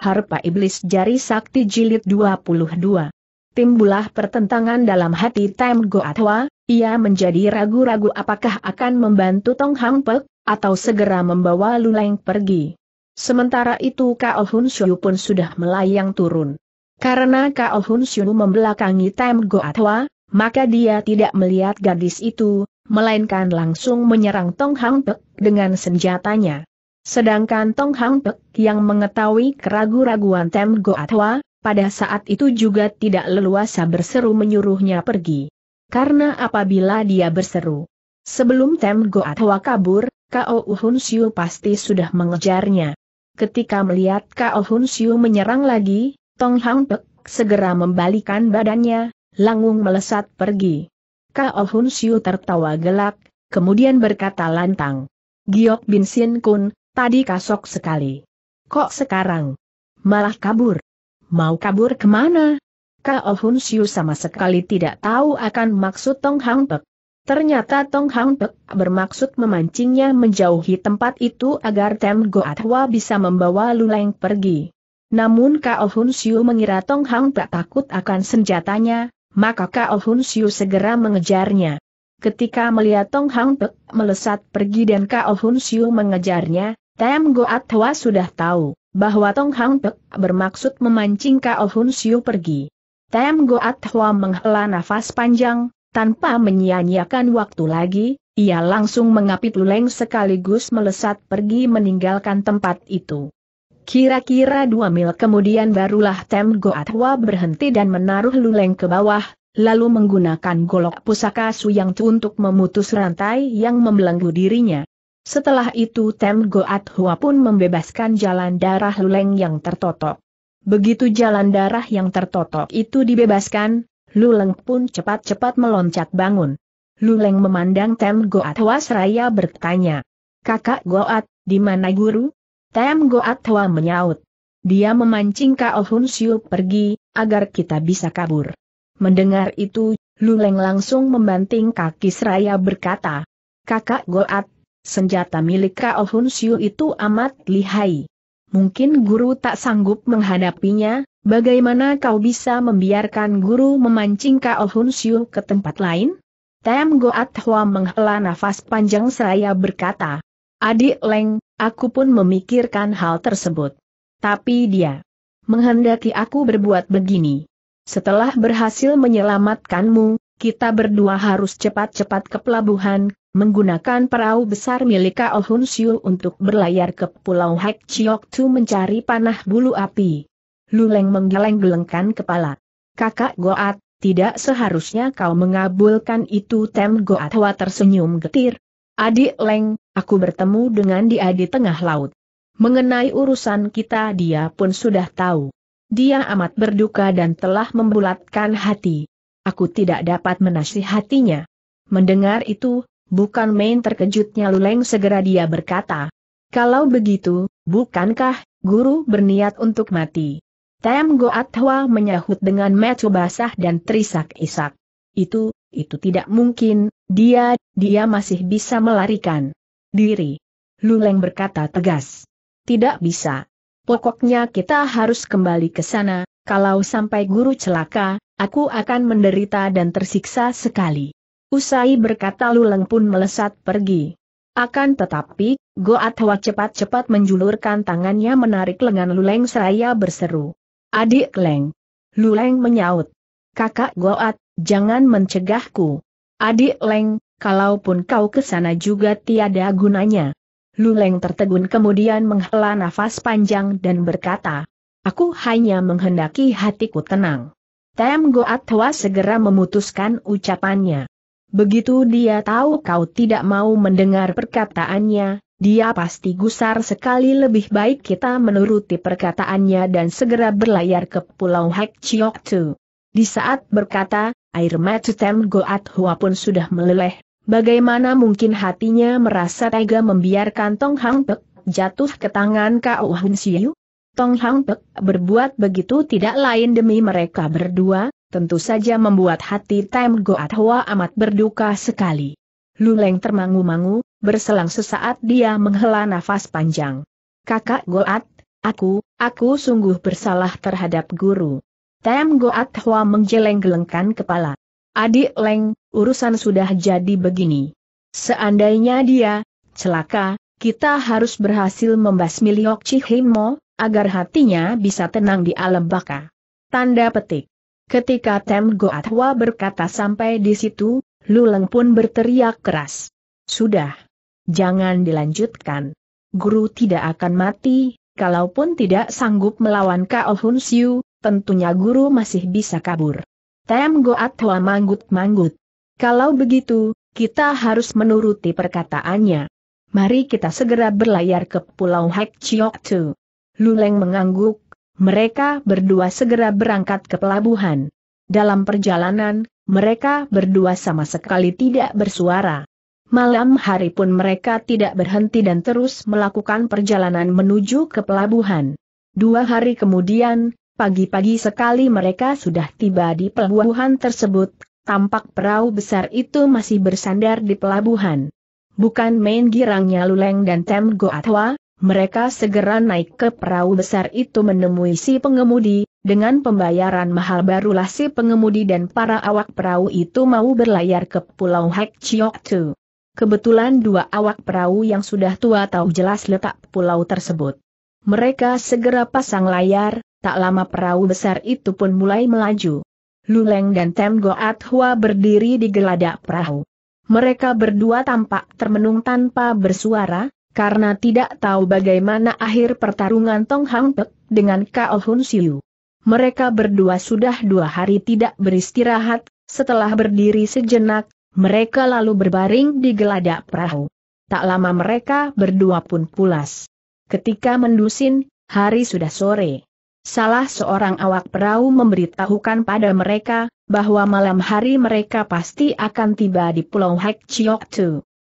Harpa Iblis Jari Sakti Jilid 22. Timbulah pertentangan dalam hati Tem Goatwa, ia menjadi ragu-ragu apakah akan membantu Tong Hang Pek, atau segera membawa Luleng pergi. Sementara itu Kao Hun Syu pun sudah melayang turun. Karena Kao Hun Syu membelakangi Tem Goatwa, maka dia tidak melihat gadis itu, melainkan langsung menyerang Tong Hang Pek dengan senjatanya. Sedangkan Tong Hang Pek yang mengetahui keraguan raguan Tem Go Atwa, pada saat itu juga tidak leluasa berseru menyuruhnya pergi. Karena apabila dia berseru, sebelum Tem Go Atwa kabur, Kao Hun Siu pasti sudah mengejarnya. Ketika melihat Kao Hun Siu menyerang lagi, Tong Hang Pek segera membalikan badannya, langung melesat pergi. Kao Hun Siu tertawa gelak, kemudian berkata lantang. Giok Bin Sin Kun, Tadi kasok sekali. Kok sekarang? Malah kabur. Mau kabur kemana? Kao oh Hun Siu sama sekali tidak tahu akan maksud Tong Hang Pek. Ternyata Tong Hang Pek bermaksud memancingnya menjauhi tempat itu agar Tem Go Atwa bisa membawa Luleng pergi. Namun Kao oh Hun Siu mengira Tong Hang Pek takut akan senjatanya, maka Kao oh Hun Siu segera mengejarnya. Ketika melihat Tong Hang Pek melesat pergi dan Kao Hun Siu mengejarnya, Tem Goat Hwa sudah tahu bahwa Tong Hang Pek bermaksud memancing Kao oh Hun Siu pergi. Tem Goat Hwa menghela nafas panjang, tanpa menyia-nyiakan waktu lagi, ia langsung mengapit luleng sekaligus melesat pergi meninggalkan tempat itu. Kira-kira dua mil kemudian barulah Tem Goat Hwa berhenti dan menaruh luleng ke bawah, lalu menggunakan golok pusaka Su Yang Tu untuk memutus rantai yang membelenggu dirinya. Setelah itu Tem Goat Hua pun membebaskan jalan darah Luleng yang tertotok. Begitu jalan darah yang tertotok itu dibebaskan, Luleng pun cepat-cepat meloncat bangun. Luleng memandang Tem Goat Hua seraya bertanya, Kakak Goat, di mana guru? Tem Goat Hua menyaut. Dia memancing Kao oh Hun Siu pergi, agar kita bisa kabur. Mendengar itu, Luleng langsung membanting kaki seraya berkata, Kakak Goat, Senjata milik Kao Hun Siu itu amat lihai. Mungkin guru tak sanggup menghadapinya, bagaimana kau bisa membiarkan guru memancing Kao Hun Siu ke tempat lain? Tem Goat Hwa menghela nafas panjang seraya berkata, Adik Leng, aku pun memikirkan hal tersebut. Tapi dia menghendaki aku berbuat begini. Setelah berhasil menyelamatkanmu, kita berdua harus cepat-cepat ke pelabuhan, menggunakan perahu besar milik Kao Hun Siu untuk berlayar ke Pulau Hek Chiok Tu mencari panah bulu api. Luleng menggeleng-gelengkan kepala. Kakak Goat, tidak seharusnya kau mengabulkan itu Tem Goat Hwa tersenyum getir. Adik Leng, aku bertemu dengan dia di tengah laut. Mengenai urusan kita dia pun sudah tahu. Dia amat berduka dan telah membulatkan hati. Aku tidak dapat menasihatinya. Mendengar itu, Bukan main terkejutnya Luleng segera dia berkata. Kalau begitu, bukankah guru berniat untuk mati? Tem Goat menyahut dengan metu basah dan terisak-isak. Itu, itu tidak mungkin, dia, dia masih bisa melarikan diri. Luleng berkata tegas. Tidak bisa. Pokoknya kita harus kembali ke sana, kalau sampai guru celaka, aku akan menderita dan tersiksa sekali. Usai berkata Luleng pun melesat pergi. Akan tetapi, Goat Hwa cepat-cepat menjulurkan tangannya menarik lengan Luleng seraya berseru. Adik Leng. Luleng menyaut. Kakak Goat, jangan mencegahku. Adik Leng, kalaupun kau ke sana juga tiada gunanya. Luleng tertegun kemudian menghela nafas panjang dan berkata, Aku hanya menghendaki hatiku tenang. Tem Goat Hwa segera memutuskan ucapannya. Begitu dia tahu kau tidak mau mendengar perkataannya, dia pasti gusar sekali lebih baik kita menuruti perkataannya dan segera berlayar ke Pulau Hek Chiok Tu. Di saat berkata, air mata Tem Goat Hua pun sudah meleleh, bagaimana mungkin hatinya merasa tega membiarkan Tong Hang Pek jatuh ke tangan Kau Hun Siu? Tong Hang Pek berbuat begitu tidak lain demi mereka berdua, tentu saja membuat hati Time Goat Hoa amat berduka sekali. Luleng termangu-mangu, berselang sesaat dia menghela nafas panjang. Kakak Goat, aku, aku sungguh bersalah terhadap guru. Time Goat Hoa menjeleng gelengkan kepala. Adik Leng, urusan sudah jadi begini. Seandainya dia, celaka, kita harus berhasil membasmi Liok Chihimo, agar hatinya bisa tenang di alam baka. Tanda petik. Ketika Tem Goatwa berkata sampai di situ, Luleng pun berteriak keras. Sudah. Jangan dilanjutkan. Guru tidak akan mati, kalaupun tidak sanggup melawan Kao Hun Siu, tentunya guru masih bisa kabur. Tem Goatwa manggut-manggut. Kalau begitu, kita harus menuruti perkataannya. Mari kita segera berlayar ke Pulau Hek Chiok Tu. Luleng mengangguk, mereka berdua segera berangkat ke pelabuhan. Dalam perjalanan, mereka berdua sama sekali tidak bersuara. Malam hari pun mereka tidak berhenti dan terus melakukan perjalanan menuju ke pelabuhan. Dua hari kemudian, pagi-pagi sekali mereka sudah tiba di pelabuhan tersebut, tampak perahu besar itu masih bersandar di pelabuhan. Bukan main girangnya Luleng dan Tem Atwa? Mereka segera naik ke perahu besar itu menemui si pengemudi, dengan pembayaran mahal barulah si pengemudi dan para awak perahu itu mau berlayar ke Pulau Hek Chiok Tu. Kebetulan dua awak perahu yang sudah tua tahu jelas letak pulau tersebut. Mereka segera pasang layar, tak lama perahu besar itu pun mulai melaju. Luleng dan Tem Goat Hua berdiri di geladak perahu. Mereka berdua tampak termenung tanpa bersuara, karena tidak tahu bagaimana akhir pertarungan Tong Hang Pek dengan Kao Hun Siu. Mereka berdua sudah dua hari tidak beristirahat, setelah berdiri sejenak, mereka lalu berbaring di geladak perahu. Tak lama mereka berdua pun pulas. Ketika mendusin, hari sudah sore. Salah seorang awak perahu memberitahukan pada mereka, bahwa malam hari mereka pasti akan tiba di Pulau Hek Chiok Tu.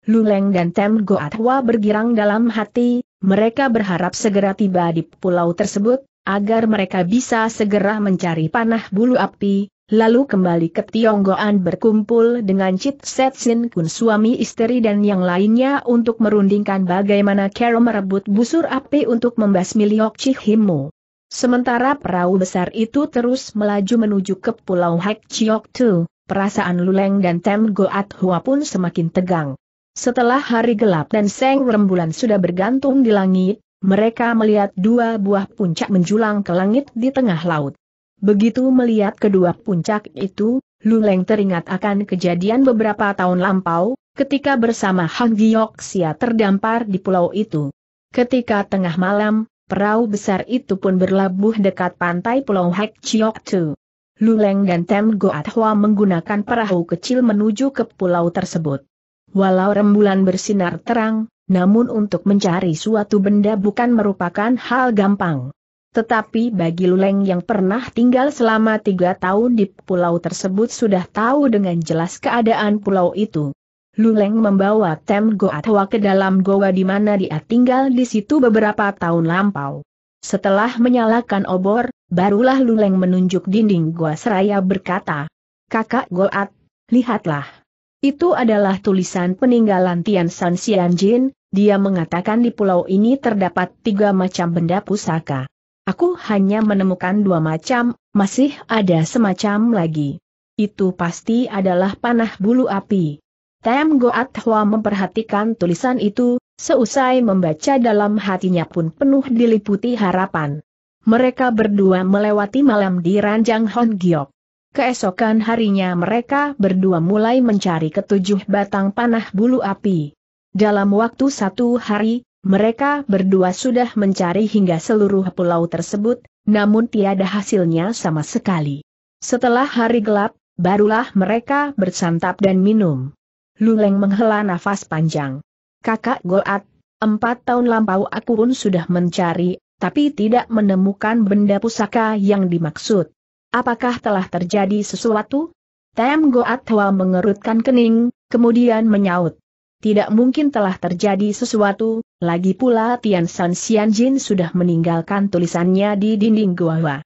Luleng dan Tem Goatwa bergirang dalam hati, mereka berharap segera tiba di pulau tersebut, agar mereka bisa segera mencari panah bulu api, lalu kembali ke Tionggoan berkumpul dengan Chit Set Sin Kun suami istri dan yang lainnya untuk merundingkan bagaimana Kero merebut busur api untuk membasmi Liok Chihimu. Sementara perahu besar itu terus melaju menuju ke Pulau Hek Chiok Tu, perasaan Luleng dan Tem Goat Hua pun semakin tegang. Setelah hari gelap dan seng rembulan sudah bergantung di langit, mereka melihat dua buah puncak menjulang ke langit di tengah laut. Begitu melihat kedua puncak itu, Luleng teringat akan kejadian beberapa tahun lampau, ketika bersama Hang Sia terdampar di pulau itu. Ketika tengah malam, perahu besar itu pun berlabuh dekat pantai pulau Hek Chiok Tu. Luleng dan Tem Goat Hwa menggunakan perahu kecil menuju ke pulau tersebut. Walau rembulan bersinar terang, namun untuk mencari suatu benda bukan merupakan hal gampang. Tetapi bagi Luleng yang pernah tinggal selama tiga tahun di pulau tersebut sudah tahu dengan jelas keadaan pulau itu. Luleng membawa Tem Goa Tawa ke dalam goa di mana dia tinggal di situ beberapa tahun lampau. Setelah menyalakan obor, barulah Luleng menunjuk dinding goa seraya berkata, Kakak Goat, lihatlah. Itu adalah tulisan peninggalan Tian San Jin. dia mengatakan di pulau ini terdapat tiga macam benda pusaka. Aku hanya menemukan dua macam, masih ada semacam lagi. Itu pasti adalah panah bulu api. Tem Goat Hua memperhatikan tulisan itu, seusai membaca dalam hatinya pun penuh diliputi harapan. Mereka berdua melewati malam di ranjang Hon Giok. Keesokan harinya mereka berdua mulai mencari ketujuh batang panah bulu api. Dalam waktu satu hari, mereka berdua sudah mencari hingga seluruh pulau tersebut, namun tiada hasilnya sama sekali. Setelah hari gelap, barulah mereka bersantap dan minum. Luleng menghela nafas panjang. Kakak Goat, empat tahun lampau aku pun sudah mencari, tapi tidak menemukan benda pusaka yang dimaksud. Apakah telah terjadi sesuatu? Tem Goat Hwa mengerutkan kening, kemudian menyaut. Tidak mungkin telah terjadi sesuatu, lagi pula Tian San Xian Jin sudah meninggalkan tulisannya di dinding Gua Hwa.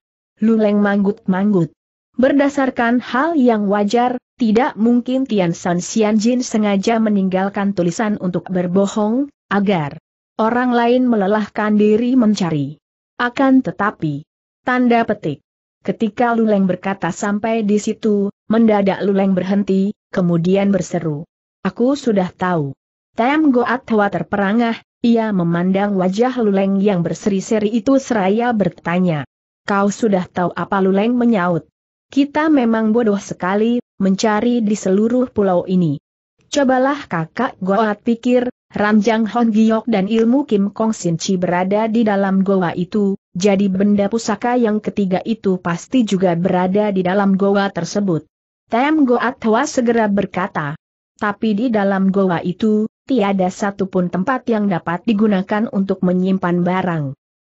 Luleng manggut-manggut. Berdasarkan hal yang wajar, tidak mungkin Tian San Xian Jin sengaja meninggalkan tulisan untuk berbohong, agar orang lain melelahkan diri mencari. Akan tetapi, tanda petik, Ketika Luleng berkata sampai di situ, mendadak Luleng berhenti, kemudian berseru. Aku sudah tahu. Tem Goat Hwa terperangah, ia memandang wajah Luleng yang berseri-seri itu seraya bertanya. Kau sudah tahu apa Luleng menyaut. Kita memang bodoh sekali, mencari di seluruh pulau ini. Cobalah kakak Goat pikir, Ranjang Hon Giok dan ilmu Kim Kong Sin Chi berada di dalam goa itu, jadi benda pusaka yang ketiga itu pasti juga berada di dalam goa tersebut. Tem Goa Twa segera berkata, tapi di dalam goa itu, tiada satupun tempat yang dapat digunakan untuk menyimpan barang.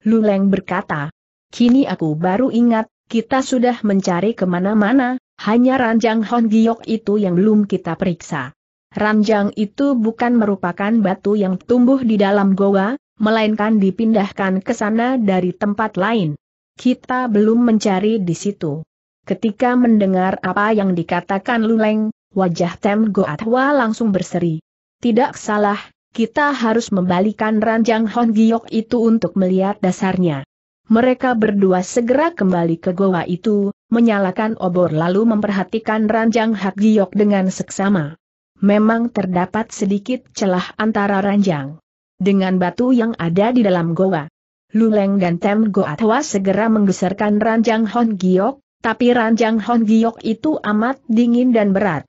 Luleng berkata, kini aku baru ingat, kita sudah mencari kemana-mana, hanya ranjang Hon Giok itu yang belum kita periksa. Ranjang itu bukan merupakan batu yang tumbuh di dalam goa, melainkan dipindahkan ke sana dari tempat lain. Kita belum mencari di situ. Ketika mendengar apa yang dikatakan Luleng, wajah Tem Goatwa langsung berseri. Tidak salah, kita harus membalikan ranjang Hon Giok itu untuk melihat dasarnya. Mereka berdua segera kembali ke goa itu, menyalakan obor lalu memperhatikan ranjang Hak Giok dengan seksama. Memang terdapat sedikit celah antara ranjang dengan batu yang ada di dalam goa. Luleng dan Tem Goa tewas segera menggeserkan ranjang Hon Giok, tapi ranjang Hon Giok itu amat dingin dan berat.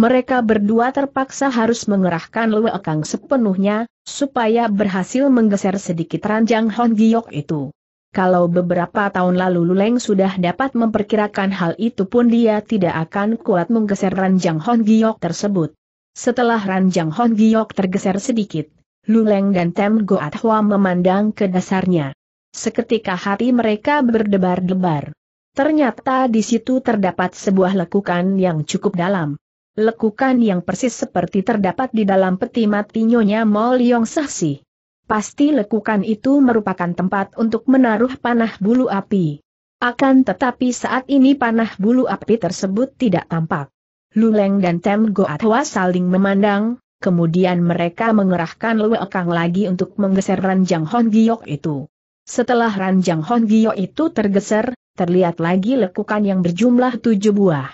Mereka berdua terpaksa harus mengerahkan luekang sepenuhnya, supaya berhasil menggeser sedikit ranjang Hon Giok itu. Kalau beberapa tahun lalu Luleng sudah dapat memperkirakan hal itu pun dia tidak akan kuat menggeser ranjang Hon Giok tersebut. Setelah ranjang Hon Giok tergeser sedikit, Luleng dan Tem Goat Hua memandang ke dasarnya. Seketika hati mereka berdebar-debar. Ternyata di situ terdapat sebuah lekukan yang cukup dalam. Lekukan yang persis seperti terdapat di dalam peti mati Nyonya Mol Yong Sahsi. Pasti lekukan itu merupakan tempat untuk menaruh panah bulu api. Akan tetapi saat ini panah bulu api tersebut tidak tampak. Luleng dan Tem Goat Hua saling memandang, kemudian mereka mengerahkan Lue Kang lagi untuk menggeser ranjang Hon Giok itu. Setelah ranjang Hon Giok itu tergeser, terlihat lagi lekukan yang berjumlah tujuh buah.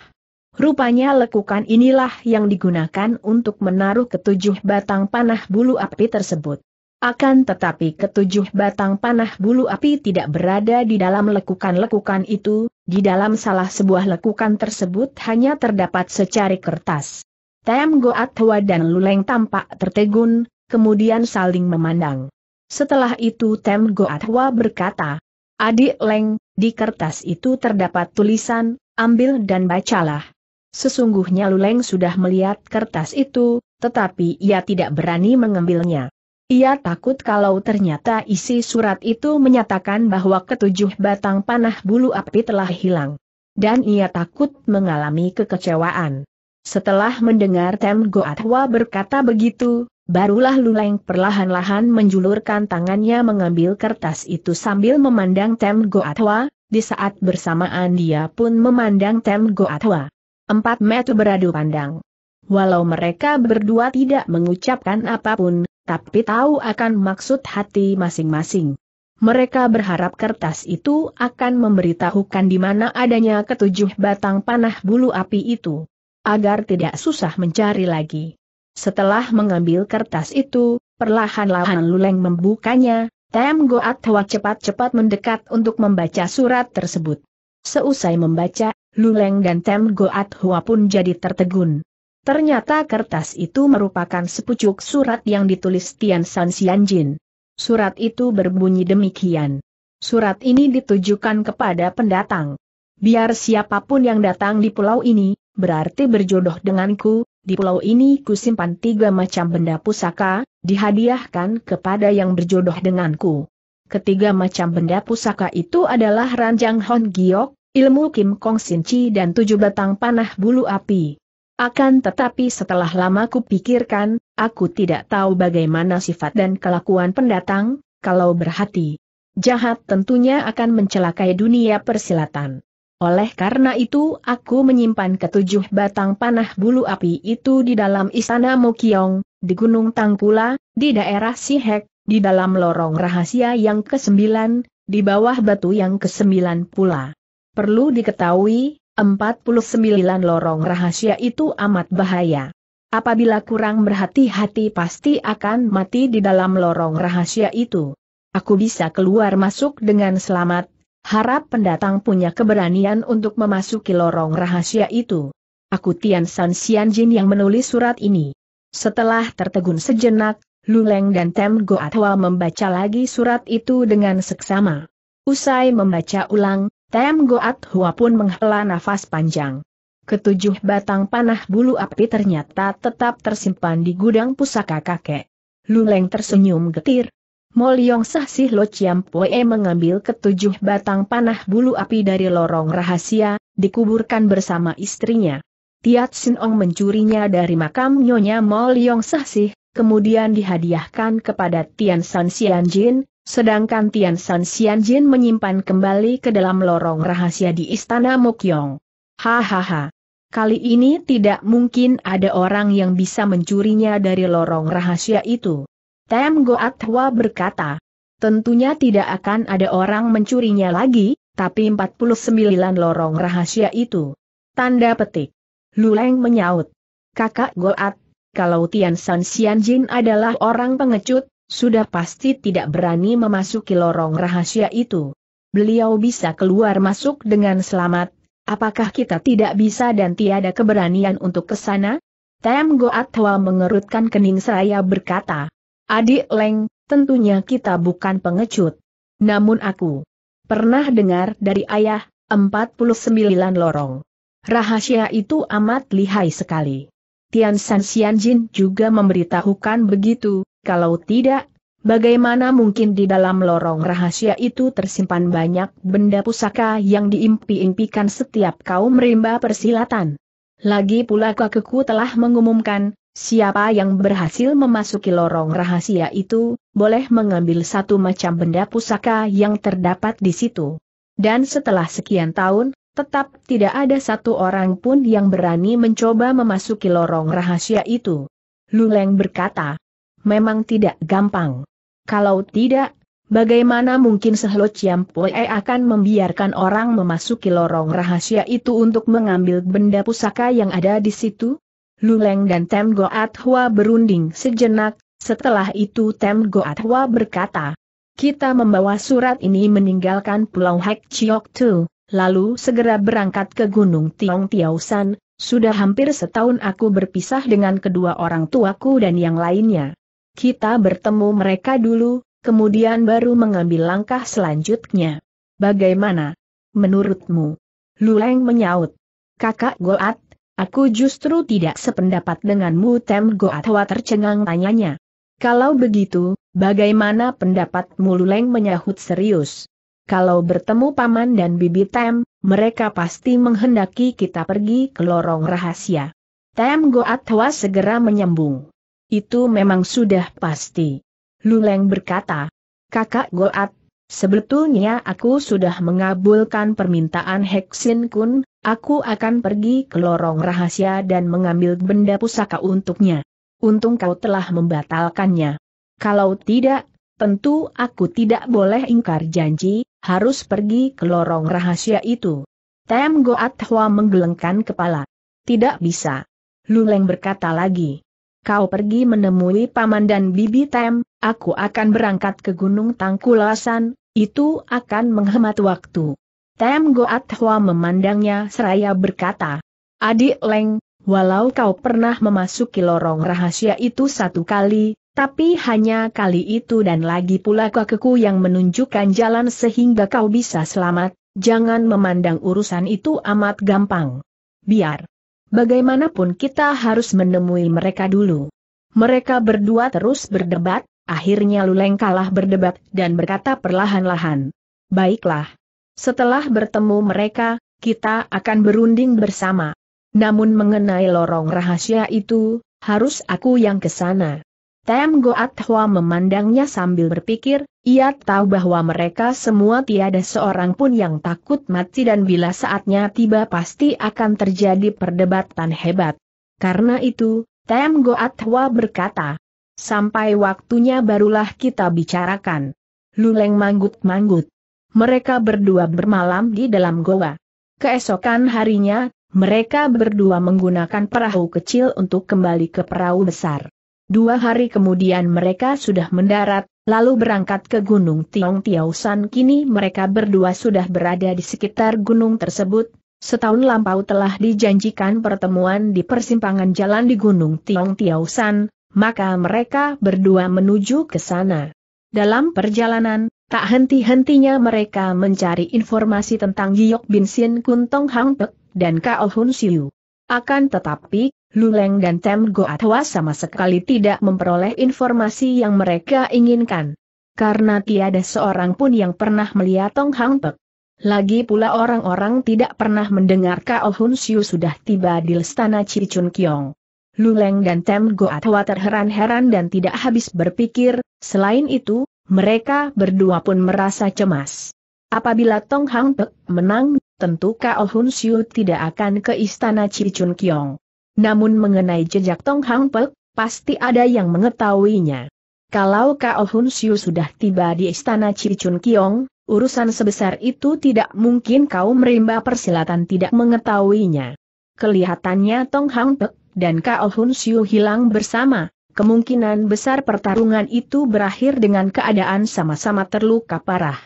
Rupanya lekukan inilah yang digunakan untuk menaruh ketujuh batang panah bulu api tersebut. Akan tetapi ketujuh batang panah bulu api tidak berada di dalam lekukan-lekukan itu, di dalam salah sebuah lekukan tersebut hanya terdapat secari kertas. Tem Goat Hwa dan Luleng tampak tertegun, kemudian saling memandang. Setelah itu Tem Goat Hwa berkata, Adik Leng, di kertas itu terdapat tulisan, ambil dan bacalah. Sesungguhnya Luleng sudah melihat kertas itu, tetapi ia tidak berani mengambilnya. Ia takut kalau ternyata isi surat itu menyatakan bahwa ketujuh batang panah bulu api telah hilang. Dan ia takut mengalami kekecewaan. Setelah mendengar Tem Goatwa berkata begitu, barulah Luleng perlahan-lahan menjulurkan tangannya mengambil kertas itu sambil memandang Tem Goatwa, di saat bersamaan dia pun memandang Tem Goatwa. Empat mata beradu pandang. Walau mereka berdua tidak mengucapkan apapun, tapi tahu akan maksud hati masing-masing. Mereka berharap kertas itu akan memberitahukan di mana adanya ketujuh batang panah bulu api itu agar tidak ya. susah mencari lagi. Setelah mengambil kertas itu, perlahan-lahan Luleng membukanya, Tem Goat Hwa cepat-cepat mendekat untuk membaca surat tersebut. Seusai membaca, Luleng dan Tem Goat Hwa pun jadi tertegun. Ternyata kertas itu merupakan sepucuk surat yang ditulis Tian San Jin. Surat itu berbunyi demikian. Surat ini ditujukan kepada pendatang. Biar siapapun yang datang di pulau ini, berarti berjodoh denganku, di pulau ini kusimpan tiga macam benda pusaka, dihadiahkan kepada yang berjodoh denganku. Ketiga macam benda pusaka itu adalah ranjang Hon Giok, ilmu Kim Kong Sin Chi dan tujuh batang panah bulu api. Akan tetapi setelah lama pikirkan, aku tidak tahu bagaimana sifat dan kelakuan pendatang, kalau berhati jahat tentunya akan mencelakai dunia persilatan. Oleh karena itu aku menyimpan ketujuh batang panah bulu api itu di dalam istana Mokiong, di Gunung Tangkula, di daerah Sihek, di dalam lorong rahasia yang kesembilan, di bawah batu yang kesembilan pula. Perlu diketahui, 49 lorong rahasia itu amat bahaya. Apabila kurang berhati-hati pasti akan mati di dalam lorong rahasia itu. Aku bisa keluar masuk dengan selamat, Harap pendatang punya keberanian untuk memasuki lorong rahasia itu. Aku Tian San Jin yang menulis surat ini. Setelah tertegun sejenak, Luleng dan Tem Goatwa membaca lagi surat itu dengan seksama. Usai membaca ulang, Tem Goatwa pun menghela nafas panjang. Ketujuh batang panah bulu api ternyata tetap tersimpan di gudang pusaka kakek. Luleng tersenyum getir, Moliong Sah Sih Lo Chiam Pue mengambil ketujuh batang panah bulu api dari lorong rahasia, dikuburkan bersama istrinya. Tiat Sin Ong mencurinya dari makam Nyonya Moliong Sah Sih, kemudian dihadiahkan kepada Tian San Xian Jin, sedangkan Tian San Xian Jin menyimpan kembali ke dalam lorong rahasia di Istana Mokyong. Hahaha. Kali ini tidak mungkin ada orang yang bisa mencurinya dari lorong rahasia itu. Tem Goat Hua berkata, tentunya tidak akan ada orang mencurinya lagi, tapi 49 lorong rahasia itu. Tanda petik. Luleng menyaut. Kakak Goat, kalau Tian San Xian Jin adalah orang pengecut, sudah pasti tidak berani memasuki lorong rahasia itu. Beliau bisa keluar masuk dengan selamat, apakah kita tidak bisa dan tiada keberanian untuk ke sana? Tem Goat Hua mengerutkan kening seraya berkata, Adik Leng, tentunya kita bukan pengecut. Namun aku pernah dengar dari ayah, 49 lorong. Rahasia itu amat lihai sekali. Tian San Jin juga memberitahukan begitu, kalau tidak, bagaimana mungkin di dalam lorong rahasia itu tersimpan banyak benda pusaka yang diimpi-impikan setiap kaum rimba persilatan. Lagi pula kakekku telah mengumumkan, Siapa yang berhasil memasuki lorong rahasia itu, boleh mengambil satu macam benda pusaka yang terdapat di situ. Dan setelah sekian tahun, tetap tidak ada satu orang pun yang berani mencoba memasuki lorong rahasia itu. Luleng berkata, memang tidak gampang. Kalau tidak, bagaimana mungkin Sehlo Ciampoe akan membiarkan orang memasuki lorong rahasia itu untuk mengambil benda pusaka yang ada di situ? Luleng dan Tem Goat Hua berunding sejenak, setelah itu Tem Goat Hua berkata, kita membawa surat ini meninggalkan Pulau Hek Chiok Tu, lalu segera berangkat ke Gunung Tiong San, sudah hampir setahun aku berpisah dengan kedua orang tuaku dan yang lainnya. Kita bertemu mereka dulu, kemudian baru mengambil langkah selanjutnya. Bagaimana? Menurutmu? Luleng menyaut. Kakak Goat Aku justru tidak sependapat denganmu Tem Goatwa tercengang tanyanya. Kalau begitu, bagaimana pendapatmu Luleng menyahut serius? Kalau bertemu paman dan bibi Tem, mereka pasti menghendaki kita pergi ke lorong rahasia. Tem Goatwa segera menyambung. Itu memang sudah pasti. Luleng berkata, Kakak Goat, Sebetulnya aku sudah mengabulkan permintaan Heksin Kun, Aku akan pergi ke lorong rahasia dan mengambil benda pusaka untuknya. Untung kau telah membatalkannya. Kalau tidak, tentu aku tidak boleh ingkar janji, harus pergi ke lorong rahasia itu. Tem Goat Hua menggelengkan kepala. Tidak bisa. Luleng berkata lagi. Kau pergi menemui paman dan bibi Tem, aku akan berangkat ke Gunung Tangkulasan, itu akan menghemat waktu. Tem Goat Hua memandangnya seraya berkata, Adik Leng, walau kau pernah memasuki lorong rahasia itu satu kali, tapi hanya kali itu dan lagi pula kakekku yang menunjukkan jalan sehingga kau bisa selamat, jangan memandang urusan itu amat gampang. Biar. Bagaimanapun kita harus menemui mereka dulu. Mereka berdua terus berdebat, akhirnya Luleng kalah berdebat dan berkata perlahan-lahan. Baiklah. Setelah bertemu mereka, kita akan berunding bersama. Namun mengenai lorong rahasia itu, harus aku yang ke sana. Tem Goat Hwa memandangnya sambil berpikir, ia tahu bahwa mereka semua tiada seorang pun yang takut mati dan bila saatnya tiba pasti akan terjadi perdebatan hebat. Karena itu, Tem Goat Hwa berkata, sampai waktunya barulah kita bicarakan. Luleng manggut-manggut mereka berdua bermalam di dalam goa. Keesokan harinya, mereka berdua menggunakan perahu kecil untuk kembali ke perahu besar. Dua hari kemudian mereka sudah mendarat, lalu berangkat ke Gunung Tiong Tiausan. Kini mereka berdua sudah berada di sekitar gunung tersebut. Setahun lampau telah dijanjikan pertemuan di persimpangan jalan di Gunung Tiong Tiausan, maka mereka berdua menuju ke sana. Dalam perjalanan, Tak henti-hentinya mereka mencari informasi tentang Giyok Bin Sin Kun Tong Hang Pek dan Kao Hun Siu. Akan tetapi, Luleng dan Tem Goatwa sama sekali tidak memperoleh informasi yang mereka inginkan. Karena tiada seorang pun yang pernah melihat Tong Hang Pek. Lagi pula orang-orang tidak pernah mendengar Kao Hun Siu sudah tiba di Lestana Cicun Kiong. Luleng dan Tem Goatwa terheran-heran dan tidak habis berpikir, selain itu, mereka berdua pun merasa cemas. Apabila Tong Hang Pek menang, tentu Kao Hun Siu tidak akan ke istana Cicun Kiong. Namun mengenai jejak Tong Hang Pek, pasti ada yang mengetahuinya. Kalau Kao Hun Siu sudah tiba di istana Cicun Kiong, urusan sebesar itu tidak mungkin kau merimba persilatan tidak mengetahuinya. Kelihatannya Tong Hang Pek dan Kao Hun Siu hilang bersama, kemungkinan besar pertarungan itu berakhir dengan keadaan sama-sama terluka parah.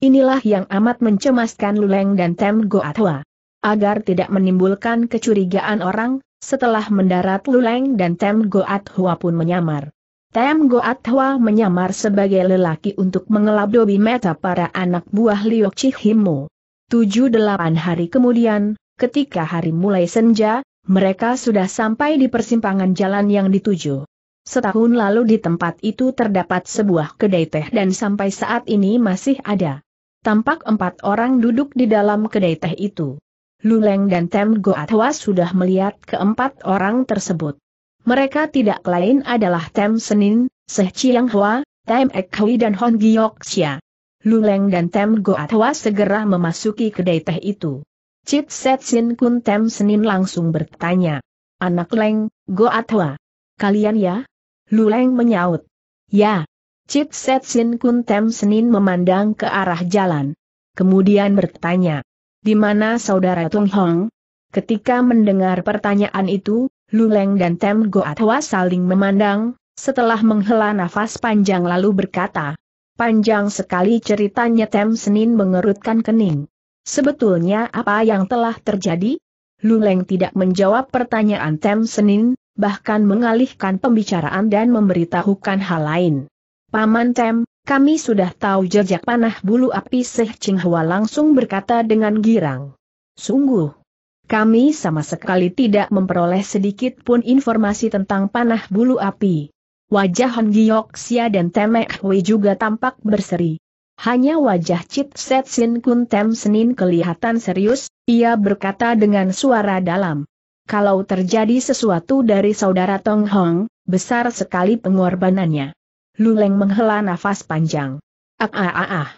Inilah yang amat mencemaskan Luleng dan Tem Goatwa. Agar tidak menimbulkan kecurigaan orang, setelah mendarat Luleng dan Tem Goatwa pun menyamar. Tem Goatwa menyamar sebagai lelaki untuk dobi meta para anak buah Liok Chihimu. Tujuh delapan hari kemudian, ketika hari mulai senja, mereka sudah sampai di persimpangan jalan yang dituju. Setahun lalu di tempat itu terdapat sebuah kedai teh dan sampai saat ini masih ada. Tampak empat orang duduk di dalam kedai teh itu. Luleng dan Tem Goatwa sudah melihat keempat orang tersebut. Mereka tidak lain adalah Tem Senin, Seh Chiang Hua, Tem Ek Hui dan Hon Giok Xia. Luleng dan Tem Goatwa segera memasuki kedai teh itu. Cit Set Sin Kun Tem Senin langsung bertanya. Anak Leng, Goatwa. Kalian ya? Luleng menyaut. Ya. Chit Set Sin Kun Tem Senin memandang ke arah jalan. Kemudian bertanya. Di mana saudara Tung Hong? Ketika mendengar pertanyaan itu, Luleng dan Tem Goatwa saling memandang, setelah menghela nafas panjang lalu berkata. Panjang sekali ceritanya Tem Senin mengerutkan kening. Sebetulnya apa yang telah terjadi? Luleng tidak menjawab pertanyaan Tem Senin, bahkan mengalihkan pembicaraan dan memberitahukan hal lain. Paman Tem, kami sudah tahu jejak panah bulu api Seh Hua langsung berkata dengan girang. Sungguh, kami sama sekali tidak memperoleh sedikit pun informasi tentang panah bulu api. Wajah Han Giok Xia dan Temek Hui juga tampak berseri. Hanya wajah Chit Set Sin Kun Tem Senin kelihatan serius, ia berkata dengan suara dalam. Kalau terjadi sesuatu dari saudara Tong Hong, besar sekali pengorbanannya. Luleng menghela nafas panjang. Ah ah ah ah.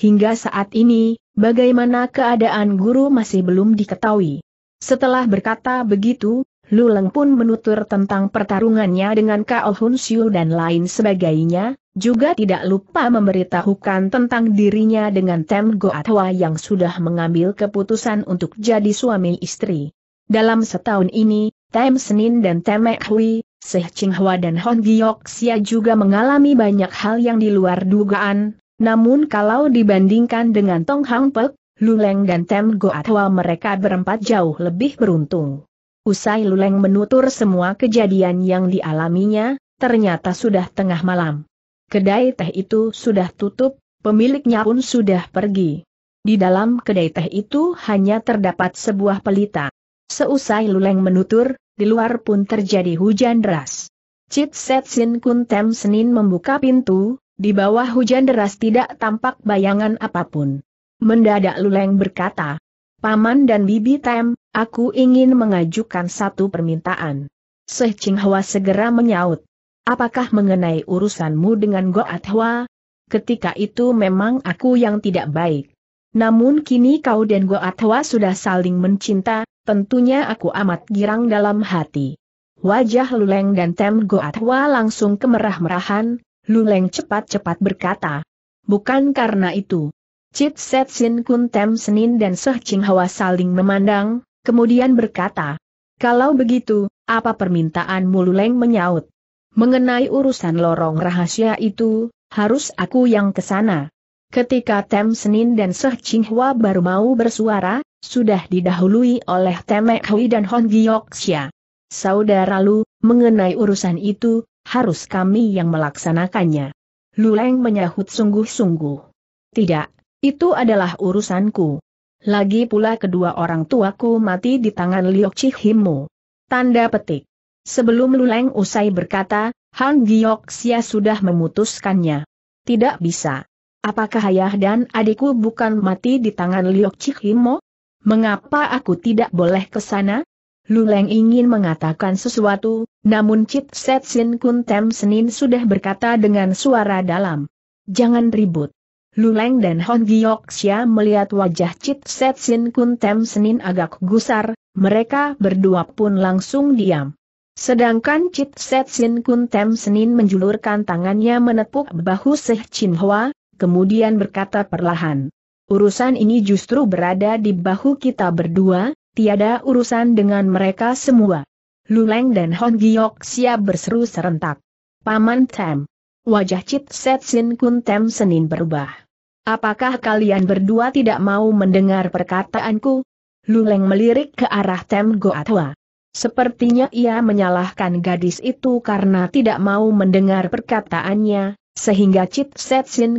Hingga saat ini, bagaimana keadaan guru masih belum diketahui. Setelah berkata begitu, Luleng pun menutur tentang pertarungannya dengan Kao Hun Siu dan lain sebagainya, juga tidak lupa memberitahukan tentang dirinya dengan Tem Goatwa yang sudah mengambil keputusan untuk jadi suami istri. Dalam setahun ini, Tem Senin dan Tem Hui, Seh Qinghua dan Hon Giyoksia juga mengalami banyak hal yang di luar dugaan, namun kalau dibandingkan dengan Tong Hang Pek, Luleng dan Tem Goatwa mereka berempat jauh lebih beruntung. Usai Luleng menutur semua kejadian yang dialaminya, ternyata sudah tengah malam. Kedai teh itu sudah tutup, pemiliknya pun sudah pergi. Di dalam kedai teh itu hanya terdapat sebuah pelita. Seusai Luleng menutur, di luar pun terjadi hujan deras. Cit Set Sin Kun Tem Senin membuka pintu, di bawah hujan deras tidak tampak bayangan apapun. Mendadak Luleng berkata, Paman dan Bibi Tem, aku ingin mengajukan satu permintaan. Seh Ching Hwa segera menyaut. Apakah mengenai urusanmu dengan Goat Hwa? Ketika itu memang aku yang tidak baik. Namun kini kau dan Goat Hwa sudah saling mencinta, tentunya aku amat girang dalam hati. Wajah Luleng dan Tem Goat Hwa langsung kemerah-merahan, Luleng cepat-cepat berkata. Bukan karena itu. Cit Set Sin Kun Tem Senin dan Seh Ching Hawa saling memandang, kemudian berkata. Kalau begitu, apa permintaanmu Luleng menyaut? Mengenai urusan lorong rahasia itu, harus aku yang ke sana. Ketika Tem Senin dan Seh Qinghua baru mau bersuara, sudah didahului oleh Temek Hui dan Hon Giyoksia. Saudara Lu, mengenai urusan itu, harus kami yang melaksanakannya. Lu Luleng menyahut sungguh-sungguh. Tidak, itu adalah urusanku. Lagi pula kedua orang tuaku mati di tangan Liok Chihimu. Tanda petik. Sebelum Luleng usai berkata, Han Xia sudah memutuskannya. Tidak bisa. Apakah ayah dan adikku bukan mati di tangan Liok Chihimo? Mengapa aku tidak boleh ke sana? Luleng ingin mengatakan sesuatu, namun Set Sin Kun Tem Senin sudah berkata dengan suara dalam. Jangan ribut. Luleng dan Hon Xia melihat wajah Set Sin Kun Tem Senin agak gusar, mereka berdua pun langsung diam. Sedangkan Chit Set Sin Kun Tem Senin menjulurkan tangannya menepuk bahu Seh Chin Hwa, kemudian berkata perlahan. Urusan ini justru berada di bahu kita berdua, tiada urusan dengan mereka semua. Luleng dan Hon Giok siap berseru serentak. Paman Tem. Wajah Chit Set Sin Kun Tem Senin berubah. Apakah kalian berdua tidak mau mendengar perkataanku? Luleng melirik ke arah Tem Goatwa. Sepertinya ia menyalahkan gadis itu karena tidak mau mendengar perkataannya, sehingga Cit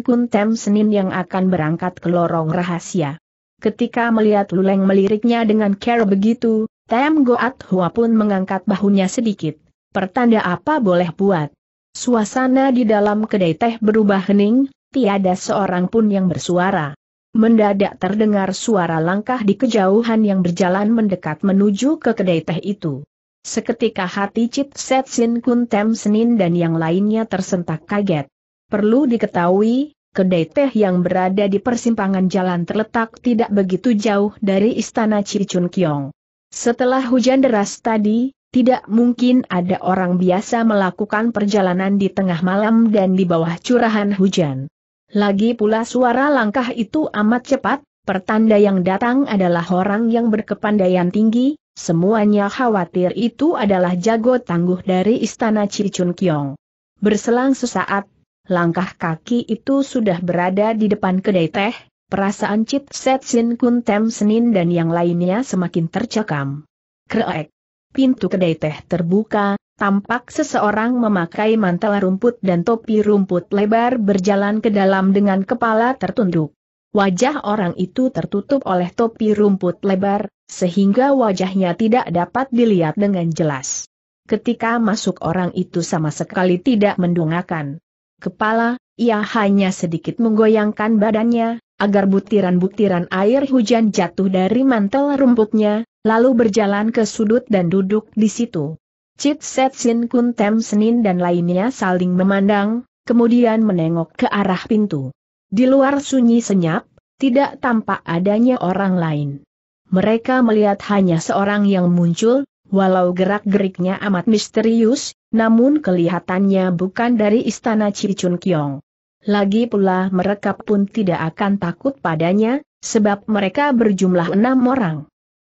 kun tem Senin yang akan berangkat ke lorong rahasia. Ketika melihat Luleng meliriknya dengan care begitu, Tem Goat Hua pun mengangkat bahunya sedikit. Pertanda apa boleh buat? Suasana di dalam kedai teh berubah hening, tiada seorang pun yang bersuara. Mendadak terdengar suara langkah di kejauhan yang berjalan mendekat menuju ke kedai teh itu. Seketika hati Cit Set Sin Kun Tem Senin dan yang lainnya tersentak kaget. Perlu diketahui, kedai teh yang berada di persimpangan jalan terletak tidak begitu jauh dari istana Cicun Kiong. Setelah hujan deras tadi, tidak mungkin ada orang biasa melakukan perjalanan di tengah malam dan di bawah curahan hujan. Lagi pula suara langkah itu amat cepat, pertanda yang datang adalah orang yang berkepandaian tinggi, semuanya khawatir itu adalah jago tangguh dari istana Cicun Kiong. Berselang sesaat, langkah kaki itu sudah berada di depan kedai teh, perasaan Cit Set Sin Kun Tem Senin dan yang lainnya semakin tercekam. Kreek pintu kedai teh terbuka, tampak seseorang memakai mantel rumput dan topi rumput lebar berjalan ke dalam dengan kepala tertunduk. Wajah orang itu tertutup oleh topi rumput lebar, sehingga wajahnya tidak dapat dilihat dengan jelas. Ketika masuk orang itu sama sekali tidak mendongakkan kepala, ia hanya sedikit menggoyangkan badannya, agar butiran-butiran air hujan jatuh dari mantel rumputnya, lalu berjalan ke sudut dan duduk di situ. Cit Set Sin Kun Tem Senin dan lainnya saling memandang, kemudian menengok ke arah pintu. Di luar sunyi senyap, tidak tampak adanya orang lain. Mereka melihat hanya seorang yang muncul, walau gerak-geriknya amat misterius, namun kelihatannya bukan dari istana Cicun Kyong. Lagi pula mereka pun tidak akan takut padanya, sebab mereka berjumlah enam orang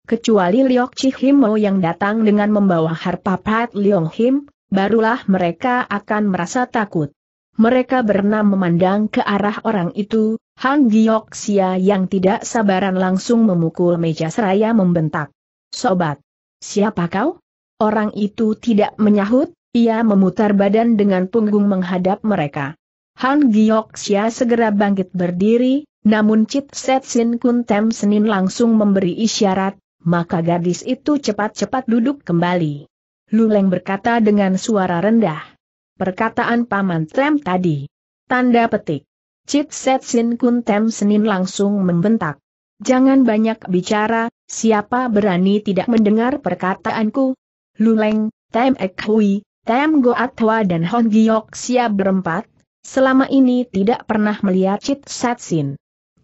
kecuali Liok Chihimo yang datang dengan membawa harpa Pat Leong Him, barulah mereka akan merasa takut. Mereka berenam memandang ke arah orang itu, Han Giok Sia yang tidak sabaran langsung memukul meja seraya membentak. Sobat! Siapa kau? Orang itu tidak menyahut, ia memutar badan dengan punggung menghadap mereka. Han Giok Sia segera bangkit berdiri, namun Chit Set Sin Kun Tem Senin langsung memberi isyarat, maka gadis itu cepat-cepat duduk kembali. Luleng berkata dengan suara rendah. Perkataan Paman Trem tadi. Tanda petik. Chit Set Sin Kun Tem Senin langsung membentak. Jangan banyak bicara, siapa berani tidak mendengar perkataanku? Luleng, Tem Ek Hui, Tem Go Atwa dan Hon Giok siap berempat, selama ini tidak pernah melihat Chit Set Sin.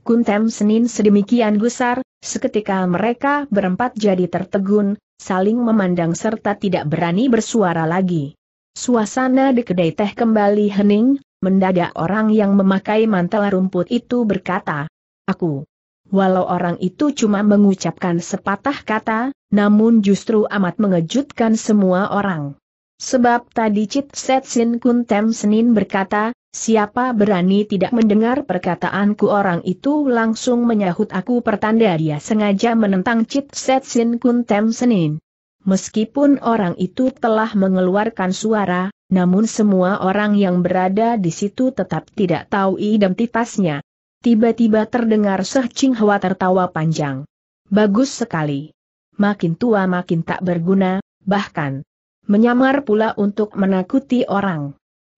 Kun Tem Senin sedemikian gusar, Seketika mereka berempat jadi tertegun, saling memandang serta tidak berani bersuara lagi. Suasana di kedai teh kembali hening, mendadak orang yang memakai mantel rumput itu berkata, Aku. Walau orang itu cuma mengucapkan sepatah kata, namun justru amat mengejutkan semua orang. Sebab tadi Cit Setsin Kuntem Senin berkata, Siapa berani tidak mendengar perkataanku orang itu langsung menyahut aku pertanda dia sengaja menentang Cit Setsin Tem Senin. Meskipun orang itu telah mengeluarkan suara, namun semua orang yang berada di situ tetap tidak tahu identitasnya. Tiba-tiba terdengar Seh Ching Hwa tertawa panjang. Bagus sekali. Makin tua makin tak berguna, bahkan menyamar pula untuk menakuti orang.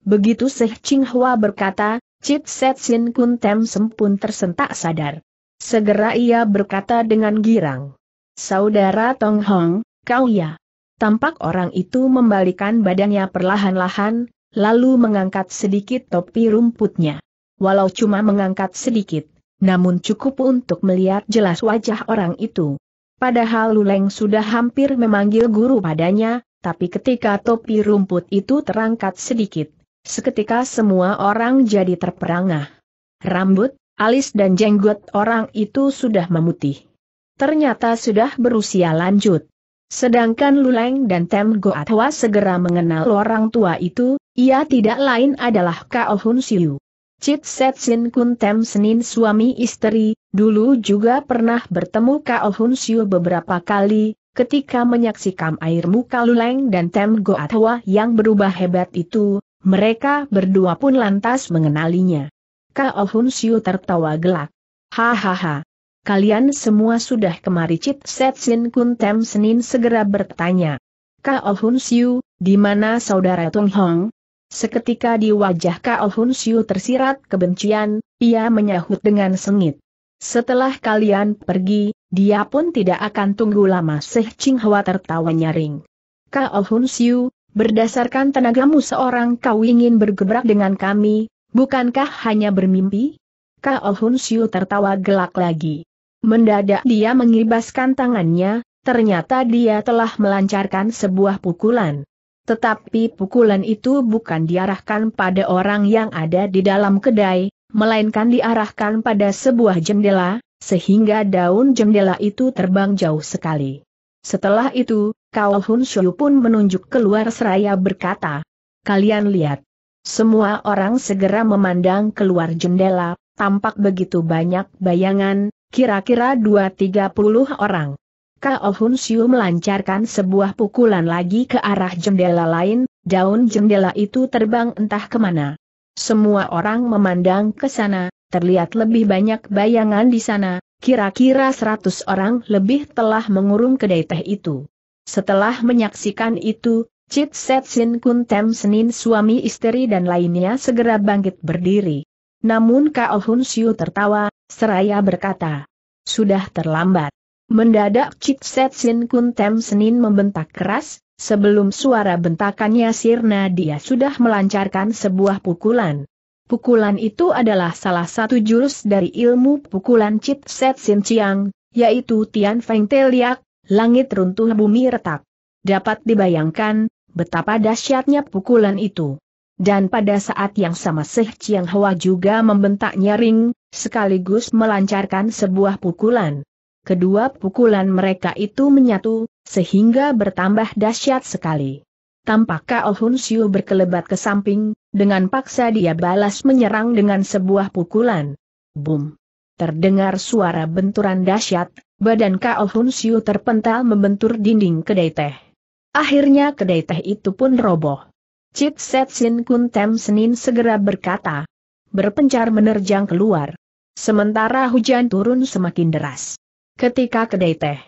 Begitu Seh Ching Hua berkata, Chit Set Sin Kun Tem Sempun tersentak sadar. Segera ia berkata dengan girang. Saudara Tong Hong, kau ya. Tampak orang itu membalikan badannya perlahan-lahan, lalu mengangkat sedikit topi rumputnya. Walau cuma mengangkat sedikit, namun cukup untuk melihat jelas wajah orang itu. Padahal Luleng sudah hampir memanggil guru padanya, tapi ketika topi rumput itu terangkat sedikit, Seketika semua orang jadi terperangah. Rambut, alis dan jenggot orang itu sudah memutih. Ternyata sudah berusia lanjut. Sedangkan Luleng dan Tem Goatwa segera mengenal orang tua itu, ia tidak lain adalah Kao Hun Siu. Cit Set Sin Kun Tem Senin suami istri, dulu juga pernah bertemu Kao Hun Siu beberapa kali, ketika menyaksikan air muka Luleng dan Tem Goatwa yang berubah hebat itu, mereka berdua pun lantas mengenalinya. Kao oh Hun Siu tertawa gelak. Hahaha. Kalian semua sudah kemari Cit Sin Kun Tem Senin segera bertanya. Kao oh Hun Siu, di mana saudara Tung Hong? Seketika di wajah Kao oh Hun Siu tersirat kebencian, ia menyahut dengan sengit. Setelah kalian pergi, dia pun tidak akan tunggu lama Seh Ching Hwa tertawa nyaring. Kao Hun Siu, berdasarkan tenagamu seorang kau ingin bergebrak dengan kami, bukankah hanya bermimpi? Kao Hun Siu tertawa gelak lagi. Mendadak dia mengibaskan tangannya, ternyata dia telah melancarkan sebuah pukulan. Tetapi pukulan itu bukan diarahkan pada orang yang ada di dalam kedai, melainkan diarahkan pada sebuah jendela, sehingga daun jendela itu terbang jauh sekali. Setelah itu, Kau Hun Shu pun menunjuk keluar seraya berkata, Kalian lihat. Semua orang segera memandang keluar jendela, tampak begitu banyak bayangan, kira-kira 2-30 orang. Kao Hun Siu melancarkan sebuah pukulan lagi ke arah jendela lain, daun jendela itu terbang entah kemana. Semua orang memandang ke sana, terlihat lebih banyak bayangan di sana, kira-kira 100 orang lebih telah mengurung kedai teh itu. Setelah menyaksikan itu, Chit Set Sin Kun Tem Senin suami istri dan lainnya segera bangkit berdiri. Namun Kao Hun Siu tertawa, seraya berkata, Sudah terlambat. Mendadak Chit Set Sin Kun Tem Senin membentak keras, sebelum suara bentakannya sirna dia sudah melancarkan sebuah pukulan. Pukulan itu adalah salah satu jurus dari ilmu pukulan Chit Set Sin Chiang, yaitu Tian Feng Teliak, langit runtuh bumi retak. Dapat dibayangkan, betapa dahsyatnya pukulan itu. Dan pada saat yang sama Seh Chiang Hwa juga membentak nyaring, sekaligus melancarkan sebuah pukulan. Kedua pukulan mereka itu menyatu, sehingga bertambah dahsyat sekali. Tampaknya Oh Hun Siu berkelebat ke samping, dengan paksa dia balas menyerang dengan sebuah pukulan. Boom! Terdengar suara benturan dahsyat, badan Kao Hun Siu terpental membentur dinding kedai teh. Akhirnya kedai teh itu pun roboh. Chit Set Sin Kun Tem Senin segera berkata. Berpencar menerjang keluar. Sementara hujan turun semakin deras. Ketika kedai teh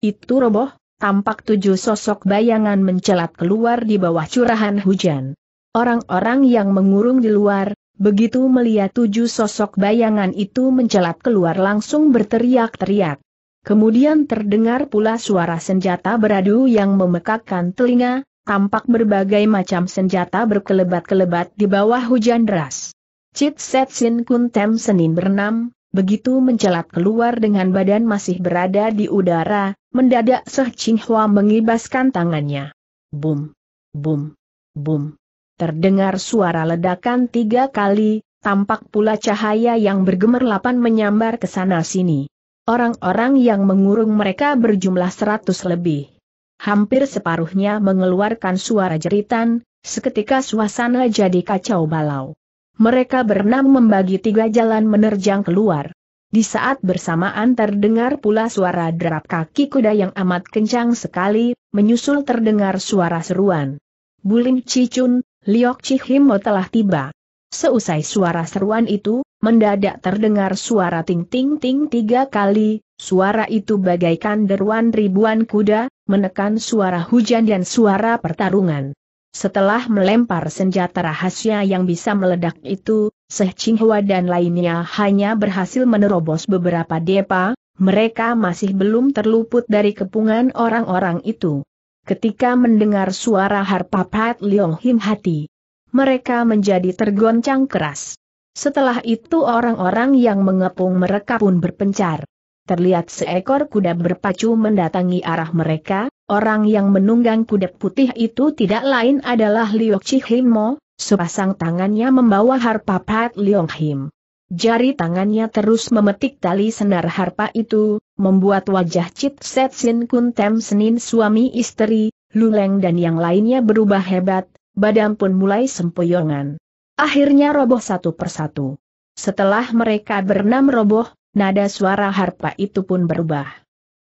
itu roboh, tampak tujuh sosok bayangan mencelat keluar di bawah curahan hujan. Orang-orang yang mengurung di luar, Begitu melihat tujuh sosok bayangan itu mencelat keluar langsung berteriak-teriak. Kemudian terdengar pula suara senjata beradu yang memekakkan telinga, tampak berbagai macam senjata berkelebat-kelebat di bawah hujan deras. Cit Set Sin Kun Tem Senin bernam, begitu mencelat keluar dengan badan masih berada di udara, mendadak Seh Ching Hua mengibaskan tangannya. Boom, boom, boom. Terdengar suara ledakan tiga kali, tampak pula cahaya yang bergemerlapan menyambar ke sana-sini. Orang-orang yang mengurung mereka berjumlah seratus lebih. Hampir separuhnya mengeluarkan suara jeritan, seketika suasana jadi kacau balau. Mereka berenam membagi tiga jalan menerjang keluar. Di saat bersamaan terdengar pula suara derap kaki kuda yang amat kencang sekali, menyusul terdengar suara seruan. Bulim Cicun, Liok Chihimo telah tiba. Seusai suara seruan itu, mendadak terdengar suara ting-ting-ting tiga kali, suara itu bagaikan deruan ribuan kuda, menekan suara hujan dan suara pertarungan. Setelah melempar senjata rahasia yang bisa meledak itu, Seh Qinghua dan lainnya hanya berhasil menerobos beberapa depa, mereka masih belum terluput dari kepungan orang-orang itu ketika mendengar suara harpa Pat Leong Him Hati. Mereka menjadi tergoncang keras. Setelah itu orang-orang yang mengepung mereka pun berpencar. Terlihat seekor kuda berpacu mendatangi arah mereka, orang yang menunggang kuda putih itu tidak lain adalah Liok Chihimo, sepasang tangannya membawa harpa Pat Leong Him. Jari tangannya terus memetik tali senar harpa itu, membuat wajah Cit Set Sin Kun Tem Senin suami istri, Luleng dan yang lainnya berubah hebat, badan pun mulai sempoyongan. Akhirnya roboh satu persatu. Setelah mereka berenam roboh, nada suara harpa itu pun berubah.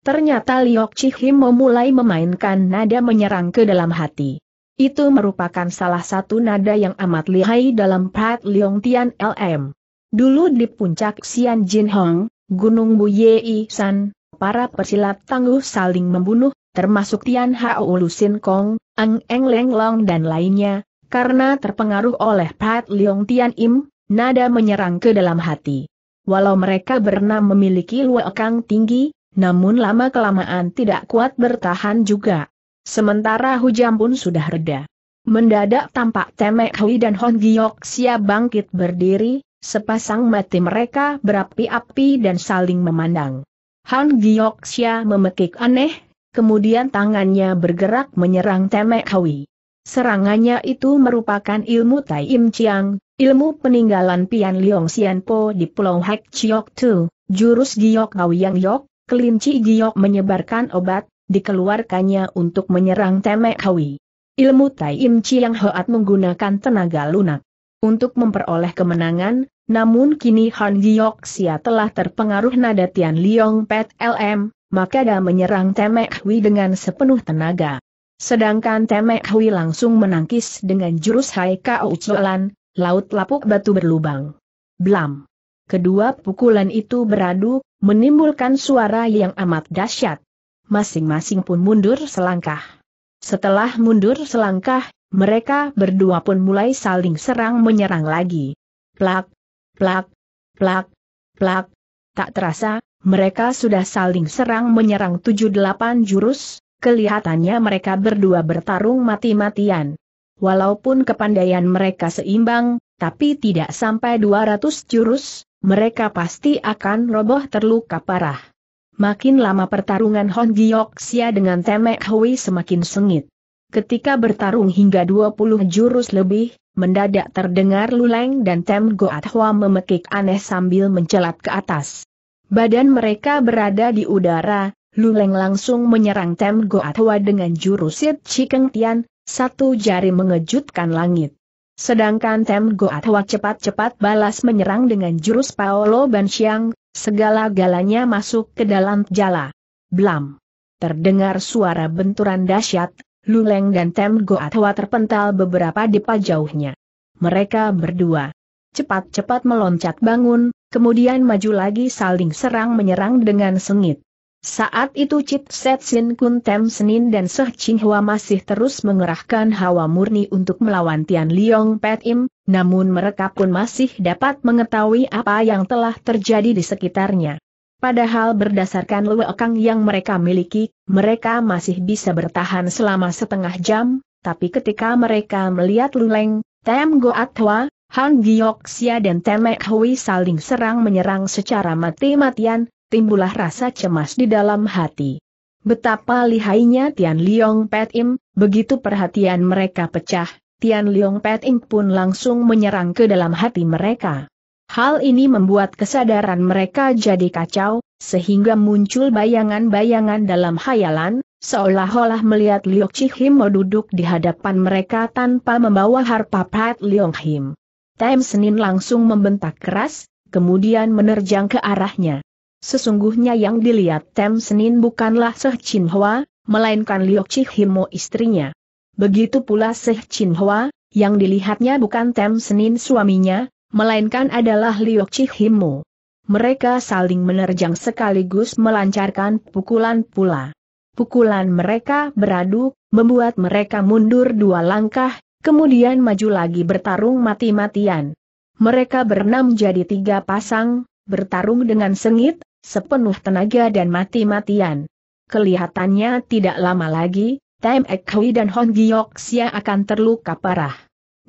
Ternyata Liok Chihim memulai memainkan nada menyerang ke dalam hati. Itu merupakan salah satu nada yang amat lihai dalam Pat Leong Tian LM. Dulu di puncak Xian Jin Hong, Gunung Buye San, para pesilat tangguh saling membunuh, termasuk Tian Hao Lusin Kong, Ang Eng Leng Long dan lainnya, karena terpengaruh oleh Pat Leong Tian Im, nada menyerang ke dalam hati. Walau mereka bernam memiliki luakang tinggi, namun lama-kelamaan tidak kuat bertahan juga. Sementara hujan pun sudah reda. Mendadak tampak Temek Hui dan Hon Giok Sia bangkit berdiri, Sepasang mati mereka berapi-api dan saling memandang. Han Gyoksya memekik aneh, kemudian tangannya bergerak menyerang Temek Hawi. Serangannya itu merupakan ilmu Tai Im Chiang, ilmu peninggalan Pian Liong Sianpo di Pulau Hek Chiok Tu, jurus Giok Yang Yok, kelinci Giok menyebarkan obat, dikeluarkannya untuk menyerang Temek Hawi. Ilmu Tai Im Chiang Hoat menggunakan tenaga lunak untuk memperoleh kemenangan, namun kini Han sia telah terpengaruh nada Tian Liong Pet LM, maka dia menyerang Temek Hui dengan sepenuh tenaga. Sedangkan Temek Hui langsung menangkis dengan jurus Hai Kao Chuelan, laut lapuk batu berlubang. Blam! Kedua pukulan itu beradu, menimbulkan suara yang amat dahsyat. Masing-masing pun mundur selangkah. Setelah mundur selangkah, mereka berdua pun mulai saling serang menyerang lagi. Plak, plak, plak, plak, tak terasa, mereka sudah saling serang menyerang delapan jurus, kelihatannya mereka berdua bertarung mati-matian. Walaupun kepandaian mereka seimbang, tapi tidak sampai 200 jurus, mereka pasti akan roboh terluka parah. Makin lama pertarungan Hon Giok Sia dengan Temek Hui semakin sengit. Ketika bertarung hingga 20 jurus lebih, mendadak terdengar Luleng dan Tem Goat Hua memekik aneh sambil mencelat ke atas. Badan mereka berada di udara, Luleng langsung menyerang Tem Goat Hua dengan jurus Sit Chikeng Tian, satu jari mengejutkan langit. Sedangkan Tem Goat Hua cepat-cepat balas menyerang dengan jurus Paolo Bansiang, segala-galanya masuk ke dalam jala. Blam! Terdengar suara benturan dahsyat, Luleng dan Tem Goatwa terpental beberapa depa jauhnya. Mereka berdua cepat-cepat meloncat bangun, kemudian maju lagi saling serang-menyerang dengan sengit. Saat itu Chit Set Sin Kun Tem Senin dan Seh Ching Hua masih terus mengerahkan hawa murni untuk melawan Tian Liong Pet Im, namun mereka pun masih dapat mengetahui apa yang telah terjadi di sekitarnya. Padahal berdasarkan luekang yang mereka miliki, mereka masih bisa bertahan selama setengah jam, tapi ketika mereka melihat Luleng, Tem Goatwa, Han Giyoksia dan Temek Hui saling serang-menyerang secara mati-matian, timbulah rasa cemas di dalam hati. Betapa lihainya Tian Liong Pet Im, begitu perhatian mereka pecah, Tian Liong Pet Im pun langsung menyerang ke dalam hati mereka. Hal ini membuat kesadaran mereka jadi kacau, sehingga muncul bayangan-bayangan dalam hayalan, seolah-olah melihat Liok mau duduk di hadapan mereka tanpa membawa harpa Pat Liong Him. Tem Senin langsung membentak keras, kemudian menerjang ke arahnya. Sesungguhnya yang dilihat Tem Senin bukanlah Seh Chin Hwa, melainkan Liok mau istrinya. Begitu pula Seh Chin Hwa, yang dilihatnya bukan Tem Senin suaminya, melainkan adalah Liok Cihimu. Mereka saling menerjang sekaligus melancarkan pukulan pula. Pukulan mereka beradu, membuat mereka mundur dua langkah, kemudian maju lagi bertarung mati-matian. Mereka berenam jadi tiga pasang, bertarung dengan sengit, sepenuh tenaga dan mati-matian. Kelihatannya tidak lama lagi, Time Ekhui dan Hong Giyok akan terluka parah.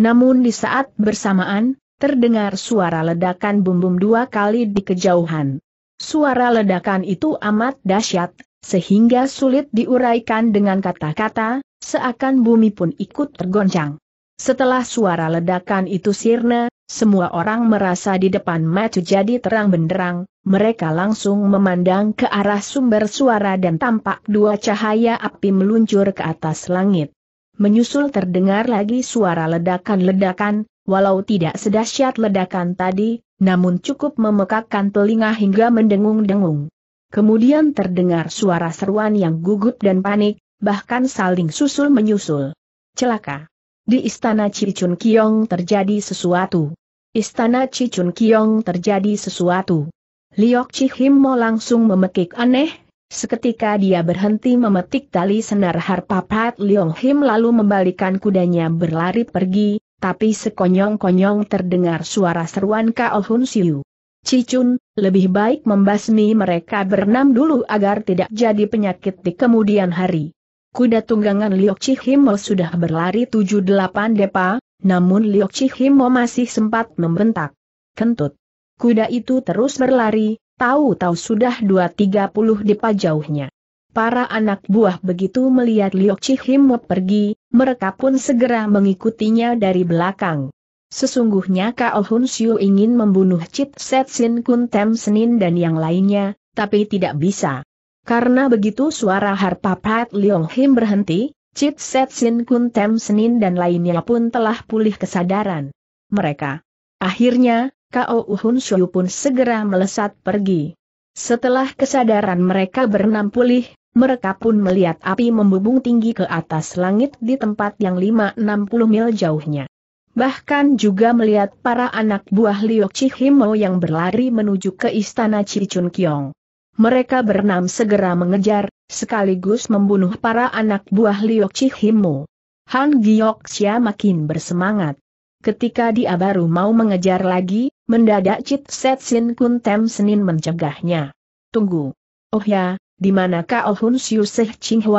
Namun di saat bersamaan, terdengar suara ledakan bumbum dua kali di kejauhan. Suara ledakan itu amat dahsyat, sehingga sulit diuraikan dengan kata-kata, seakan bumi pun ikut tergoncang. Setelah suara ledakan itu sirna, semua orang merasa di depan mata jadi terang benderang, mereka langsung memandang ke arah sumber suara dan tampak dua cahaya api meluncur ke atas langit. Menyusul terdengar lagi suara ledakan-ledakan, walau tidak sedahsyat ledakan tadi, namun cukup memekakkan telinga hingga mendengung-dengung. Kemudian terdengar suara seruan yang gugup dan panik, bahkan saling susul-menyusul. Celaka! Di istana Cicun Kiong terjadi sesuatu. Istana Cicun Kiong terjadi sesuatu. Liok mau langsung memekik aneh, seketika dia berhenti memetik tali senar harpapat Liok Him lalu membalikan kudanya berlari pergi, tapi sekonyong-konyong terdengar suara seruan Kao Hun Siu. Cicun, lebih baik membasmi mereka berenam dulu agar tidak jadi penyakit di kemudian hari. Kuda tunggangan Liok Chihimo sudah berlari 78 depa, namun Liok Chihimo masih sempat membentak. Kentut. Kuda itu terus berlari, tahu-tahu sudah 230 depa jauhnya. Para anak buah begitu melihat Liok Chihim pergi, mereka pun segera mengikutinya dari belakang. Sesungguhnya Kao Hun Xiu ingin membunuh Chit Set Sin Kun Tem Senin dan yang lainnya, tapi tidak bisa. Karena begitu suara harpa Pat Liong Him berhenti, Chit Set Sin Kun Tem Senin dan lainnya pun telah pulih kesadaran. Mereka. Akhirnya, Kao Hun Xiu pun segera melesat pergi. Setelah kesadaran mereka berenam pulih, mereka pun melihat api membubung tinggi ke atas langit di tempat yang 560 mil jauhnya. Bahkan juga melihat para anak buah Liok Chihimo yang berlari menuju ke istana Chichun Kyong. Mereka berenam segera mengejar, sekaligus membunuh para anak buah Liok Chihimo. Han Xia makin bersemangat. Ketika dia baru mau mengejar lagi, mendadak Chit Set Sin Kun Tem Senin mencegahnya. Tunggu. Oh ya, di manakah Oh Hun Siu Seh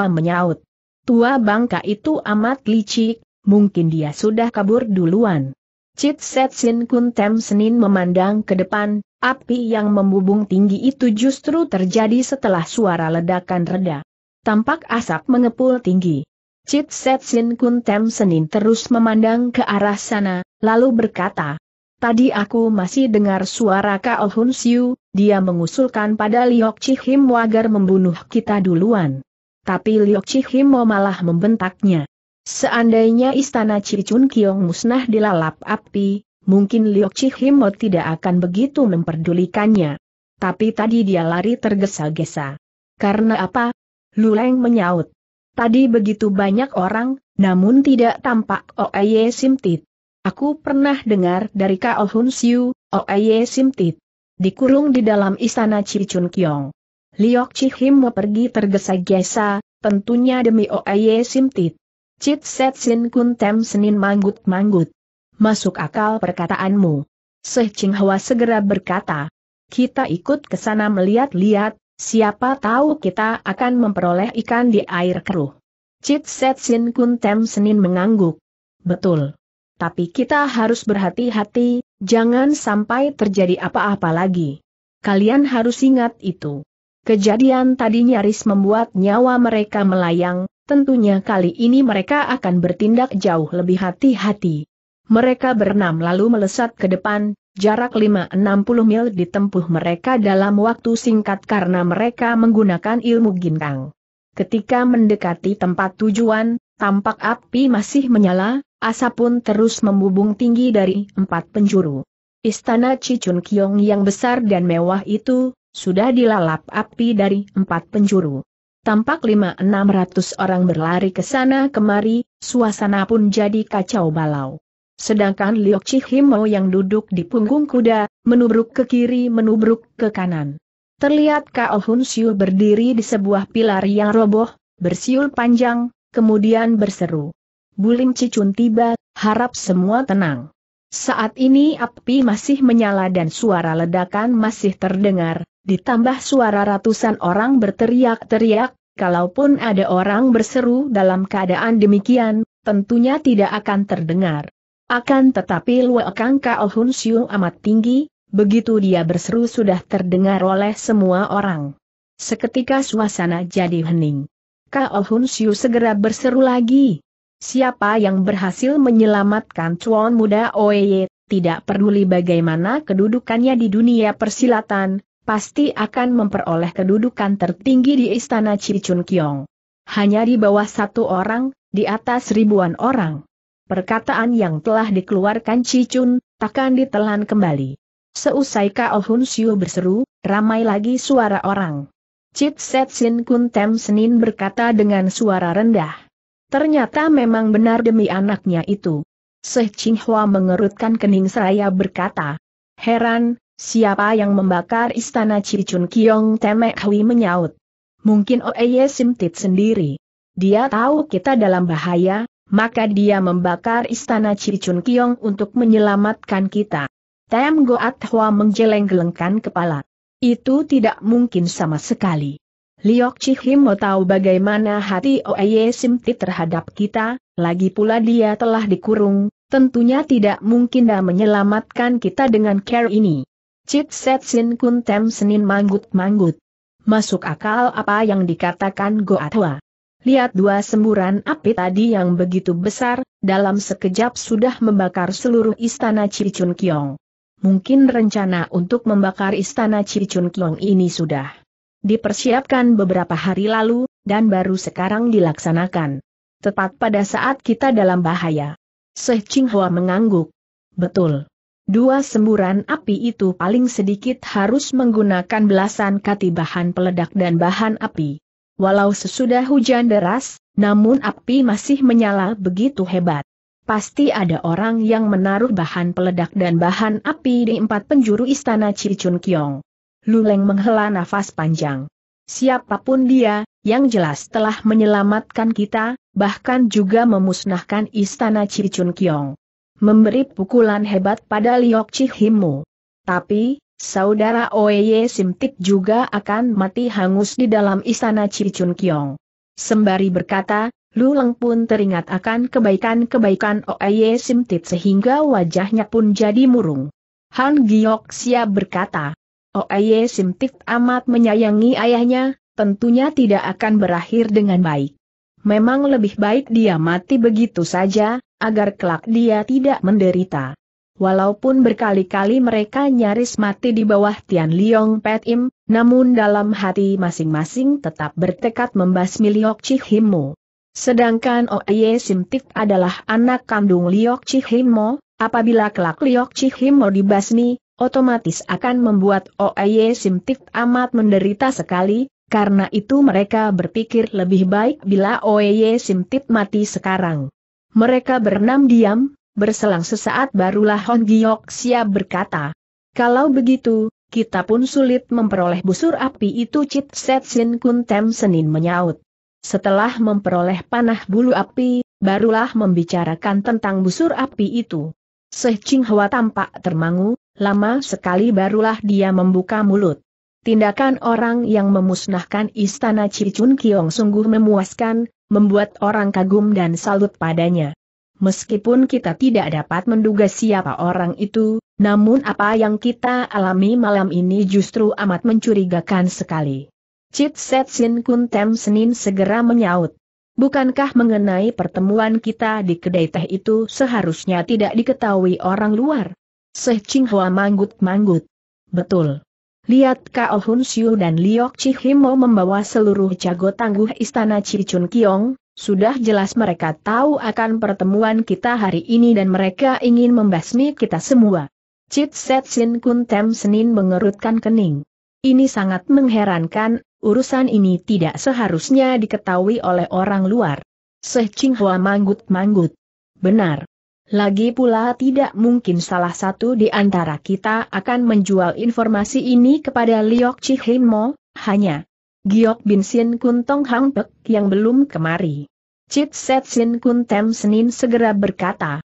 menyaut. Tua bangka itu amat licik, mungkin dia sudah kabur duluan. Cit Set Sin Kun Tem Senin memandang ke depan, api yang membubung tinggi itu justru terjadi setelah suara ledakan reda. Tampak asap mengepul tinggi. Cit Set Sin Kun Tem Senin terus memandang ke arah sana, lalu berkata, Tadi aku masih dengar suara Kao Hun Siu, dia mengusulkan pada Liok Chihim agar membunuh kita duluan. Tapi Liok Chihim malah membentaknya. Seandainya istana Cicun Kiong musnah dilalap api, mungkin Liok Chihim tidak akan begitu memperdulikannya. Tapi tadi dia lari tergesa-gesa. Karena apa? Luleng menyaut. Tadi begitu banyak orang, namun tidak tampak Oeye Simtit. Aku pernah dengar dari Kao Hun Siu, Oeye Simtit. Dikurung di dalam istana Cicun Kiong. Liok Chihim mau pergi tergesa-gesa, tentunya demi Oeye Simtit. Cit Set Sin Kun Tem Senin manggut-manggut. Masuk akal perkataanmu. Seh Ching Hwa segera berkata. Kita ikut ke sana melihat-lihat, siapa tahu kita akan memperoleh ikan di air keruh. Cit Set Sin Kun Tem Senin mengangguk. Betul tapi kita harus berhati-hati, jangan sampai terjadi apa-apa lagi. Kalian harus ingat itu. Kejadian tadi nyaris membuat nyawa mereka melayang, tentunya kali ini mereka akan bertindak jauh lebih hati-hati. Mereka berenam lalu melesat ke depan, jarak 5-60 mil ditempuh mereka dalam waktu singkat karena mereka menggunakan ilmu ginkang. Ketika mendekati tempat tujuan, Tampak api masih menyala, asap pun terus membubung tinggi dari empat penjuru. Istana Cicun Kiong yang besar dan mewah itu, sudah dilalap api dari empat penjuru. Tampak lima enam ratus orang berlari ke sana kemari, suasana pun jadi kacau balau. Sedangkan Liok Chihimo yang duduk di punggung kuda, menubruk ke kiri menubruk ke kanan. Terlihat Kao Hun Siu berdiri di sebuah pilar yang roboh, bersiul panjang, kemudian berseru. Bulim Cicun tiba, harap semua tenang. Saat ini api masih menyala dan suara ledakan masih terdengar, ditambah suara ratusan orang berteriak-teriak, kalaupun ada orang berseru dalam keadaan demikian, tentunya tidak akan terdengar. Akan tetapi luakang Kao Hun Siu amat tinggi, begitu dia berseru sudah terdengar oleh semua orang. Seketika suasana jadi hening. Kao oh Hun Xiu segera berseru lagi. Siapa yang berhasil menyelamatkan Chuan Muda Oye, tidak peduli bagaimana kedudukannya di dunia persilatan, pasti akan memperoleh kedudukan tertinggi di istana Chichun Kiong. Hanya di bawah satu orang, di atas ribuan orang. Perkataan yang telah dikeluarkan Chichun, takkan ditelan kembali. Seusai Kao oh Hun Xiu berseru, ramai lagi suara orang. Chit Set Sin Kun Tem Senin berkata dengan suara rendah. Ternyata memang benar demi anaknya itu. Seh Ching Hua mengerutkan kening seraya berkata. Heran, siapa yang membakar istana Cicun Kiong Temek Hui menyaut. Mungkin Oeye Simtit sendiri. Dia tahu kita dalam bahaya, maka dia membakar istana Cicun Kiong untuk menyelamatkan kita. Tem Goat Hua menjeleng gelengkan kepala. Itu tidak mungkin sama sekali. Liok mau tahu bagaimana hati Oeye Simti terhadap kita, lagi pula dia telah dikurung, tentunya tidak mungkin dah menyelamatkan kita dengan care ini. Chit Set Sin Kun Tem Senin manggut-manggut. Masuk akal apa yang dikatakan Goatwa. Lihat dua semburan api tadi yang begitu besar, dalam sekejap sudah membakar seluruh istana Cicun Kyong mungkin rencana untuk membakar istana Cicun Kiong ini sudah dipersiapkan beberapa hari lalu, dan baru sekarang dilaksanakan. Tepat pada saat kita dalam bahaya. Seh Hua mengangguk. Betul. Dua semburan api itu paling sedikit harus menggunakan belasan kati bahan peledak dan bahan api. Walau sesudah hujan deras, namun api masih menyala begitu hebat. Pasti ada orang yang menaruh bahan peledak dan bahan api di empat penjuru istana Cicun Kiong. Luleng menghela nafas panjang. Siapapun dia, yang jelas telah menyelamatkan kita, bahkan juga memusnahkan istana Cicun Kiong. Memberi pukulan hebat pada Liok Chihimu. Tapi, saudara Oeye Simtik juga akan mati hangus di dalam istana Cicun Kiong. Sembari berkata, Lu Leng pun teringat akan kebaikan-kebaikan Oye Simtit sehingga wajahnya pun jadi murung. Han Giok Sia berkata, Oye Simtit amat menyayangi ayahnya, tentunya tidak akan berakhir dengan baik. Memang lebih baik dia mati begitu saja, agar kelak dia tidak menderita. Walaupun berkali-kali mereka nyaris mati di bawah Tian Liong Pet Im, namun dalam hati masing-masing tetap bertekad membasmi Liok Chihimu. Sedangkan Oye Simtik adalah anak kandung Liok Chihimo, apabila kelak Liok Chihimo dibasmi, otomatis akan membuat Oye Simtik amat menderita sekali, karena itu mereka berpikir lebih baik bila Oye Simtik mati sekarang. Mereka berenam diam, berselang sesaat barulah Hon Giok siap berkata, kalau begitu, kita pun sulit memperoleh busur api itu Cit Set Kun Tem Senin menyaut. Setelah memperoleh panah bulu api, barulah membicarakan tentang busur api itu. Seh Ching Hwa tampak termangu, lama sekali barulah dia membuka mulut. Tindakan orang yang memusnahkan istana Cicun Kiong sungguh memuaskan, membuat orang kagum dan salut padanya. Meskipun kita tidak dapat menduga siapa orang itu, namun apa yang kita alami malam ini justru amat mencurigakan sekali. Chit Set Sin Kun Tem Senin segera menyaut. Bukankah mengenai pertemuan kita di kedai teh itu seharusnya tidak diketahui orang luar? Seh Ching Hua manggut-manggut. Betul. Lihat Kao Hun Siu dan Liok Chihimo membawa seluruh jago tangguh istana Cicun Kiong, sudah jelas mereka tahu akan pertemuan kita hari ini dan mereka ingin membasmi kita semua. Chit Set Sin Kun Tem Senin mengerutkan kening. Ini sangat mengherankan, urusan ini tidak seharusnya diketahui oleh orang luar. Seh Ching manggut-manggut. Benar. Lagi pula tidak mungkin salah satu di antara kita akan menjual informasi ini kepada Liok Chihim Mo, hanya Giok Bin Sin Kun Tong Hang Pek yang belum kemari. Chit Set Sin Kun Tem Senin segera berkata,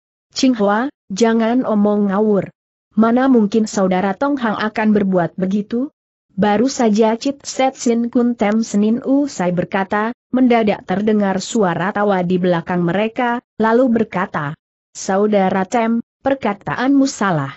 Hua, jangan omong ngawur. Mana mungkin saudara Tong Hang akan berbuat begitu? Baru saja Cit Kun Tem Senin usai berkata, mendadak terdengar suara tawa di belakang mereka, lalu berkata, Saudara Tem, perkataanmu salah.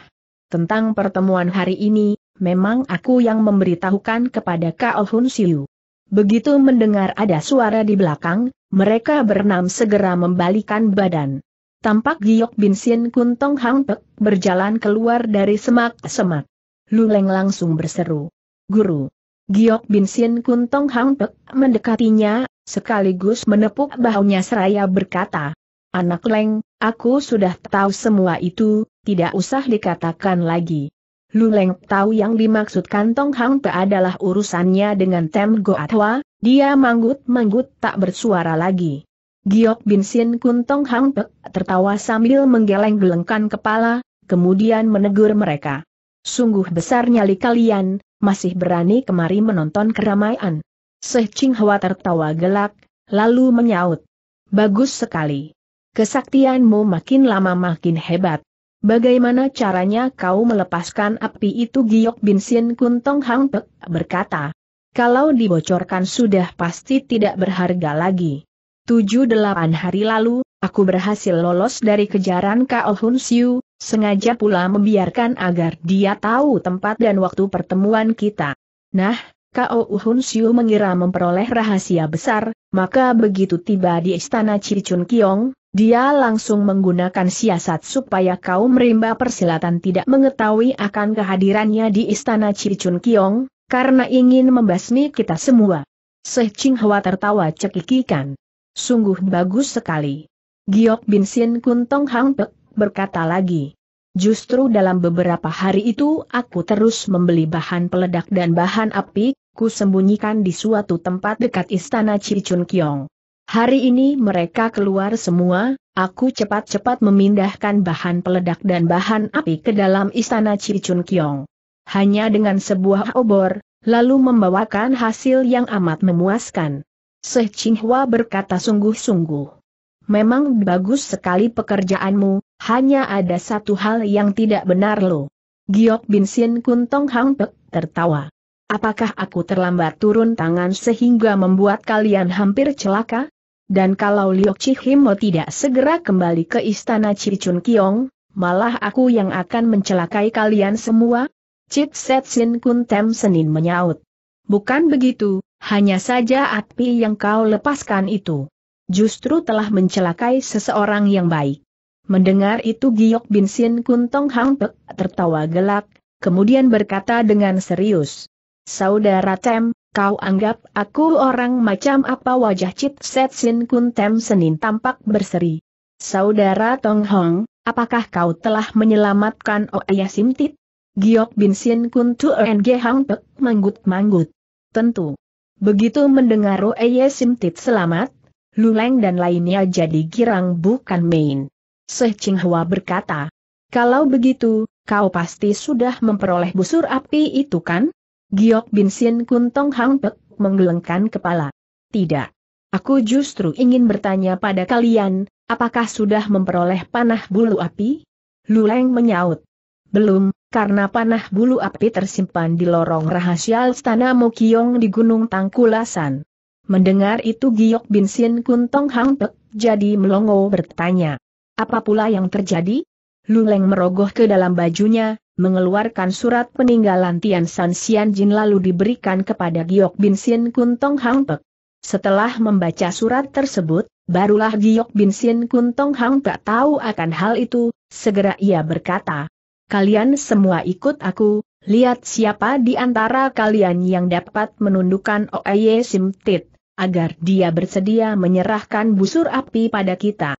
Tentang pertemuan hari ini, memang aku yang memberitahukan kepada Kao oh Hun Siu. Begitu mendengar ada suara di belakang, mereka bernam segera membalikan badan. Tampak Giok Bin Sin Kuntong Hang Pek berjalan keluar dari semak-semak. Luleng langsung berseru. Guru. Giok Bin Sin Kun Tong Hang Pek mendekatinya, sekaligus menepuk bahunya seraya berkata, Anak Leng, aku sudah tahu semua itu, tidak usah dikatakan lagi. Lu Leng tahu yang dimaksudkan Tong Hang Pek adalah urusannya dengan Tem Go Atwa, dia manggut-manggut tak bersuara lagi. Giok Bin Sin Kun Tong Hang Pek tertawa sambil menggeleng-gelengkan kepala, kemudian menegur mereka. Sungguh besar nyali kalian, masih berani kemari menonton keramaian. Seh Hwa tertawa gelak, lalu menyaut. Bagus sekali. Kesaktianmu makin lama makin hebat. Bagaimana caranya kau melepaskan api itu Giok Bin Sin Kun Tong Hang Pek berkata. Kalau dibocorkan sudah pasti tidak berharga lagi. Tujuh delapan hari lalu, aku berhasil lolos dari kejaran Kao oh Hun Siu, Sengaja pula membiarkan agar dia tahu tempat dan waktu pertemuan kita. Nah, K.O. Hun Siu mengira memperoleh rahasia besar, maka begitu tiba di istana Cicun Kiong, dia langsung menggunakan siasat supaya kaum rimba persilatan tidak mengetahui akan kehadirannya di istana Cicun Kiong, karena ingin membasmi kita semua. Seh Ching Hwa tertawa cekikikan. Sungguh bagus sekali. Giok Bin Sin Kun Hang Pek berkata lagi. Justru dalam beberapa hari itu aku terus membeli bahan peledak dan bahan api, ku sembunyikan di suatu tempat dekat istana Cicun Kiong. Hari ini mereka keluar semua, aku cepat-cepat memindahkan bahan peledak dan bahan api ke dalam istana Cicun Kiong. Hanya dengan sebuah obor, lalu membawakan hasil yang amat memuaskan. Seh Hua berkata sungguh-sungguh. Memang bagus sekali pekerjaanmu, hanya ada satu hal yang tidak benar lo. Giok Bin Sin Kun Tong Hang Pek tertawa. Apakah aku terlambat turun tangan sehingga membuat kalian hampir celaka? Dan kalau Liok Chihimo tidak segera kembali ke istana Cicun Kiong, malah aku yang akan mencelakai kalian semua? Cit Set Sin Kun Tem Senin menyaut. Bukan begitu, hanya saja api yang kau lepaskan itu. Justru telah mencelakai seseorang yang baik. Mendengar itu Giok Bin Sin Kun Hang Pek tertawa gelak, kemudian berkata dengan serius. Saudara Tem, kau anggap aku orang macam apa wajah Cit Set Sin Kun Tem Senin tampak berseri. Saudara Tong Hong, apakah kau telah menyelamatkan Sim Simtit? Giok Bin Sin Kun Tuen Ge Hang Pek manggut-manggut. Tentu. Begitu mendengar Sim Tit selamat, Luleng dan lainnya jadi girang bukan main. Seh Hua berkata. Kalau begitu, kau pasti sudah memperoleh busur api itu kan? Giok Bin Sin Kun Tong Hang Pek menggelengkan kepala. Tidak. Aku justru ingin bertanya pada kalian, apakah sudah memperoleh panah bulu api? Luleng menyaut. Belum, karena panah bulu api tersimpan di lorong rahasia Istana Mokyong di Gunung Tangkulasan. Mendengar itu Giok Bin Sin Kun Tong Hang Pek jadi melongo bertanya. Apa pula yang terjadi? Luleng merogoh ke dalam bajunya, mengeluarkan surat peninggalan Tian San Xian Jin lalu diberikan kepada Giok Bin Sin Kun Hang Pek. Setelah membaca surat tersebut, barulah Giok Bin Sin Kun Hang Pek tahu akan hal itu, segera ia berkata, Kalian semua ikut aku, lihat siapa di antara kalian yang dapat menundukkan Oeye Tit, agar dia bersedia menyerahkan busur api pada kita.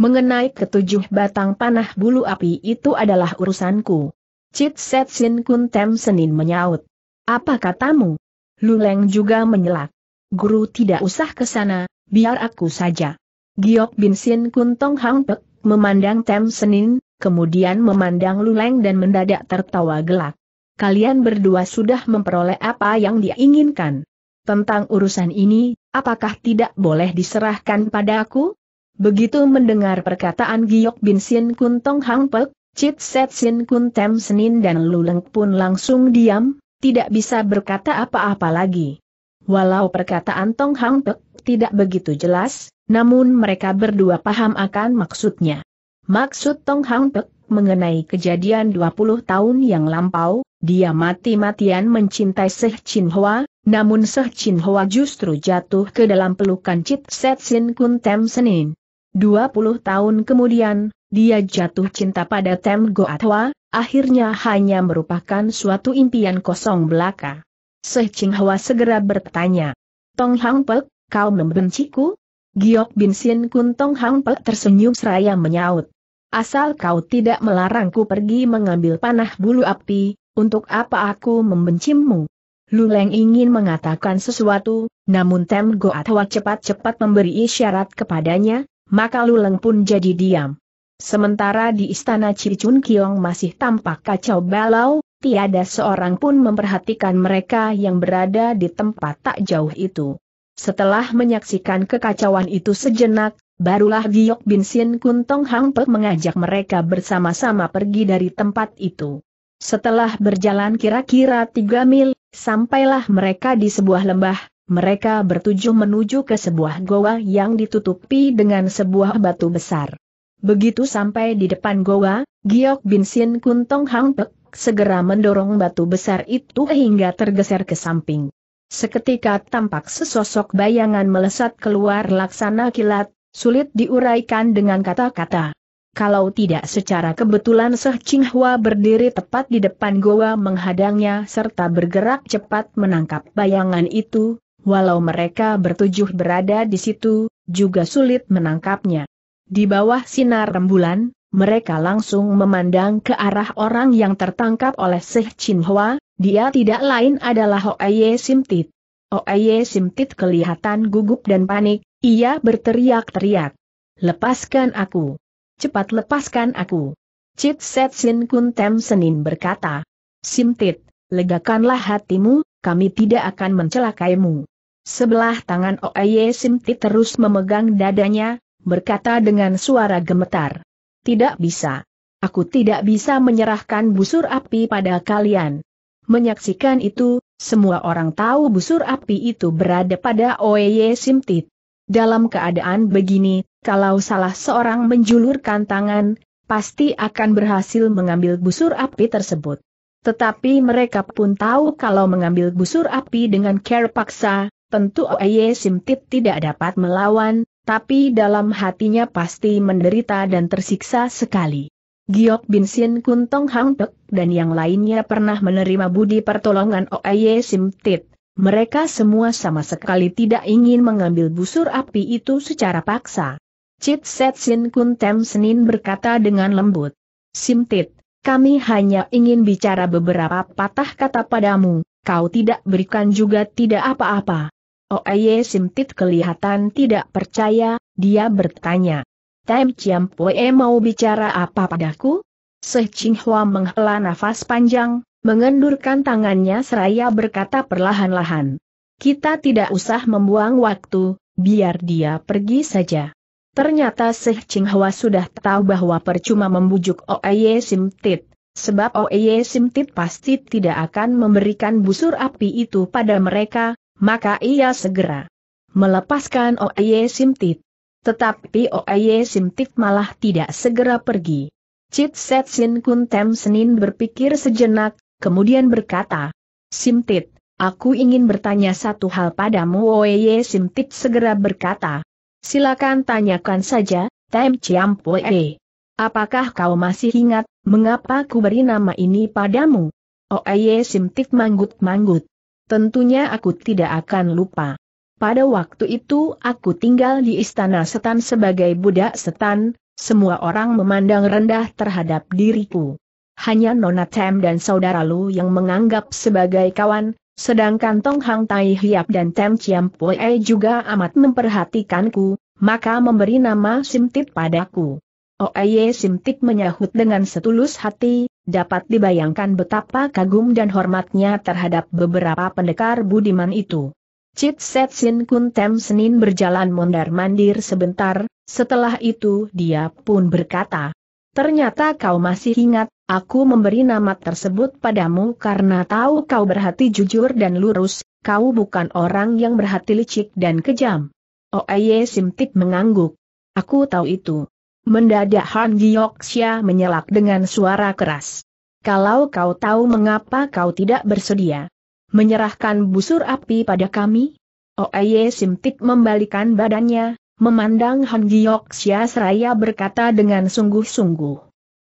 Mengenai ketujuh batang panah bulu api itu adalah urusanku. Cit Set Sin Kun Tem Senin menyaut. Apa katamu? Luleng juga menyelak. Guru tidak usah ke sana, biar aku saja. Giok Bin Sin Kun Tong Hang Pek memandang Tem Senin, kemudian memandang Luleng dan mendadak tertawa gelak. Kalian berdua sudah memperoleh apa yang diinginkan. Tentang urusan ini, apakah tidak boleh diserahkan padaku? Begitu mendengar perkataan Giok Bin Sin Kun Tong Hang Pek, Chit Set Sin Kun Tem Senin dan Luleng pun langsung diam, tidak bisa berkata apa-apa lagi. Walau perkataan Tong Hang Pek tidak begitu jelas, namun mereka berdua paham akan maksudnya. Maksud Tong Hang Pek mengenai kejadian 20 tahun yang lampau, dia mati-matian mencintai Seh Chin Hua, namun Seh Chin Hua justru jatuh ke dalam pelukan Chit Set Sin Kun Tem Senin. 20 tahun kemudian, dia jatuh cinta pada Tem Goatwa, akhirnya hanya merupakan suatu impian kosong belaka. Seh Ching Hwa segera bertanya, Tong Hang Pek, kau membenciku? Giok Bin Sin Kun Tong Hang Pek tersenyum seraya menyaut. Asal kau tidak melarangku pergi mengambil panah bulu api, untuk apa aku membencimu? Luleng ingin mengatakan sesuatu, namun Tem Goatwa cepat-cepat memberi isyarat kepadanya, maka Luleng pun jadi diam. Sementara di istana Cicun Kiong masih tampak kacau balau, tiada seorang pun memperhatikan mereka yang berada di tempat tak jauh itu. Setelah menyaksikan kekacauan itu sejenak, barulah Giok Bin Sin Kun Hang Pe mengajak mereka bersama-sama pergi dari tempat itu. Setelah berjalan kira-kira tiga mil, sampailah mereka di sebuah lembah, mereka bertujuh menuju ke sebuah goa yang ditutupi dengan sebuah batu besar. Begitu sampai di depan goa, Giok Bin Sin Kuntong Hang Pek segera mendorong batu besar itu hingga tergeser ke samping. Seketika tampak sesosok bayangan melesat keluar laksana kilat, sulit diuraikan dengan kata-kata. Kalau tidak secara kebetulan Seh Hua berdiri tepat di depan goa menghadangnya serta bergerak cepat menangkap bayangan itu, walau mereka bertujuh berada di situ, juga sulit menangkapnya. Di bawah sinar rembulan, mereka langsung memandang ke arah orang yang tertangkap oleh Seh Chin Hwa, dia tidak lain adalah Hoaye Simtit. Sim Simtit kelihatan gugup dan panik, ia berteriak-teriak. Lepaskan aku! Cepat lepaskan aku! Cit Set Sin Kun Tem Senin berkata. Simtit, legakanlah hatimu, kami tidak akan mencelakaimu. Sebelah tangan Oye Simti terus memegang dadanya, berkata dengan suara gemetar. Tidak bisa. Aku tidak bisa menyerahkan busur api pada kalian. Menyaksikan itu, semua orang tahu busur api itu berada pada Oye Simti. Dalam keadaan begini, kalau salah seorang menjulurkan tangan, pasti akan berhasil mengambil busur api tersebut. Tetapi mereka pun tahu kalau mengambil busur api dengan care paksa, Tentu Oye Simtit tidak dapat melawan, tapi dalam hatinya pasti menderita dan tersiksa sekali. Giok Bin Sin Kuntong Hang Pek dan yang lainnya pernah menerima budi pertolongan Oye Simtit. Mereka semua sama sekali tidak ingin mengambil busur api itu secara paksa. Chit Set Sin Kun Tem Senin berkata dengan lembut. Simtit, kami hanya ingin bicara beberapa patah kata padamu, kau tidak berikan juga tidak apa-apa. Oeye oh, Simtit kelihatan tidak percaya, dia bertanya. Tem Chiam Poe mau bicara apa padaku? Seh Ching Hua menghela nafas panjang, mengendurkan tangannya seraya berkata perlahan-lahan. Kita tidak usah membuang waktu, biar dia pergi saja. Ternyata Seh Ching Hua sudah tahu bahwa percuma membujuk Oeye oh Simtit, sebab Oeye oh Simtit pasti tidak akan memberikan busur api itu pada mereka, maka ia segera melepaskan Oye Simtit. Tetapi Oye Simtit malah tidak segera pergi. Cit Set Sin Kun Tem Senin berpikir sejenak, kemudian berkata, Simtit, aku ingin bertanya satu hal padamu Oye Simtit segera berkata, silakan tanyakan saja, Tem Poe. Apakah kau masih ingat, mengapa ku beri nama ini padamu? Oye Simtit manggut-manggut. Tentunya aku tidak akan lupa. Pada waktu itu aku tinggal di istana setan sebagai budak setan, semua orang memandang rendah terhadap diriku. Hanya Nona Tem dan saudara Lu yang menganggap sebagai kawan, sedangkan Tong Hang Tai Hiap dan Tem Chiam Pue juga amat memperhatikanku, maka memberi nama Simtit padaku. Oeye Simtik menyahut dengan setulus hati, dapat dibayangkan betapa kagum dan hormatnya terhadap beberapa pendekar budiman itu. Chit Set Sin Kun Tem Senin berjalan mondar-mandir sebentar, setelah itu dia pun berkata, Ternyata kau masih ingat, aku memberi nama tersebut padamu karena tahu kau berhati jujur dan lurus, kau bukan orang yang berhati licik dan kejam. Oeye Simtik mengangguk. Aku tahu itu. Mendadak Han Gioksya menyelak dengan suara keras. Kalau kau tahu mengapa kau tidak bersedia menyerahkan busur api pada kami? Oeye Simtik membalikan badannya, memandang Han Gioksya seraya berkata dengan sungguh-sungguh.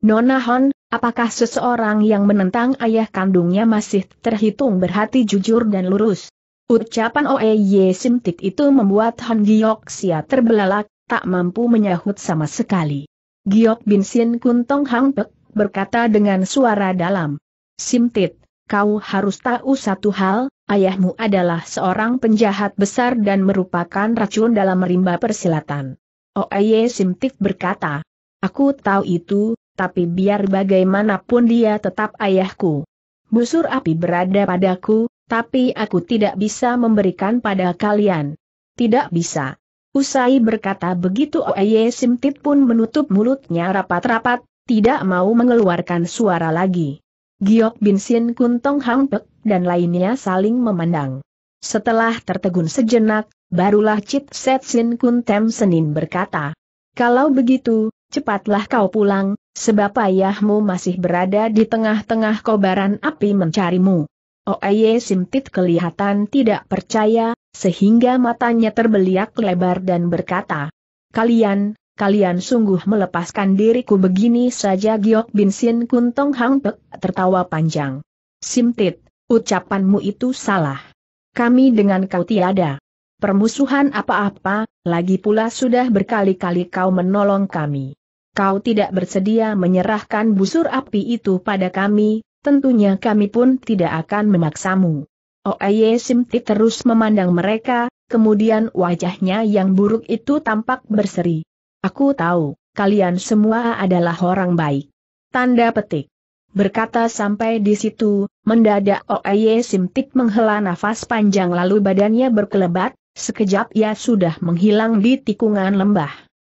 Nona Han, apakah seseorang yang menentang ayah kandungnya masih terhitung berhati jujur dan lurus? Ucapan Oeye Simtik itu membuat Han Gioksya terbelalak, tak mampu menyahut sama sekali. Giok Bin Sin Kun Tong Hang Pek, berkata dengan suara dalam. Simtit, kau harus tahu satu hal, ayahmu adalah seorang penjahat besar dan merupakan racun dalam rimba persilatan. Oeye oh, Simtit berkata, aku tahu itu, tapi biar bagaimanapun dia tetap ayahku. Busur api berada padaku, tapi aku tidak bisa memberikan pada kalian. Tidak bisa. Usai berkata begitu Oye Simtit pun menutup mulutnya rapat-rapat, tidak mau mengeluarkan suara lagi. Giok Bin Sin Kun Tong Hang Pek dan lainnya saling memandang. Setelah tertegun sejenak, barulah Chit Set Sin Kun Tem Senin berkata, Kalau begitu, cepatlah kau pulang, sebab ayahmu masih berada di tengah-tengah kobaran api mencarimu. Oeye Simtit kelihatan tidak percaya, sehingga matanya terbeliak lebar dan berkata, Kalian, kalian sungguh melepaskan diriku begini saja Giok Bin Sin Kuntong Hang Pek tertawa panjang. Simtit, ucapanmu itu salah. Kami dengan kau tiada permusuhan apa-apa, lagi pula sudah berkali-kali kau menolong kami. Kau tidak bersedia menyerahkan busur api itu pada kami, tentunya kami pun tidak akan memaksamu. Oeye Simti terus memandang mereka, kemudian wajahnya yang buruk itu tampak berseri. Aku tahu, kalian semua adalah orang baik. Tanda petik. Berkata sampai di situ, mendadak Oeye Simtik menghela nafas panjang lalu badannya berkelebat, sekejap ia sudah menghilang di tikungan lembah.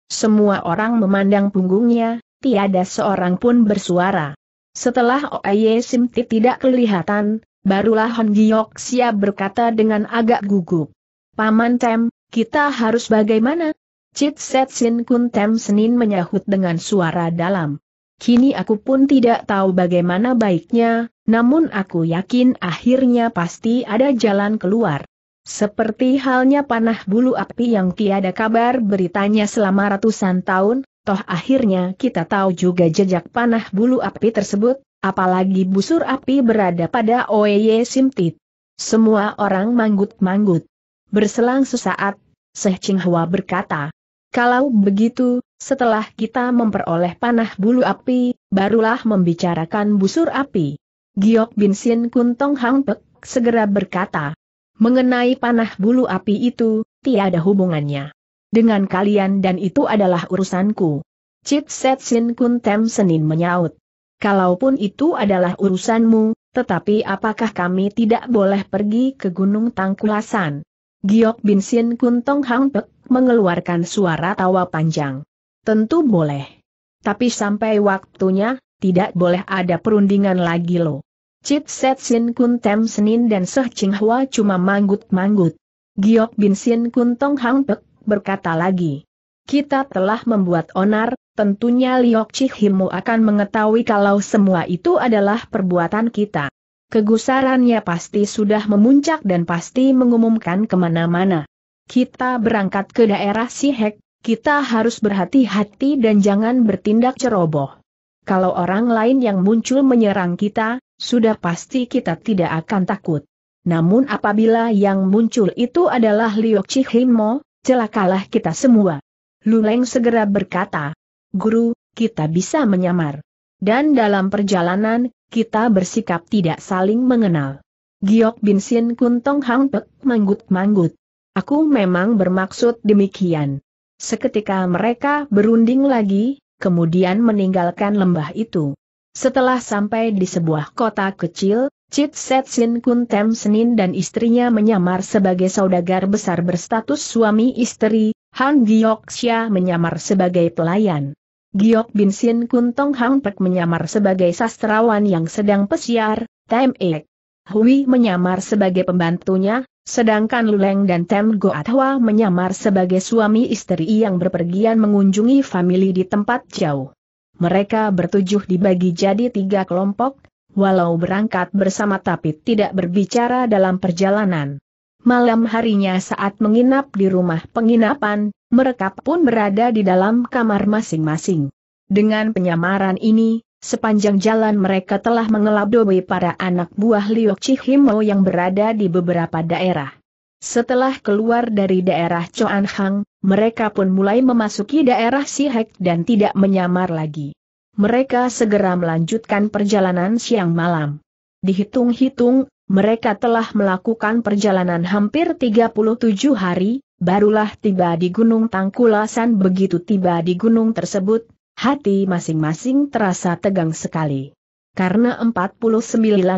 Semua orang memandang punggungnya, tiada seorang pun bersuara. Setelah Oye Simti tidak kelihatan, barulah Hon Giok Sia berkata dengan agak gugup. Paman Tem, kita harus bagaimana? Cit Set Sin Kun Tem Senin menyahut dengan suara dalam. Kini aku pun tidak tahu bagaimana baiknya, namun aku yakin akhirnya pasti ada jalan keluar. Seperti halnya panah bulu api yang tiada kabar beritanya selama ratusan tahun, Toh akhirnya kita tahu juga jejak panah bulu api tersebut, apalagi busur api berada pada Oye Simtit. Semua orang manggut-manggut. Berselang sesaat, Seh Ching berkata, kalau begitu, setelah kita memperoleh panah bulu api, barulah membicarakan busur api. Giok Bin Sin Kuntong Hang Pek segera berkata, mengenai panah bulu api itu, tiada hubungannya dengan kalian dan itu adalah urusanku. Chipset Set Sin Kun Tem Senin menyaut. Kalaupun itu adalah urusanmu, tetapi apakah kami tidak boleh pergi ke Gunung Tangkulasan? Giok Bin Sin Kun Tong Hang Pek mengeluarkan suara tawa panjang. Tentu boleh. Tapi sampai waktunya, tidak boleh ada perundingan lagi lo. Chipset Set Sin Kun Tem Senin dan Seh Ching Hwa cuma manggut-manggut. Giok Bin Sin Kun Tong Hang Pek berkata lagi. Kita telah membuat onar, tentunya Liok Cihimu akan mengetahui kalau semua itu adalah perbuatan kita. Kegusarannya pasti sudah memuncak dan pasti mengumumkan kemana-mana. Kita berangkat ke daerah Sihek, kita harus berhati-hati dan jangan bertindak ceroboh. Kalau orang lain yang muncul menyerang kita, sudah pasti kita tidak akan takut. Namun apabila yang muncul itu adalah Liok Cihimu? celakalah kita semua. Luleng segera berkata, Guru, kita bisa menyamar. Dan dalam perjalanan, kita bersikap tidak saling mengenal. Giok Bin Sin Kuntong Hang Pek manggut-manggut. Aku memang bermaksud demikian. Seketika mereka berunding lagi, kemudian meninggalkan lembah itu. Setelah sampai di sebuah kota kecil, Chit Sin Kun Tem Senin dan istrinya menyamar sebagai saudagar besar berstatus suami istri, Han Xia menyamar sebagai pelayan. Giok Bin Sin Kun Tong Hang Pek menyamar sebagai sastrawan yang sedang pesiar, Tem Ek. Hui menyamar sebagai pembantunya, sedangkan Luleng dan Tem Go Hwa menyamar sebagai suami istri yang berpergian mengunjungi famili di tempat jauh. Mereka bertujuh dibagi jadi tiga kelompok, walau berangkat bersama tapi tidak berbicara dalam perjalanan. Malam harinya saat menginap di rumah penginapan, mereka pun berada di dalam kamar masing-masing. Dengan penyamaran ini, sepanjang jalan mereka telah mengelabui para anak buah Liu Chihimo yang berada di beberapa daerah. Setelah keluar dari daerah Choanhang, Hang, mereka pun mulai memasuki daerah Sihek dan tidak menyamar lagi mereka segera melanjutkan perjalanan siang malam. Dihitung-hitung, mereka telah melakukan perjalanan hampir 37 hari, barulah tiba di Gunung Tangkulasan begitu tiba di gunung tersebut, hati masing-masing terasa tegang sekali. Karena 49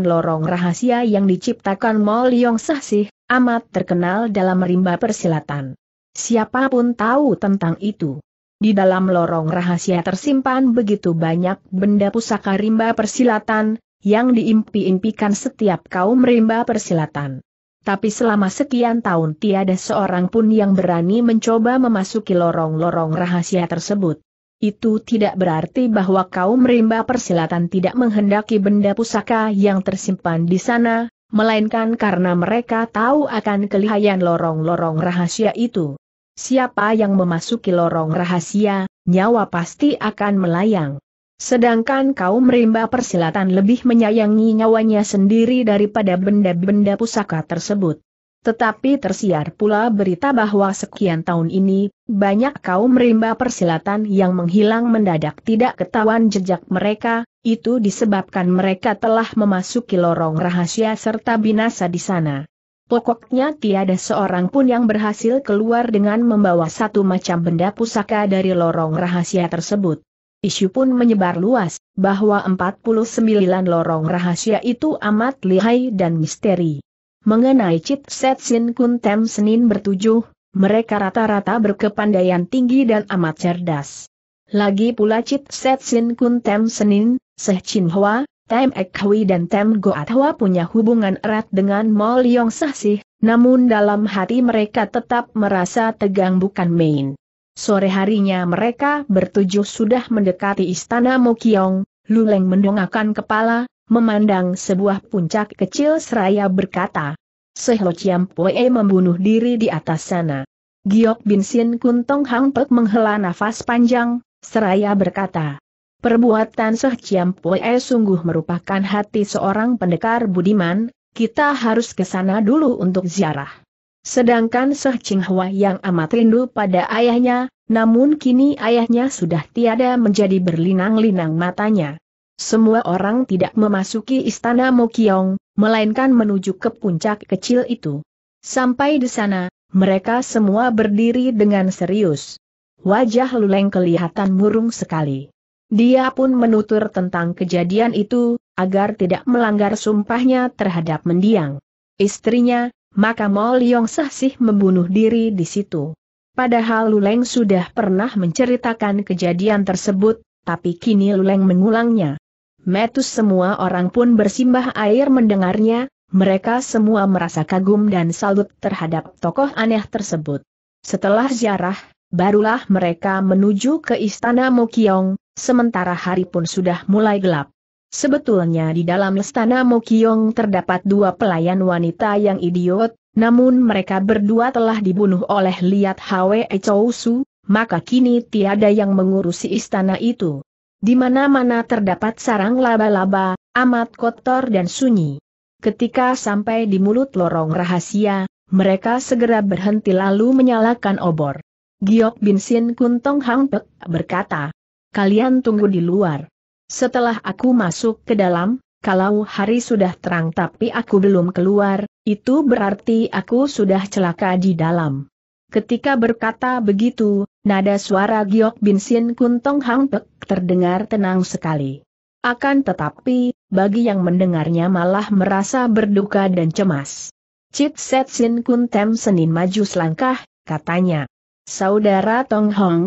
lorong rahasia yang diciptakan Mol Yong Sahsih, amat terkenal dalam rimba persilatan. Siapapun tahu tentang itu. Di dalam lorong rahasia tersimpan begitu banyak benda pusaka rimba persilatan, yang diimpi-impikan setiap kaum rimba persilatan. Tapi selama sekian tahun tiada seorang pun yang berani mencoba memasuki lorong-lorong rahasia tersebut. Itu tidak berarti bahwa kaum rimba persilatan tidak menghendaki benda pusaka yang tersimpan di sana, melainkan karena mereka tahu akan kelihayan lorong-lorong rahasia itu. Siapa yang memasuki lorong rahasia, nyawa pasti akan melayang. Sedangkan kaum rimba persilatan lebih menyayangi nyawanya sendiri daripada benda-benda pusaka tersebut. Tetapi tersiar pula berita bahwa sekian tahun ini, banyak kaum rimba persilatan yang menghilang mendadak tidak ketahuan jejak mereka, itu disebabkan mereka telah memasuki lorong rahasia serta binasa di sana. Pokoknya tiada seorang pun yang berhasil keluar dengan membawa satu macam benda pusaka dari lorong rahasia tersebut. Isu pun menyebar luas, bahwa 49 lorong rahasia itu amat lihai dan misteri. Mengenai Chit Set Sin Kun Tem Senin bertujuh, mereka rata-rata berkepandaian tinggi dan amat cerdas. Lagi pula Chit Set Sin Kun Tem Senin, Seh Chin Hua, Tem Ek Hui dan Tem Go Hua punya hubungan erat dengan Mo Yong Sahsih, namun dalam hati mereka tetap merasa tegang bukan main. Sore harinya mereka bertujuh sudah mendekati istana Mokiong, Luleng mendongakkan kepala, memandang sebuah puncak kecil seraya berkata, Sehlo Chiam Poe membunuh diri di atas sana. Giok Bin Sin Kun Hang Pek menghela nafas panjang, seraya berkata, Perbuatan Soh Chiam Pue sungguh merupakan hati seorang pendekar budiman, kita harus ke sana dulu untuk ziarah. Sedangkan Soh Ching Hwa yang amat rindu pada ayahnya, namun kini ayahnya sudah tiada menjadi berlinang-linang matanya. Semua orang tidak memasuki istana Mokyong, melainkan menuju ke puncak kecil itu. Sampai di sana, mereka semua berdiri dengan serius. Wajah Luleng kelihatan murung sekali. Dia pun menutur tentang kejadian itu, agar tidak melanggar sumpahnya terhadap mendiang. Istrinya, maka Mol Yong Sahsih membunuh diri di situ. Padahal Luleng sudah pernah menceritakan kejadian tersebut, tapi kini Luleng mengulangnya. Metus semua orang pun bersimbah air mendengarnya, mereka semua merasa kagum dan salut terhadap tokoh aneh tersebut. Setelah ziarah, barulah mereka menuju ke istana Mokiong, sementara hari pun sudah mulai gelap. Sebetulnya di dalam istana Mokyong terdapat dua pelayan wanita yang idiot, namun mereka berdua telah dibunuh oleh Liat Hwe Chousu, maka kini tiada yang mengurusi istana itu. Di mana-mana terdapat sarang laba-laba, amat kotor dan sunyi. Ketika sampai di mulut lorong rahasia, mereka segera berhenti lalu menyalakan obor. Giok Bin Sin Kuntong Hang Pek berkata, kalian tunggu di luar. Setelah aku masuk ke dalam, kalau hari sudah terang tapi aku belum keluar, itu berarti aku sudah celaka di dalam. Ketika berkata begitu, nada suara Giok Bin Sin Kuntong Hang Pek terdengar tenang sekali. Akan tetapi, bagi yang mendengarnya malah merasa berduka dan cemas. Chipset Set Sin Kuntem Senin maju selangkah, katanya. Saudara Tong Hong,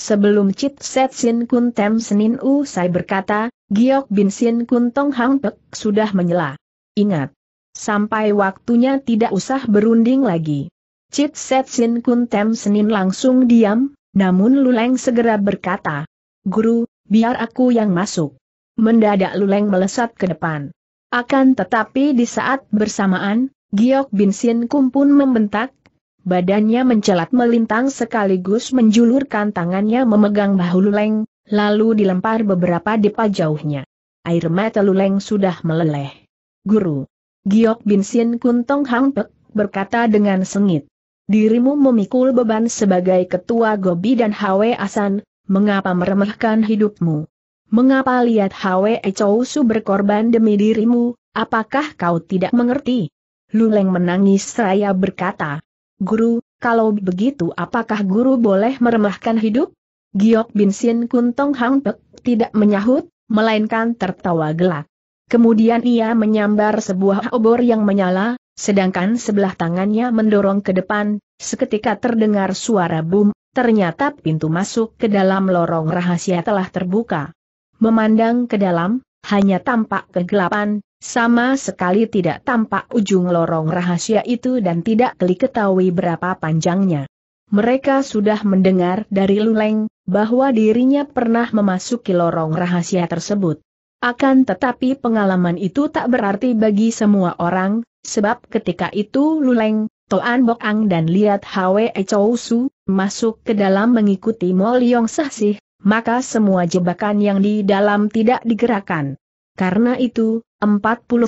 Sebelum Chit Set Sin Kun Tem Senin u Usai berkata, Giok Bin Sin Kun Tong Hang Pek sudah menyela. Ingat, sampai waktunya tidak usah berunding lagi. Chit Set Sin Kun Tem Senin langsung diam, namun Luleng segera berkata, Guru, biar aku yang masuk. Mendadak Luleng melesat ke depan. Akan tetapi di saat bersamaan, Giok Bin Sin Kun pun membentak, badannya mencelat melintang sekaligus menjulurkan tangannya memegang bahu Luleng, lalu dilempar beberapa depa jauhnya. Air mata Luleng sudah meleleh. Guru. Giok Bin Sin Kuntong Hang Pek, berkata dengan sengit. Dirimu memikul beban sebagai ketua Gobi dan Hwe Asan, mengapa meremehkan hidupmu? Mengapa lihat Hwe Chou Su berkorban demi dirimu, apakah kau tidak mengerti? Luleng menangis seraya berkata, Guru, kalau begitu apakah guru boleh meremahkan hidup? Giok Bin Sin Kuntong Hang Pek tidak menyahut, melainkan tertawa gelak. Kemudian ia menyambar sebuah obor yang menyala, sedangkan sebelah tangannya mendorong ke depan, seketika terdengar suara boom. ternyata pintu masuk ke dalam lorong rahasia telah terbuka. Memandang ke dalam, hanya tampak kegelapan, sama sekali tidak tampak ujung lorong rahasia itu dan tidak diketahui berapa panjangnya. Mereka sudah mendengar dari Luleng, bahwa dirinya pernah memasuki lorong rahasia tersebut. Akan tetapi pengalaman itu tak berarti bagi semua orang, sebab ketika itu Luleng, Toan Bokang dan Liat Hwe Chow masuk ke dalam mengikuti Mo Leong Sahsih, maka semua jebakan yang di dalam tidak digerakkan. Karena itu, 49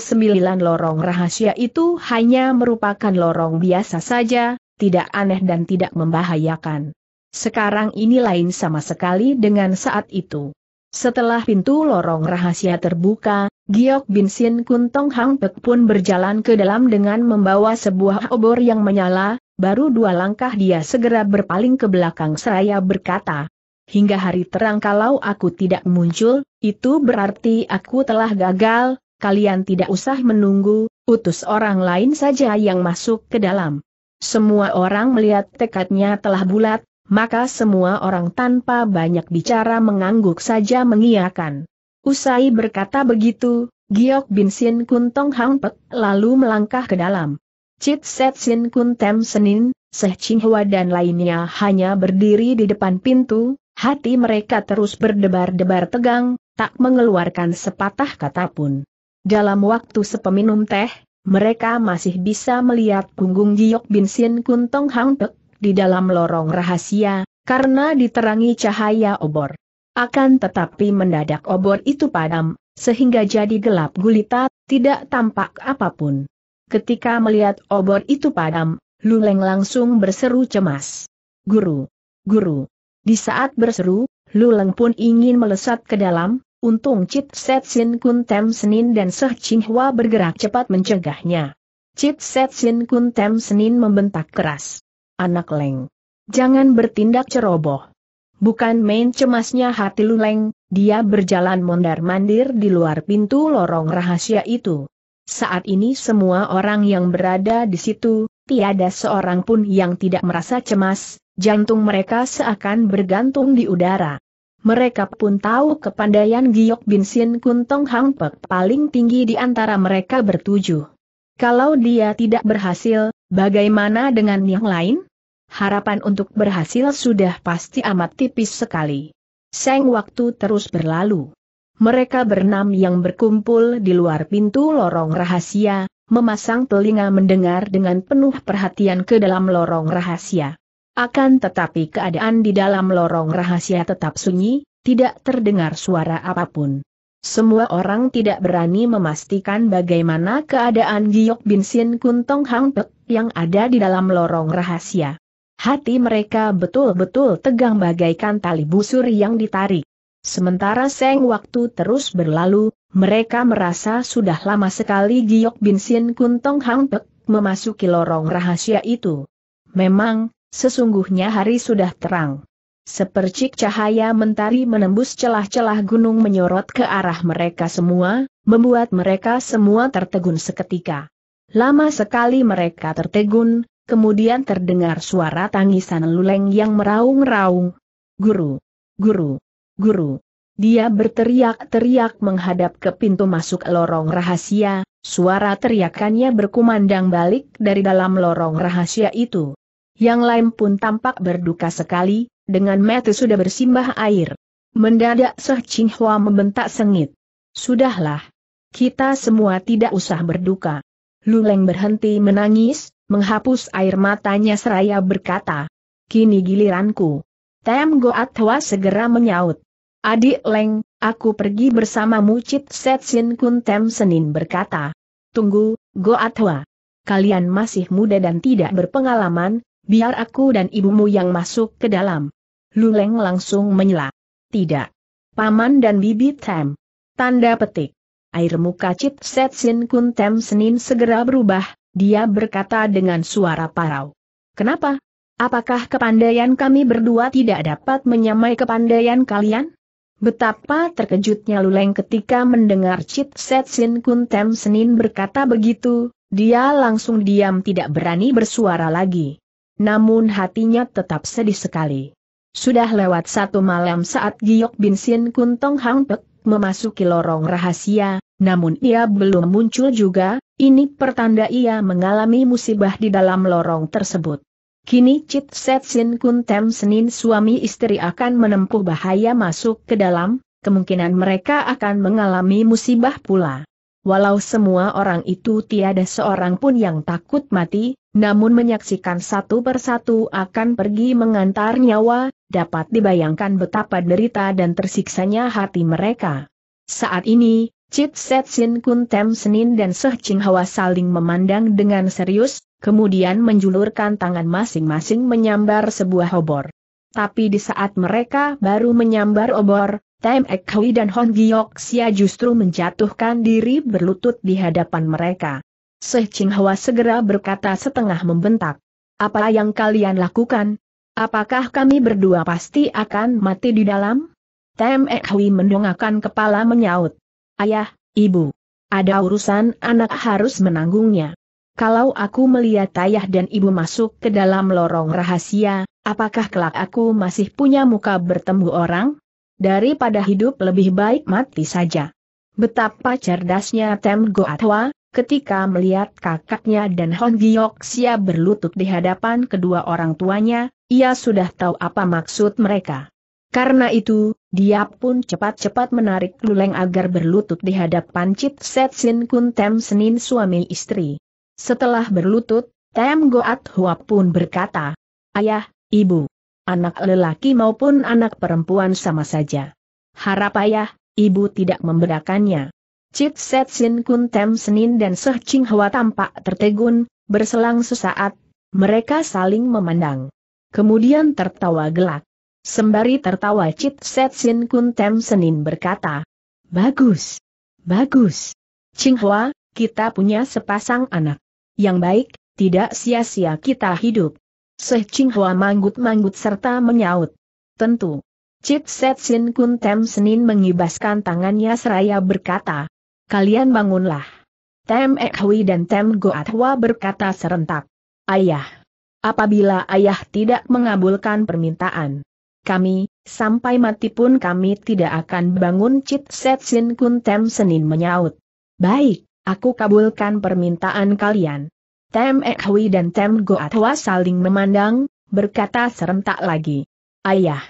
lorong rahasia itu hanya merupakan lorong biasa saja, tidak aneh dan tidak membahayakan. Sekarang ini lain sama sekali dengan saat itu. Setelah pintu lorong rahasia terbuka, Giok Bin Sin Kun Tong Hang Pek pun berjalan ke dalam dengan membawa sebuah obor yang menyala, baru dua langkah dia segera berpaling ke belakang seraya berkata, Hingga hari terang kalau aku tidak muncul, itu berarti aku telah gagal, kalian tidak usah menunggu, utus orang lain saja yang masuk ke dalam. Semua orang melihat tekadnya telah bulat, maka semua orang tanpa banyak bicara mengangguk saja mengiakan. Usai berkata begitu, Giok Bin Sin Kun Tong Hang Pek lalu melangkah ke dalam. Cit Set Sin Kun Tem Senin, Seh Ching Hwa dan lainnya hanya berdiri di depan pintu, hati mereka terus berdebar-debar tegang, tak mengeluarkan sepatah kata pun. Dalam waktu sepeminum teh, mereka masih bisa melihat punggung Giok Bin Sin Kun Tong Hang Pek di dalam lorong rahasia, karena diterangi cahaya obor. Akan tetapi mendadak obor itu padam, sehingga jadi gelap gulita, tidak tampak apapun. Ketika melihat obor itu padam, Luleng langsung berseru cemas. Guru! Guru! Di saat berseru, Luleng pun ingin melesat ke dalam, Untung Chit Set Sin Kun Tem Senin dan Seh Ching Hua bergerak cepat mencegahnya. Chit Set Sin Kun Tem Senin membentak keras. Anak Leng. Jangan bertindak ceroboh. Bukan main cemasnya hati Lu leng, dia berjalan mondar-mandir di luar pintu lorong rahasia itu. Saat ini semua orang yang berada di situ, tiada seorang pun yang tidak merasa cemas, jantung mereka seakan bergantung di udara. Mereka pun tahu kepandaian Giok Bin Sin Kuntong Hang Pek paling tinggi di antara mereka bertujuh. Kalau dia tidak berhasil, bagaimana dengan yang lain? Harapan untuk berhasil sudah pasti amat tipis sekali. Seng waktu terus berlalu. Mereka berenam yang berkumpul di luar pintu lorong rahasia, memasang telinga mendengar dengan penuh perhatian ke dalam lorong rahasia. Akan tetapi keadaan di dalam lorong rahasia tetap sunyi, tidak terdengar suara apapun. Semua orang tidak berani memastikan bagaimana keadaan Giok Bin Sin Kuntong Hang Pek yang ada di dalam lorong rahasia. Hati mereka betul-betul tegang bagaikan tali busur yang ditarik. Sementara seng waktu terus berlalu, mereka merasa sudah lama sekali Giok Bin Sin Kuntong Hang Pek memasuki lorong rahasia itu. Memang, Sesungguhnya hari sudah terang. Sepercik cahaya mentari menembus celah-celah gunung menyorot ke arah mereka semua, membuat mereka semua tertegun seketika. Lama sekali mereka tertegun, kemudian terdengar suara tangisan luleng yang meraung-raung. Guru! Guru! Guru! Dia berteriak-teriak menghadap ke pintu masuk lorong rahasia, suara teriakannya berkumandang balik dari dalam lorong rahasia itu. Yang lain pun tampak berduka sekali, dengan mata sudah bersimbah air. Mendadak Soh Ching Hua membentak sengit. Sudahlah. Kita semua tidak usah berduka. Luleng berhenti menangis, menghapus air matanya seraya berkata. Kini giliranku. Tem Goat Hua segera menyaut. Adik Leng, aku pergi bersama Mucit Set Sin Kun Tem Senin berkata. Tunggu, Goat Hua. Kalian masih muda dan tidak berpengalaman, Biar aku dan ibumu yang masuk ke dalam. Luleng langsung menyela. Tidak. Paman dan bibi Tem. Tanda petik. Air muka Cip Setsin Kun Tem Senin segera berubah, dia berkata dengan suara parau. Kenapa? Apakah kepandaian kami berdua tidak dapat menyamai kepandaian kalian? Betapa terkejutnya Luleng ketika mendengar Sin Setsin Tem Senin berkata begitu, dia langsung diam tidak berani bersuara lagi namun hatinya tetap sedih sekali. Sudah lewat satu malam saat Giok Bin Sin Kun Tong Hang Pek memasuki lorong rahasia, namun ia belum muncul juga, ini pertanda ia mengalami musibah di dalam lorong tersebut. Kini Chit Set Sin Kun Tem Senin suami istri akan menempuh bahaya masuk ke dalam, kemungkinan mereka akan mengalami musibah pula. Walau semua orang itu tiada seorang pun yang takut mati, namun menyaksikan satu persatu akan pergi mengantar nyawa, dapat dibayangkan betapa derita dan tersiksanya hati mereka. Saat ini, Chit Set Sin Kun Tem Senin dan Seh Ching Hwa saling memandang dengan serius, kemudian menjulurkan tangan masing-masing menyambar sebuah obor. Tapi di saat mereka baru menyambar obor, Time Ek Kui dan Hon Giok Sia justru menjatuhkan diri berlutut di hadapan mereka. Seh Ching Hwa segera berkata setengah membentak. Apa yang kalian lakukan? Apakah kami berdua pasti akan mati di dalam? Time Ek Hui mendongakkan kepala menyaut. Ayah, ibu. Ada urusan anak harus menanggungnya. Kalau aku melihat ayah dan ibu masuk ke dalam lorong rahasia, apakah kelak aku masih punya muka bertemu orang? daripada hidup lebih baik mati saja. Betapa cerdasnya Tem Goatwa, ketika melihat kakaknya dan Hon siap berlutut di hadapan kedua orang tuanya, ia sudah tahu apa maksud mereka. Karena itu, dia pun cepat-cepat menarik luleng agar berlutut di hadapan Set Sin Kun Tem Senin suami istri. Setelah berlutut, Tem Goat Hua pun berkata, Ayah, Ibu, Anak lelaki maupun anak perempuan sama saja. Harap ayah, ibu tidak memberakannya. Cik Set Sin Kun Tem Senin dan Seh Ching Hwa tampak tertegun, berselang sesaat, mereka saling memandang. Kemudian tertawa gelak. Sembari tertawa Cik Set Sin Kun Tem Senin berkata, Bagus! Bagus! Ching Hwa, kita punya sepasang anak. Yang baik, tidak sia-sia kita hidup. Seh Chinghua manggut-manggut serta menyaut. Tentu. Cit Set Sin Kun Tem Senin mengibaskan tangannya seraya berkata. Kalian bangunlah. Tem Ek Hui dan Tem Hua berkata serentak. Ayah. Apabila ayah tidak mengabulkan permintaan kami, sampai mati pun kami tidak akan bangun Cit Set Sin Kun Tem Senin menyaut. Baik, aku kabulkan permintaan kalian. Tem Ek Hui dan Tem Goatwa saling memandang, berkata serentak lagi. Ayah.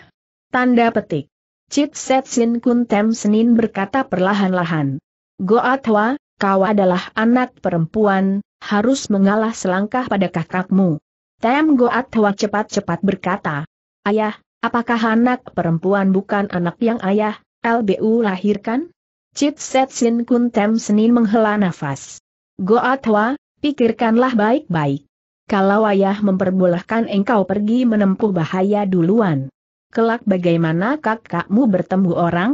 Tanda petik. Chipset Set Sin Kun Tem Senin berkata perlahan-lahan. Goatwa, kau adalah anak perempuan, harus mengalah selangkah pada kakakmu. Tem Goatwa cepat-cepat berkata. Ayah, apakah anak perempuan bukan anak yang ayah, LBU lahirkan? Chipset Set Sin Kun Tem Senin menghela nafas. Goatwa. Pikirkanlah baik-baik. Kalau ayah memperbolehkan engkau pergi menempuh bahaya duluan. Kelak bagaimana kakakmu bertemu orang?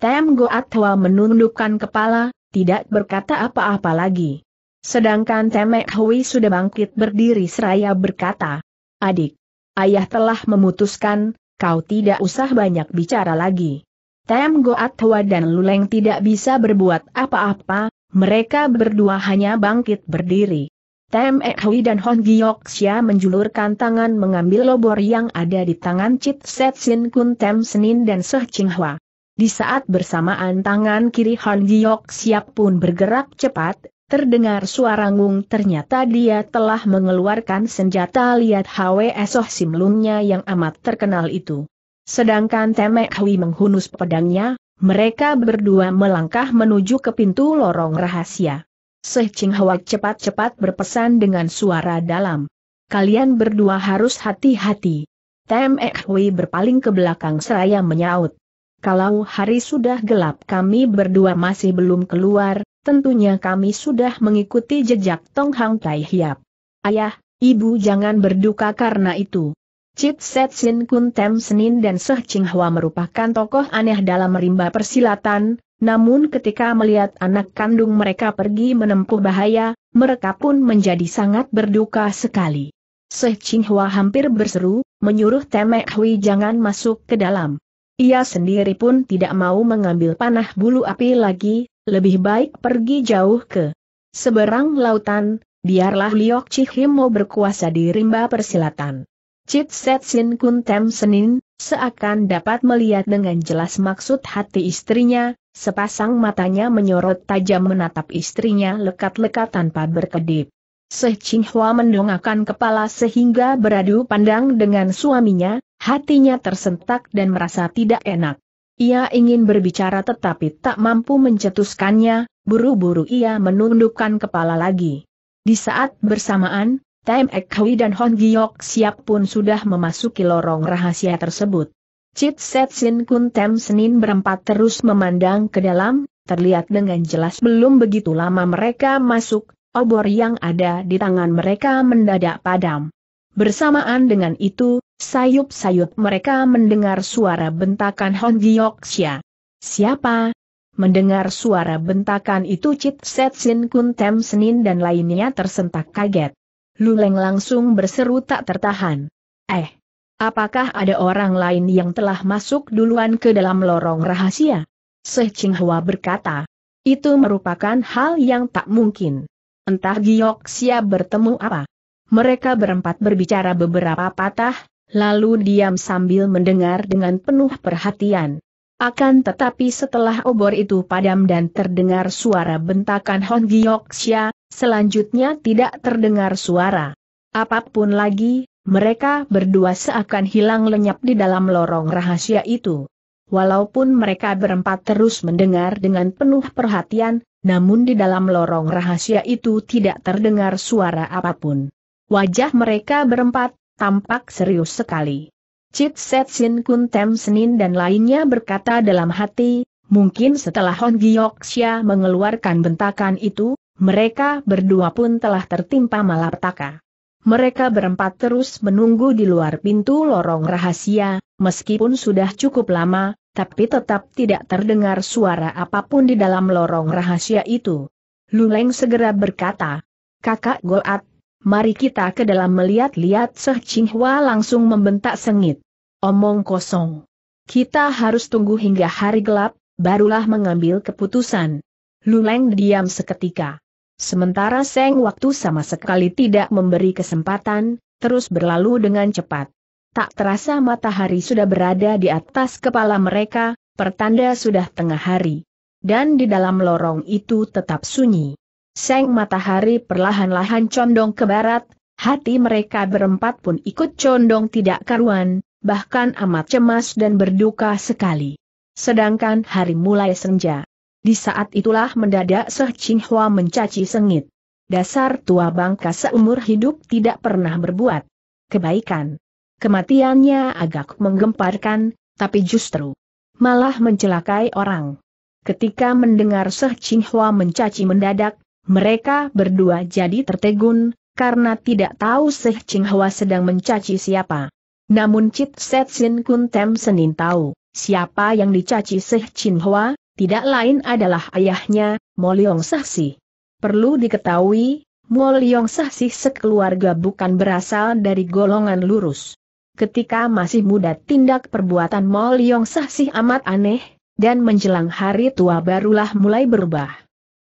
Tem Goatwa menundukkan kepala, tidak berkata apa-apa lagi. Sedangkan Temek Hui sudah bangkit berdiri seraya berkata, Adik, ayah telah memutuskan, kau tidak usah banyak bicara lagi. Tem Goatwa dan Luleng tidak bisa berbuat apa-apa, mereka berdua hanya bangkit berdiri. Tem Ek Hui dan Hon Xia menjulurkan tangan mengambil lobor yang ada di tangan Chit Set Sin Kun Tem Senin dan Seh Ching Hwa. Di saat bersamaan tangan kiri Han Giok siap pun bergerak cepat, terdengar suara ngung ternyata dia telah mengeluarkan senjata liat Hwe Soh Lungnya yang amat terkenal itu. Sedangkan Ek Hui menghunus pedangnya, mereka berdua melangkah menuju ke pintu lorong rahasia. Seh Ching Hwa cepat-cepat berpesan dengan suara dalam. Kalian berdua harus hati-hati. Tem Ek Hui berpaling ke belakang seraya menyaut. Kalau hari sudah gelap kami berdua masih belum keluar, tentunya kami sudah mengikuti jejak Tong Hang Tai Hiap. Ayah, ibu jangan berduka karena itu. Chit Set Sin Kun Tem Senin dan Seh Ching Hwa merupakan tokoh aneh dalam rimba persilatan, namun ketika melihat anak kandung mereka pergi menempuh bahaya, mereka pun menjadi sangat berduka sekali. Seh Ching Hwa hampir berseru, menyuruh Temek Hui jangan masuk ke dalam. Ia sendiri pun tidak mau mengambil panah bulu api lagi, lebih baik pergi jauh ke seberang lautan, biarlah Liok Chihimo berkuasa di rimba persilatan set sin Kun Tem Senin, seakan dapat melihat dengan jelas maksud hati istrinya, sepasang matanya menyorot tajam menatap istrinya lekat-lekat tanpa berkedip. Se Ching Hua mendongakkan kepala sehingga beradu pandang dengan suaminya, hatinya tersentak dan merasa tidak enak. Ia ingin berbicara tetapi tak mampu mencetuskannya, buru-buru ia menundukkan kepala lagi. Di saat bersamaan, Time Ek Hui dan Hon Giok siap pun sudah memasuki lorong rahasia tersebut. Cit Set Sin Kun Tem Senin berempat terus memandang ke dalam, terlihat dengan jelas belum begitu lama mereka masuk, obor yang ada di tangan mereka mendadak padam. Bersamaan dengan itu, sayup-sayup mereka mendengar suara bentakan Hon Giok Sia. Siapa? Mendengar suara bentakan itu Cit Set Sin Kun Tem Senin dan lainnya tersentak kaget. Luleng langsung berseru tak tertahan. Eh, apakah ada orang lain yang telah masuk duluan ke dalam lorong rahasia? Seh Hua berkata, itu merupakan hal yang tak mungkin. Entah Giok siap bertemu apa. Mereka berempat berbicara beberapa patah, lalu diam sambil mendengar dengan penuh perhatian. Akan tetapi setelah obor itu padam dan terdengar suara bentakan Hon selanjutnya tidak terdengar suara. Apapun lagi, mereka berdua seakan hilang lenyap di dalam lorong rahasia itu. Walaupun mereka berempat terus mendengar dengan penuh perhatian, namun di dalam lorong rahasia itu tidak terdengar suara apapun. Wajah mereka berempat, tampak serius sekali. Chit Set Sin Kun Tem Senin dan lainnya berkata dalam hati, mungkin setelah Hon Xia mengeluarkan bentakan itu, mereka berdua pun telah tertimpa malapetaka. Mereka berempat terus menunggu di luar pintu lorong rahasia, meskipun sudah cukup lama, tapi tetap tidak terdengar suara apapun di dalam lorong rahasia itu. Luleng segera berkata, Kakak Goat, mari kita ke dalam melihat-lihat Seh Hua langsung membentak sengit. Omong kosong. Kita harus tunggu hingga hari gelap, barulah mengambil keputusan. Luleng diam seketika. Sementara Seng waktu sama sekali tidak memberi kesempatan, terus berlalu dengan cepat. Tak terasa matahari sudah berada di atas kepala mereka, pertanda sudah tengah hari. Dan di dalam lorong itu tetap sunyi. Seng matahari perlahan-lahan condong ke barat, hati mereka berempat pun ikut condong tidak karuan, bahkan amat cemas dan berduka sekali. Sedangkan hari mulai senja. Di saat itulah mendadak Seh Ching Hua mencaci sengit. Dasar tua bangka seumur hidup tidak pernah berbuat kebaikan. Kematiannya agak menggemparkan, tapi justru malah mencelakai orang. Ketika mendengar Seh Ching Hua mencaci mendadak, mereka berdua jadi tertegun, karena tidak tahu Seh Ching Hua sedang mencaci siapa. Namun Chit Set Sin Kun Tem Senin tahu, siapa yang dicaci Seh Chin Hwa, tidak lain adalah ayahnya, Moliong Sahsi. Perlu diketahui, Moliong Sahsi sekeluarga bukan berasal dari golongan lurus. Ketika masih muda tindak perbuatan Moliong Sahsi amat aneh, dan menjelang hari tua barulah mulai berubah.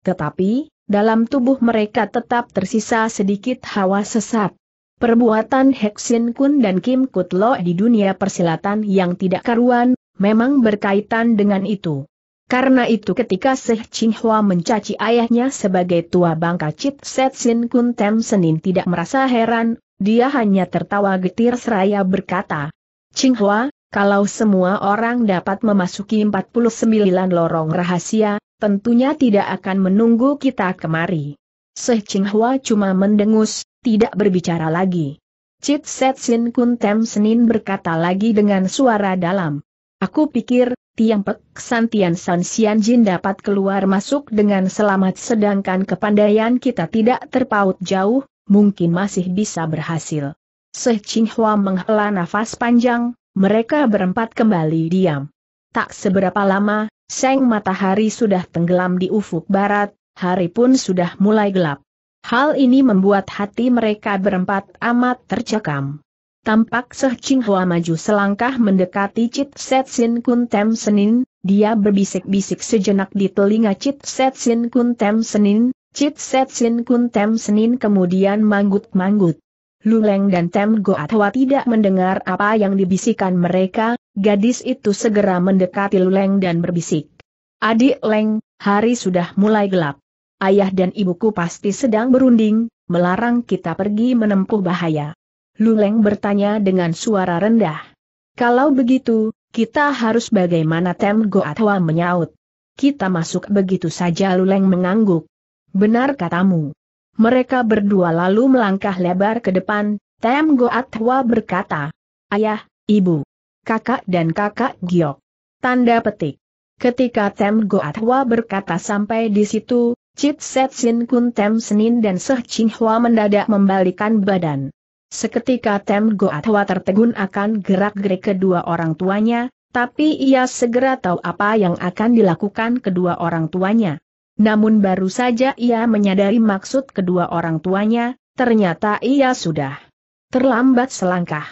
Tetapi, dalam tubuh mereka tetap tersisa sedikit hawa sesat. Perbuatan Heksin Kun dan Kim Kutlo di dunia persilatan yang tidak karuan, memang berkaitan dengan itu. Karena itu ketika Seh Hua mencaci ayahnya sebagai tua bangka Chit Set Sin Kun Tem Senin tidak merasa heran, dia hanya tertawa getir seraya berkata, Hua, kalau semua orang dapat memasuki 49 lorong rahasia, tentunya tidak akan menunggu kita kemari. Seh Hua cuma mendengus, tidak berbicara lagi. Cit Set Sin Kun Tem Senin berkata lagi dengan suara dalam. Aku pikir, Tiang Pek San Tian San Sian Jin dapat keluar masuk dengan selamat sedangkan kepandaian kita tidak terpaut jauh, mungkin masih bisa berhasil. Seh Ching Hua menghela nafas panjang, mereka berempat kembali diam. Tak seberapa lama, seng matahari sudah tenggelam di ufuk barat, hari pun sudah mulai gelap. Hal ini membuat hati mereka berempat amat tercekam. Tampak Seh Ching Hua maju selangkah mendekati Chit Set Sin Kun Tem Senin, dia berbisik-bisik sejenak di telinga Chit Set Sin Kun Tem Senin, Chit Set Sin Kun Tem Senin kemudian manggut-manggut. Luleng dan Tem Goatwa tidak mendengar apa yang dibisikkan mereka, gadis itu segera mendekati Luleng dan berbisik. Adik Leng, hari sudah mulai gelap ayah dan ibuku pasti sedang berunding, melarang kita pergi menempuh bahaya. Luleng bertanya dengan suara rendah. Kalau begitu, kita harus bagaimana Tem Goatwa menyaut. Kita masuk begitu saja Luleng mengangguk. Benar katamu. Mereka berdua lalu melangkah lebar ke depan, Tem Goatwa berkata. Ayah, ibu, kakak dan kakak Giok. Tanda petik. Ketika Tem Goatwa berkata sampai di situ, Cit Set Sin Kun Tem Senin dan Seh Ching Hua mendadak membalikan badan. Seketika Tem Hua tertegun akan gerak-gerik kedua orang tuanya, tapi ia segera tahu apa yang akan dilakukan kedua orang tuanya. Namun baru saja ia menyadari maksud kedua orang tuanya, ternyata ia sudah terlambat selangkah.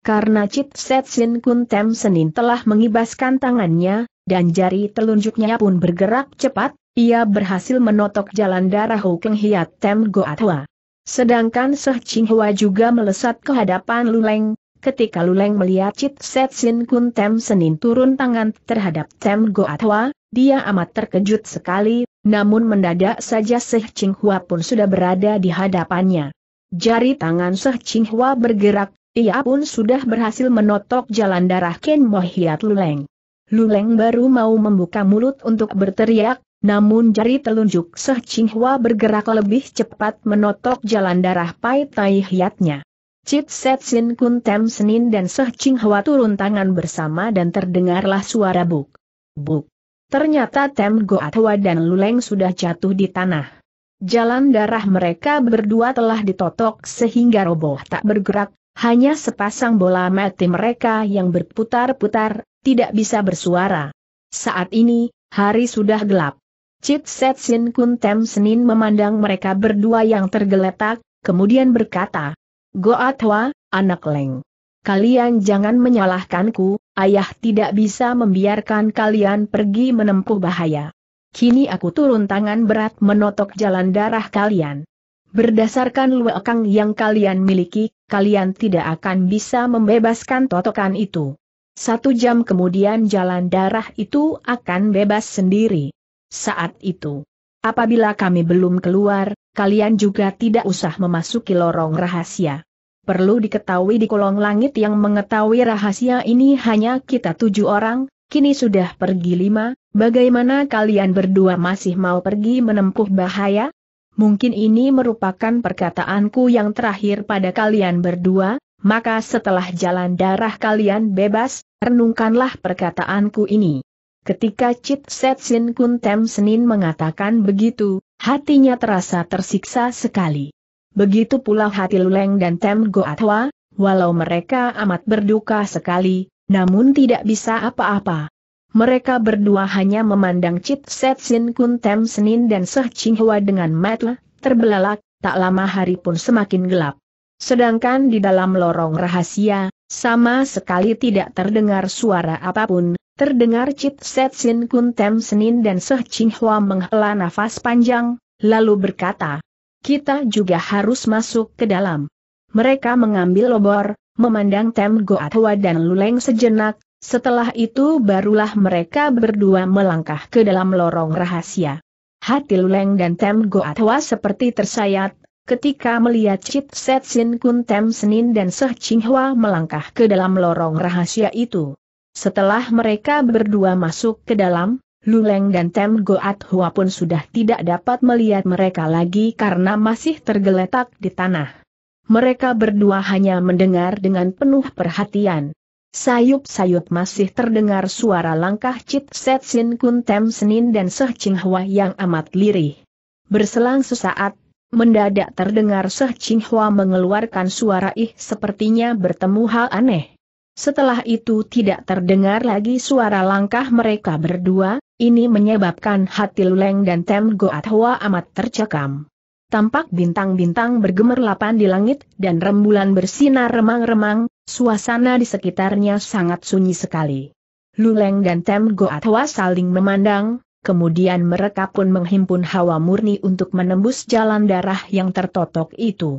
Karena Cit Set Sin Kun Tem Senin telah mengibaskan tangannya, dan jari telunjuknya pun bergerak cepat, ia berhasil menotok jalan darah Hukeng Hiat Tem Goatwa. Sedangkan Seh Ching Hua juga melesat ke hadapan Luleng, ketika Luleng melihat Chit Set Sin Kun Tem Senin turun tangan terhadap Tem Goatwa, dia amat terkejut sekali, namun mendadak saja Seh Ching Hua pun sudah berada di hadapannya. Jari tangan Seh Ching Hua bergerak, ia pun sudah berhasil menotok jalan darah Ken Mohiat Luleng. Luleng baru mau membuka mulut untuk berteriak, namun jari telunjuk Seh Qinghua bergerak lebih cepat menotok jalan darah Pai Tai Hiatnya. Cit Set Sin Kun Tem Senin dan Seh Qinghua turun tangan bersama dan terdengarlah suara buk. Buk. Ternyata Tem Hua dan Luleng sudah jatuh di tanah. Jalan darah mereka berdua telah ditotok sehingga roboh tak bergerak, hanya sepasang bola mati mereka yang berputar-putar, tidak bisa bersuara. Saat ini, hari sudah gelap. Set Sin Kun Tem Senin memandang mereka berdua yang tergeletak, kemudian berkata, Goatwa, anak leng. Kalian jangan menyalahkanku, ayah tidak bisa membiarkan kalian pergi menempuh bahaya. Kini aku turun tangan berat menotok jalan darah kalian. Berdasarkan luekang yang kalian miliki, kalian tidak akan bisa membebaskan totokan itu. Satu jam kemudian jalan darah itu akan bebas sendiri saat itu. Apabila kami belum keluar, kalian juga tidak usah memasuki lorong rahasia. Perlu diketahui di kolong langit yang mengetahui rahasia ini hanya kita tujuh orang, kini sudah pergi lima, bagaimana kalian berdua masih mau pergi menempuh bahaya? Mungkin ini merupakan perkataanku yang terakhir pada kalian berdua, maka setelah jalan darah kalian bebas, renungkanlah perkataanku ini. Ketika Chit Set Sin Kun Tem Senin mengatakan begitu, hatinya terasa tersiksa sekali. Begitu pula hati Luleng dan Tem Goatwa, walau mereka amat berduka sekali, namun tidak bisa apa-apa. Mereka berdua hanya memandang Chit Set Sin Kun Tem Senin dan Seh Ching Hua dengan mata terbelalak, tak lama hari pun semakin gelap. Sedangkan di dalam lorong rahasia, sama sekali tidak terdengar suara apapun, Terdengar Chit Set Sin Kun Tem Senin dan Seh Ching Hua menghela nafas panjang, lalu berkata, kita juga harus masuk ke dalam. Mereka mengambil obor, memandang Tem Goat Hua dan Luleng sejenak, setelah itu barulah mereka berdua melangkah ke dalam lorong rahasia. Hati Luleng dan Tem Goat Hua seperti tersayat, ketika melihat Chit Set Sin Kun Tem Senin dan Seh Ching Hua melangkah ke dalam lorong rahasia itu. Setelah mereka berdua masuk ke dalam, Luleng dan Tem Goat Hua pun sudah tidak dapat melihat mereka lagi karena masih tergeletak di tanah. Mereka berdua hanya mendengar dengan penuh perhatian. Sayup-sayup masih terdengar suara langkah Cit Set Sin Kun Tem Senin dan Seh Ching Hua yang amat lirih. Berselang sesaat, mendadak terdengar Seh Ching Hua mengeluarkan suara ih sepertinya bertemu hal aneh. Setelah itu tidak terdengar lagi suara langkah mereka berdua, ini menyebabkan hati Luleng dan Tem Goat Hwa amat tercekam. Tampak bintang-bintang bergemerlapan di langit dan rembulan bersinar remang-remang, suasana di sekitarnya sangat sunyi sekali. Luleng dan Tem Goat Hwa saling memandang, kemudian mereka pun menghimpun hawa murni untuk menembus jalan darah yang tertotok itu.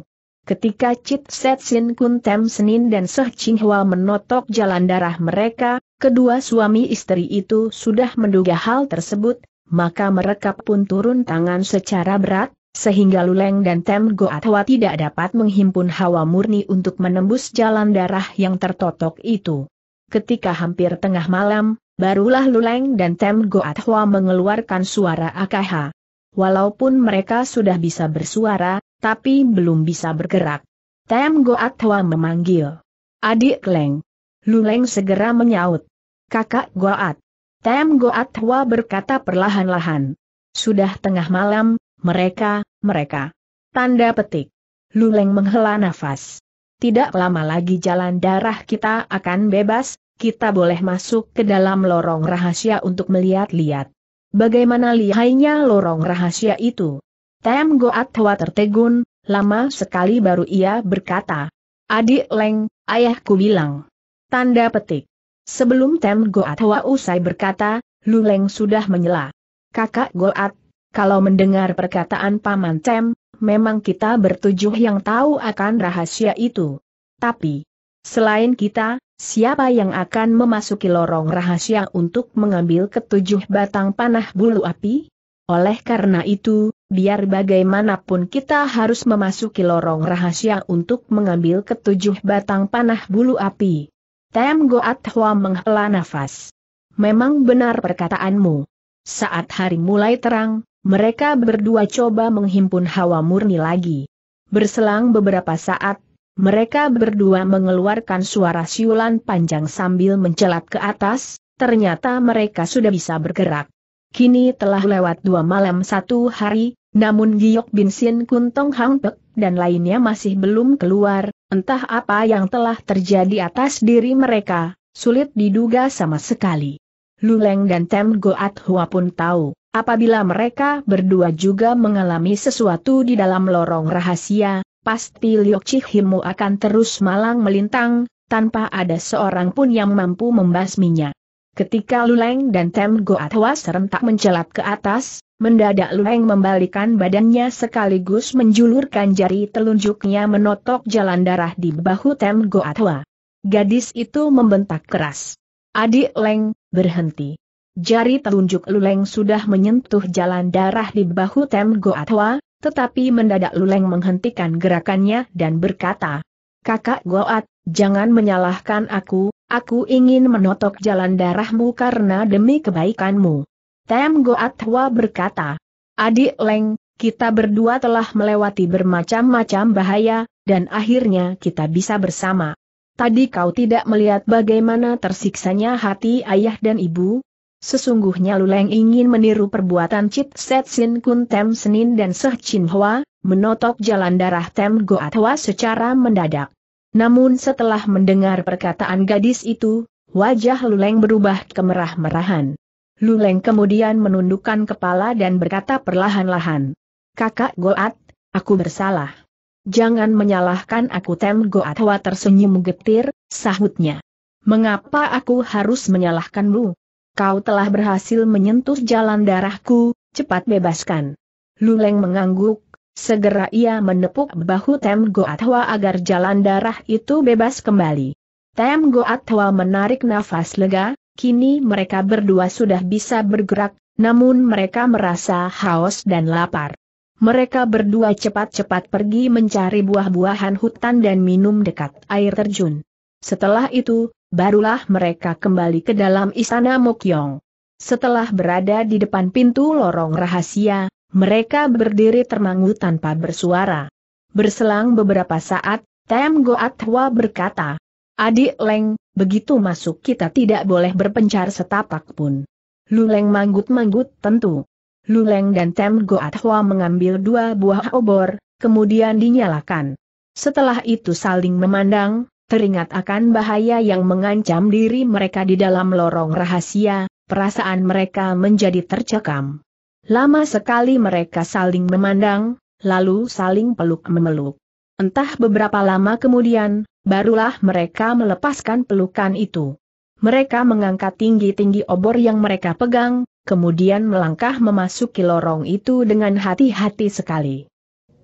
Ketika Chit Set Sin Kun Tem Senin dan Seh Ching Hwa menotok jalan darah mereka, kedua suami istri itu sudah menduga hal tersebut, maka mereka pun turun tangan secara berat, sehingga Luleng dan Tem Hua tidak dapat menghimpun hawa murni untuk menembus jalan darah yang tertotok itu. Ketika hampir tengah malam, barulah Luleng dan Tem Hua mengeluarkan suara AKH. Walaupun mereka sudah bisa bersuara, tapi belum bisa bergerak. Tem Goat Hwa memanggil. Adik Leng. Luleng segera menyaut. Kakak Goat. Tem Goat Hwa berkata perlahan-lahan. Sudah tengah malam, mereka, mereka. Tanda petik. Luleng menghela nafas. Tidak lama lagi jalan darah kita akan bebas, kita boleh masuk ke dalam lorong rahasia untuk melihat-lihat. Bagaimana lihainya lorong rahasia itu? Tem Goat Hwa tertegun, lama sekali baru ia berkata. Adik Leng, ayahku bilang. Tanda petik. Sebelum Tem Goat Hwa usai berkata, Lu Leng sudah menyela. Kakak Goat, kalau mendengar perkataan Paman Tem, memang kita bertujuh yang tahu akan rahasia itu. Tapi, selain kita, siapa yang akan memasuki lorong rahasia untuk mengambil ketujuh batang panah bulu api? Oleh karena itu, biar bagaimanapun kita harus memasuki lorong rahasia untuk mengambil ketujuh batang panah bulu api. Tem Goat Hua menghela nafas. Memang benar perkataanmu. Saat hari mulai terang, mereka berdua coba menghimpun hawa murni lagi. Berselang beberapa saat, mereka berdua mengeluarkan suara siulan panjang sambil mencelat ke atas, ternyata mereka sudah bisa bergerak. Kini telah lewat dua malam satu hari, namun Giok Bin Sin Kun Tong Hang Pek dan lainnya masih belum keluar, entah apa yang telah terjadi atas diri mereka, sulit diduga sama sekali. Luleng dan Tem Goat Hua pun tahu, apabila mereka berdua juga mengalami sesuatu di dalam lorong rahasia, pasti Liok Chihimu akan terus malang melintang, tanpa ada seorang pun yang mampu membasminya. Ketika Luleng dan Tem Goat Hua serentak mencelat ke atas, Mendadak Lueng membalikan badannya sekaligus menjulurkan jari telunjuknya menotok jalan darah di bahu Tem Goatwa. Gadis itu membentak keras. Adik Leng, berhenti. Jari telunjuk Luleng sudah menyentuh jalan darah di bahu Tem Goatwa, tetapi mendadak Luleng menghentikan gerakannya dan berkata, Kakak Goat, jangan menyalahkan aku, aku ingin menotok jalan darahmu karena demi kebaikanmu. Tem Goatwa berkata, Adik Leng, kita berdua telah melewati bermacam-macam bahaya, dan akhirnya kita bisa bersama. Tadi kau tidak melihat bagaimana tersiksanya hati ayah dan ibu? Sesungguhnya Luleng ingin meniru perbuatan Chit Set Sin Kun Tem Senin dan Seh Chin Hua, menotok jalan darah Tem Goatwa secara mendadak. Namun setelah mendengar perkataan gadis itu, wajah Luleng berubah kemerah-merahan. Luleng kemudian menundukkan kepala dan berkata perlahan-lahan. Kakak Goat, aku bersalah. Jangan menyalahkan aku Tem Goat Hwa tersenyum getir, sahutnya. Mengapa aku harus menyalahkanmu? Kau telah berhasil menyentuh jalan darahku, cepat bebaskan. Luleng mengangguk, segera ia menepuk bahu Tem Goat Hwa agar jalan darah itu bebas kembali. Tem Goat Hwa menarik nafas lega, Kini mereka berdua sudah bisa bergerak, namun mereka merasa haus dan lapar. Mereka berdua cepat-cepat pergi mencari buah-buahan hutan dan minum dekat air terjun. Setelah itu, barulah mereka kembali ke dalam istana Mokyong. Setelah berada di depan pintu lorong rahasia, mereka berdiri termangu tanpa bersuara. Berselang beberapa saat, Tem Hwa berkata, Adik Leng, begitu masuk kita tidak boleh berpencar setapak pun. Luleng manggut-manggut tentu. Luleng dan Tem Goat Hua mengambil dua buah obor, kemudian dinyalakan. Setelah itu saling memandang, teringat akan bahaya yang mengancam diri mereka di dalam lorong rahasia, perasaan mereka menjadi tercekam. Lama sekali mereka saling memandang, lalu saling peluk-memeluk. Entah beberapa lama kemudian, barulah mereka melepaskan pelukan itu. Mereka mengangkat tinggi-tinggi obor yang mereka pegang, kemudian melangkah memasuki lorong itu dengan hati-hati sekali.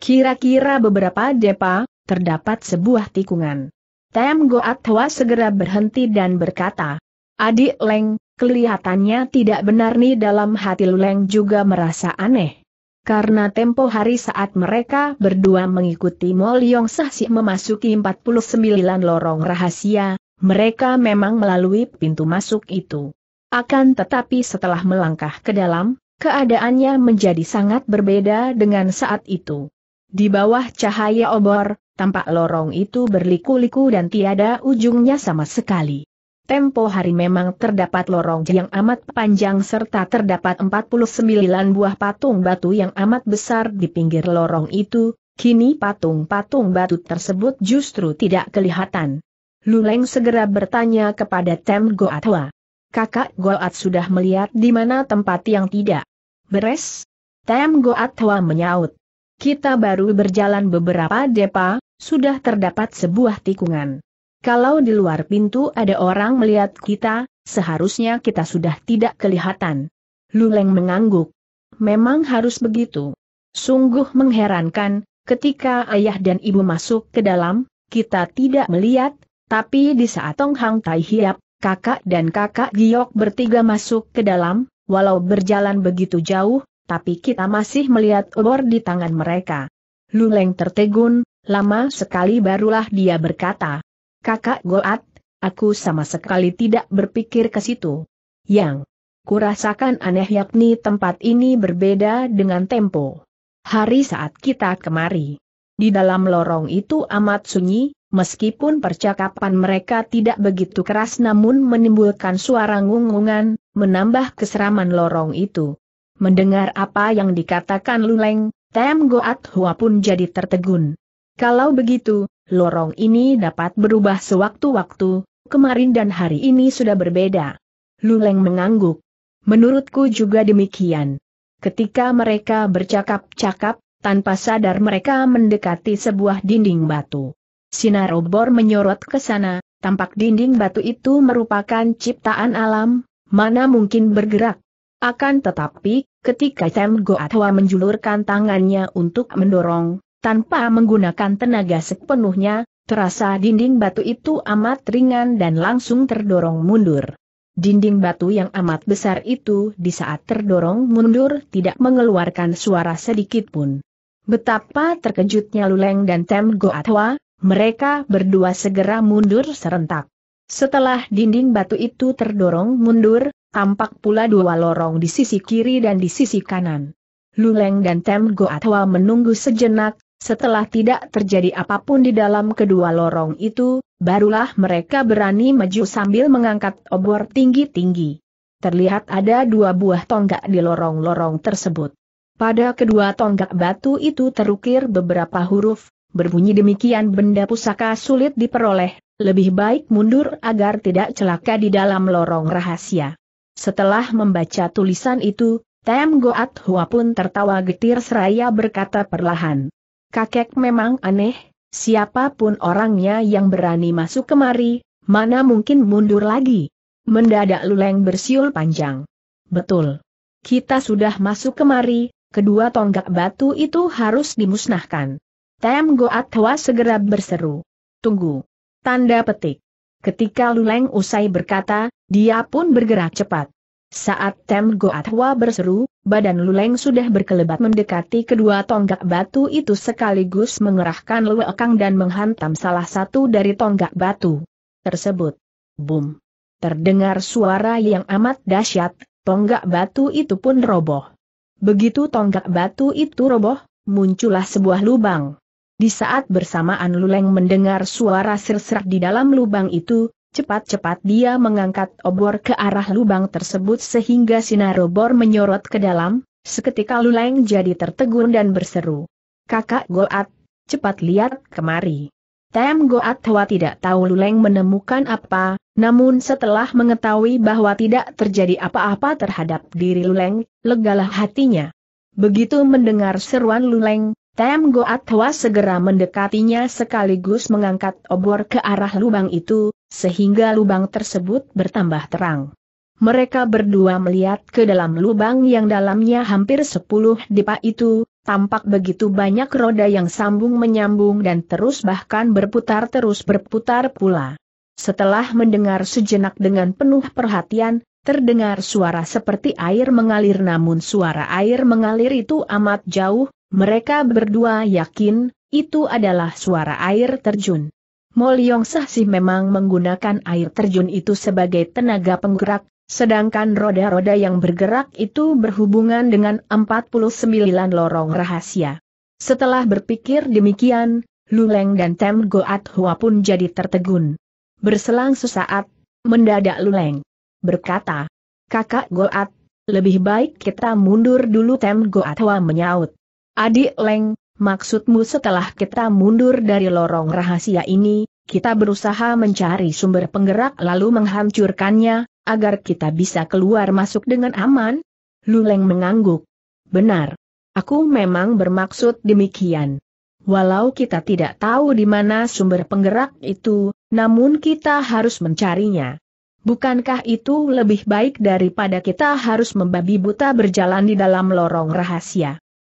Kira-kira beberapa depa, terdapat sebuah tikungan. Tem Goat Hwa segera berhenti dan berkata, Adik Leng, kelihatannya tidak benar nih dalam hati Leng juga merasa aneh. Karena tempo hari saat mereka berdua mengikuti Mo Yong sih memasuki 49 lorong rahasia, mereka memang melalui pintu masuk itu. Akan tetapi setelah melangkah ke dalam, keadaannya menjadi sangat berbeda dengan saat itu. Di bawah cahaya obor, tampak lorong itu berliku-liku dan tiada ujungnya sama sekali. Tempo hari memang terdapat lorong yang amat panjang serta terdapat 49 buah patung batu yang amat besar di pinggir lorong itu, kini patung-patung batu tersebut justru tidak kelihatan. Luleng segera bertanya kepada Tem Goatwa. Kakak Goat sudah melihat di mana tempat yang tidak beres? Tem Goatwa menyaut. Kita baru berjalan beberapa depa, sudah terdapat sebuah tikungan. Kalau di luar pintu ada orang melihat kita, seharusnya kita sudah tidak kelihatan. Luleng mengangguk. Memang harus begitu. Sungguh mengherankan, ketika ayah dan ibu masuk ke dalam, kita tidak melihat, tapi di saat Tong Hang Tai Hiap, kakak dan kakak Giok bertiga masuk ke dalam, walau berjalan begitu jauh, tapi kita masih melihat obor di tangan mereka. Luleng tertegun, lama sekali barulah dia berkata, Kakak Goat, aku sama sekali tidak berpikir ke situ. Yang kurasakan aneh yakni tempat ini berbeda dengan tempo. Hari saat kita kemari. Di dalam lorong itu amat sunyi, meskipun percakapan mereka tidak begitu keras namun menimbulkan suara ngungungan, menambah keseraman lorong itu. Mendengar apa yang dikatakan Luleng, Tem Goat Hua pun jadi tertegun. Kalau begitu, lorong ini dapat berubah sewaktu-waktu, kemarin dan hari ini sudah berbeda. Luleng mengangguk. Menurutku juga demikian. Ketika mereka bercakap-cakap, tanpa sadar mereka mendekati sebuah dinding batu. Sinar obor menyorot ke sana, tampak dinding batu itu merupakan ciptaan alam, mana mungkin bergerak. Akan tetapi, ketika Tem Goatwa menjulurkan tangannya untuk mendorong, tanpa menggunakan tenaga sepenuhnya, terasa dinding batu itu amat ringan dan langsung terdorong mundur. Dinding batu yang amat besar itu di saat terdorong mundur tidak mengeluarkan suara sedikit pun. Betapa terkejutnya Luleng dan Tem Goatwa, mereka berdua segera mundur serentak. Setelah dinding batu itu terdorong mundur, tampak pula dua lorong di sisi kiri dan di sisi kanan. Luleng dan Tem Goatwa menunggu sejenak, setelah tidak terjadi apapun di dalam kedua lorong itu, barulah mereka berani maju sambil mengangkat obor tinggi-tinggi. Terlihat ada dua buah tonggak di lorong-lorong tersebut. Pada kedua tonggak batu itu terukir beberapa huruf, berbunyi demikian benda pusaka sulit diperoleh, lebih baik mundur agar tidak celaka di dalam lorong rahasia. Setelah membaca tulisan itu, Tem Goat Hua pun tertawa getir seraya berkata perlahan kakek memang aneh, siapapun orangnya yang berani masuk kemari, mana mungkin mundur lagi. Mendadak Luleng bersiul panjang. Betul. Kita sudah masuk kemari, kedua tonggak batu itu harus dimusnahkan. Tem Goat segera berseru. Tunggu. Tanda petik. Ketika Luleng usai berkata, dia pun bergerak cepat. Saat Tem Goat berseru, badan Luleng sudah berkelebat mendekati kedua tonggak batu itu sekaligus mengerahkan lewekang dan menghantam salah satu dari tonggak batu tersebut. Boom! Terdengar suara yang amat dahsyat, tonggak batu itu pun roboh. Begitu tonggak batu itu roboh, muncullah sebuah lubang. Di saat bersamaan Luleng mendengar suara serserak di dalam lubang itu, Cepat-cepat dia mengangkat obor ke arah lubang tersebut sehingga sinar obor menyorot ke dalam, seketika Luleng jadi tertegun dan berseru. Kakak Goat, cepat lihat kemari. Tem Goat Hwa tidak tahu Luleng menemukan apa, namun setelah mengetahui bahwa tidak terjadi apa-apa terhadap diri Luleng, legalah hatinya. Begitu mendengar seruan Luleng, Tem Goat Hwa segera mendekatinya sekaligus mengangkat obor ke arah lubang itu, sehingga lubang tersebut bertambah terang. Mereka berdua melihat ke dalam lubang yang dalamnya hampir sepuluh depa itu, tampak begitu banyak roda yang sambung menyambung dan terus bahkan berputar terus berputar pula. Setelah mendengar sejenak dengan penuh perhatian, terdengar suara seperti air mengalir namun suara air mengalir itu amat jauh, mereka berdua yakin, itu adalah suara air terjun. Moliong sih memang menggunakan air terjun itu sebagai tenaga penggerak, sedangkan roda-roda yang bergerak itu berhubungan dengan 49 lorong rahasia. Setelah berpikir demikian, Luleng dan Tem Goat Hua pun jadi tertegun. Berselang sesaat, mendadak Luleng berkata, Kakak Goat, lebih baik kita mundur dulu Tem Goat Hua menyaut. Adik Leng, Maksudmu setelah kita mundur dari lorong rahasia ini, kita berusaha mencari sumber penggerak lalu menghancurkannya, agar kita bisa keluar masuk dengan aman? Luleng mengangguk. Benar. Aku memang bermaksud demikian. Walau kita tidak tahu di mana sumber penggerak itu, namun kita harus mencarinya. Bukankah itu lebih baik daripada kita harus membabi buta berjalan di dalam lorong rahasia?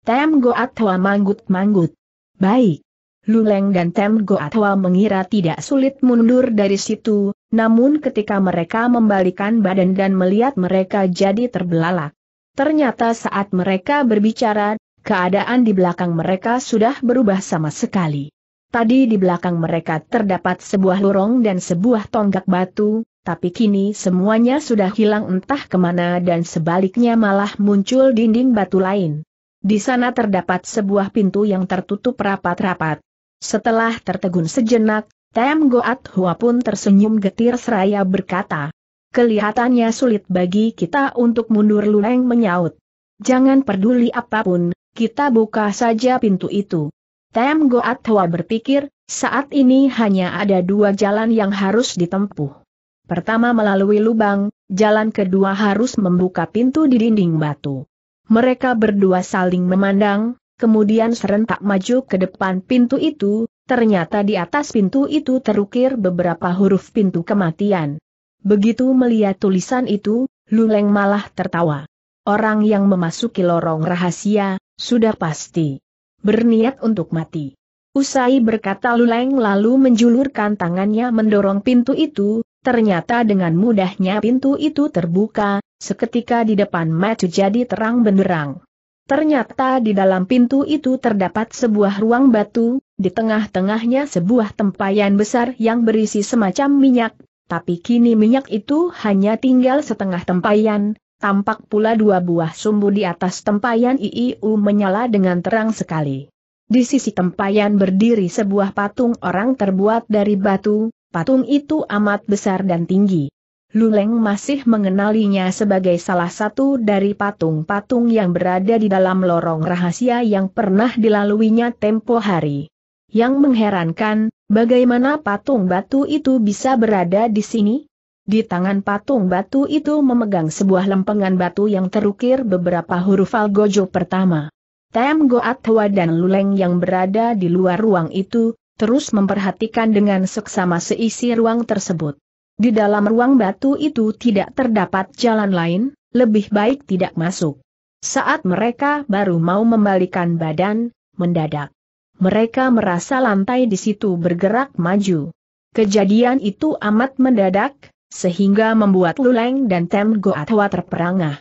Tem Goat Hoa manggut-manggut. Baik. Luleng dan Tem Goat mengira tidak sulit mundur dari situ, namun ketika mereka membalikan badan dan melihat mereka jadi terbelalak. Ternyata saat mereka berbicara, keadaan di belakang mereka sudah berubah sama sekali. Tadi di belakang mereka terdapat sebuah lorong dan sebuah tonggak batu, tapi kini semuanya sudah hilang entah kemana dan sebaliknya malah muncul dinding batu lain. Di sana terdapat sebuah pintu yang tertutup rapat-rapat. Setelah tertegun sejenak, Tem Goat Hua pun tersenyum getir seraya berkata. Kelihatannya sulit bagi kita untuk mundur Luleng menyaut. Jangan peduli apapun, kita buka saja pintu itu. Tem Goat Hua berpikir, saat ini hanya ada dua jalan yang harus ditempuh. Pertama melalui lubang, jalan kedua harus membuka pintu di dinding batu. Mereka berdua saling memandang, kemudian serentak maju ke depan pintu itu, ternyata di atas pintu itu terukir beberapa huruf pintu kematian. Begitu melihat tulisan itu, Luleng malah tertawa. Orang yang memasuki lorong rahasia, sudah pasti berniat untuk mati. Usai berkata Luleng lalu menjulurkan tangannya mendorong pintu itu, ternyata dengan mudahnya pintu itu terbuka, Seketika di depan Matu jadi terang benderang. Ternyata di dalam pintu itu terdapat sebuah ruang batu, di tengah-tengahnya sebuah tempayan besar yang berisi semacam minyak, tapi kini minyak itu hanya tinggal setengah tempayan, tampak pula dua buah sumbu di atas tempayan IIU menyala dengan terang sekali. Di sisi tempayan berdiri sebuah patung orang terbuat dari batu, patung itu amat besar dan tinggi. Luleng masih mengenalinya sebagai salah satu dari patung-patung yang berada di dalam lorong rahasia yang pernah dilaluinya tempo hari. Yang mengherankan, bagaimana patung batu itu bisa berada di sini? Di tangan patung batu itu memegang sebuah lempengan batu yang terukir beberapa huruf algojo pertama. Tem Goat dan Luleng yang berada di luar ruang itu, terus memperhatikan dengan seksama seisi ruang tersebut. Di dalam ruang batu itu tidak terdapat jalan lain, lebih baik tidak masuk. Saat mereka baru mau membalikan badan, mendadak. Mereka merasa lantai di situ bergerak maju. Kejadian itu amat mendadak, sehingga membuat Luleng dan Tem Goatwa terperangah.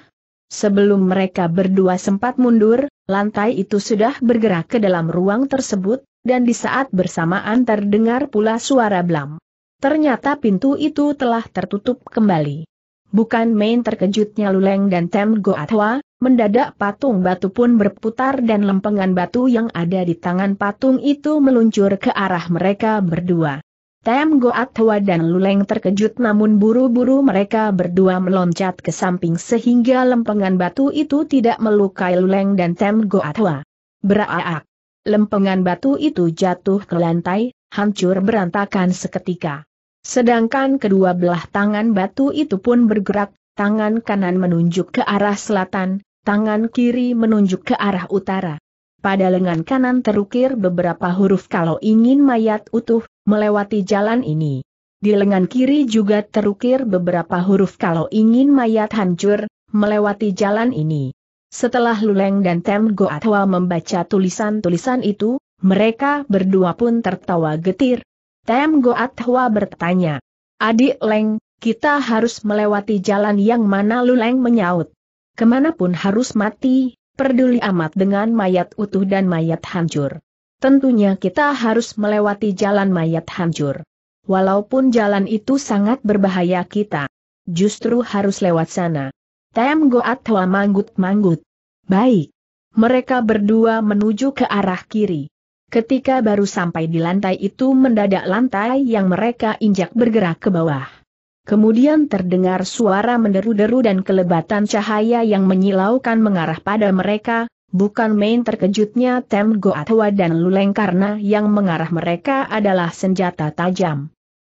Sebelum mereka berdua sempat mundur, lantai itu sudah bergerak ke dalam ruang tersebut, dan di saat bersamaan terdengar pula suara blam. Ternyata pintu itu telah tertutup kembali. Bukan main terkejutnya Luleng dan Tem Goatwa, mendadak patung batu pun berputar dan lempengan batu yang ada di tangan patung itu meluncur ke arah mereka berdua. Tem Goatwa dan Luleng terkejut namun buru-buru mereka berdua meloncat ke samping sehingga lempengan batu itu tidak melukai Luleng dan Tem Goatwa. Beraak! Lempengan batu itu jatuh ke lantai, hancur berantakan seketika. Sedangkan kedua belah tangan batu itu pun bergerak, tangan kanan menunjuk ke arah selatan, tangan kiri menunjuk ke arah utara. Pada lengan kanan terukir beberapa huruf kalau ingin mayat utuh, melewati jalan ini. Di lengan kiri juga terukir beberapa huruf kalau ingin mayat hancur, melewati jalan ini. Setelah Luleng dan Tem Goatwa membaca tulisan-tulisan itu, mereka berdua pun tertawa getir, Tem Goat Hwa bertanya. Adik Leng, kita harus melewati jalan yang mana lu leng menyaut. Kemanapun harus mati, peduli amat dengan mayat utuh dan mayat hancur. Tentunya kita harus melewati jalan mayat hancur. Walaupun jalan itu sangat berbahaya kita. Justru harus lewat sana. Tem Goat Hwa manggut-manggut. Baik. Mereka berdua menuju ke arah kiri. Ketika baru sampai di lantai itu mendadak lantai yang mereka injak bergerak ke bawah. Kemudian terdengar suara menderu-deru dan kelebatan cahaya yang menyilaukan mengarah pada mereka, bukan main terkejutnya Tem Goatwa dan Luleng karena yang mengarah mereka adalah senjata tajam.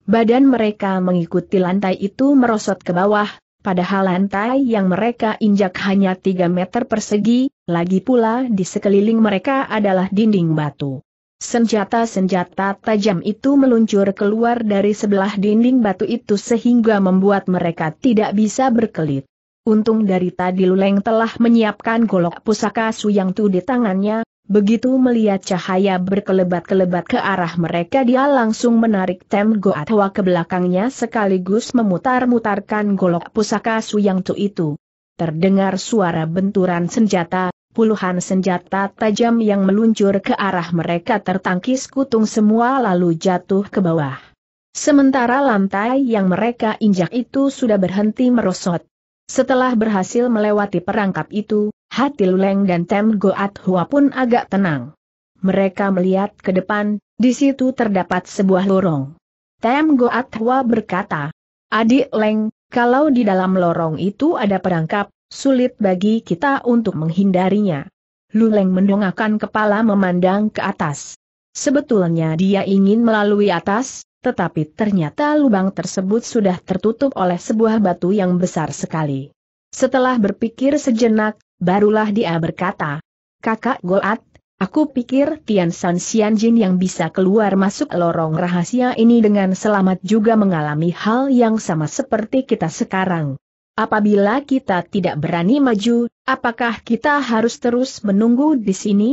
Badan mereka mengikuti lantai itu merosot ke bawah, padahal lantai yang mereka injak hanya 3 meter persegi, lagi pula di sekeliling mereka adalah dinding batu. Senjata-senjata tajam itu meluncur keluar dari sebelah dinding batu itu sehingga membuat mereka tidak bisa berkelit. Untung dari tadi Luleng telah menyiapkan golok pusaka Suyang Tu di tangannya, begitu melihat cahaya berkelebat-kelebat ke arah mereka dia langsung menarik tem Goatwa ke belakangnya sekaligus memutar-mutarkan golok pusaka Suyang Tu itu. Terdengar suara benturan senjata, puluhan senjata tajam yang meluncur ke arah mereka tertangkis kutung semua lalu jatuh ke bawah. Sementara lantai yang mereka injak itu sudah berhenti merosot. Setelah berhasil melewati perangkap itu, hati Luleng dan Tem Goat Hua pun agak tenang. Mereka melihat ke depan, di situ terdapat sebuah lorong. Tem Goat Hua berkata, Adik Leng, kalau di dalam lorong itu ada perangkap, sulit bagi kita untuk menghindarinya. Luleng mendongakkan kepala memandang ke atas. Sebetulnya dia ingin melalui atas, tetapi ternyata lubang tersebut sudah tertutup oleh sebuah batu yang besar sekali. Setelah berpikir sejenak, barulah dia berkata, Kakak Goat, Aku pikir Tian San Jin yang bisa keluar masuk lorong rahasia ini dengan selamat juga mengalami hal yang sama seperti kita sekarang. Apabila kita tidak berani maju, apakah kita harus terus menunggu di sini?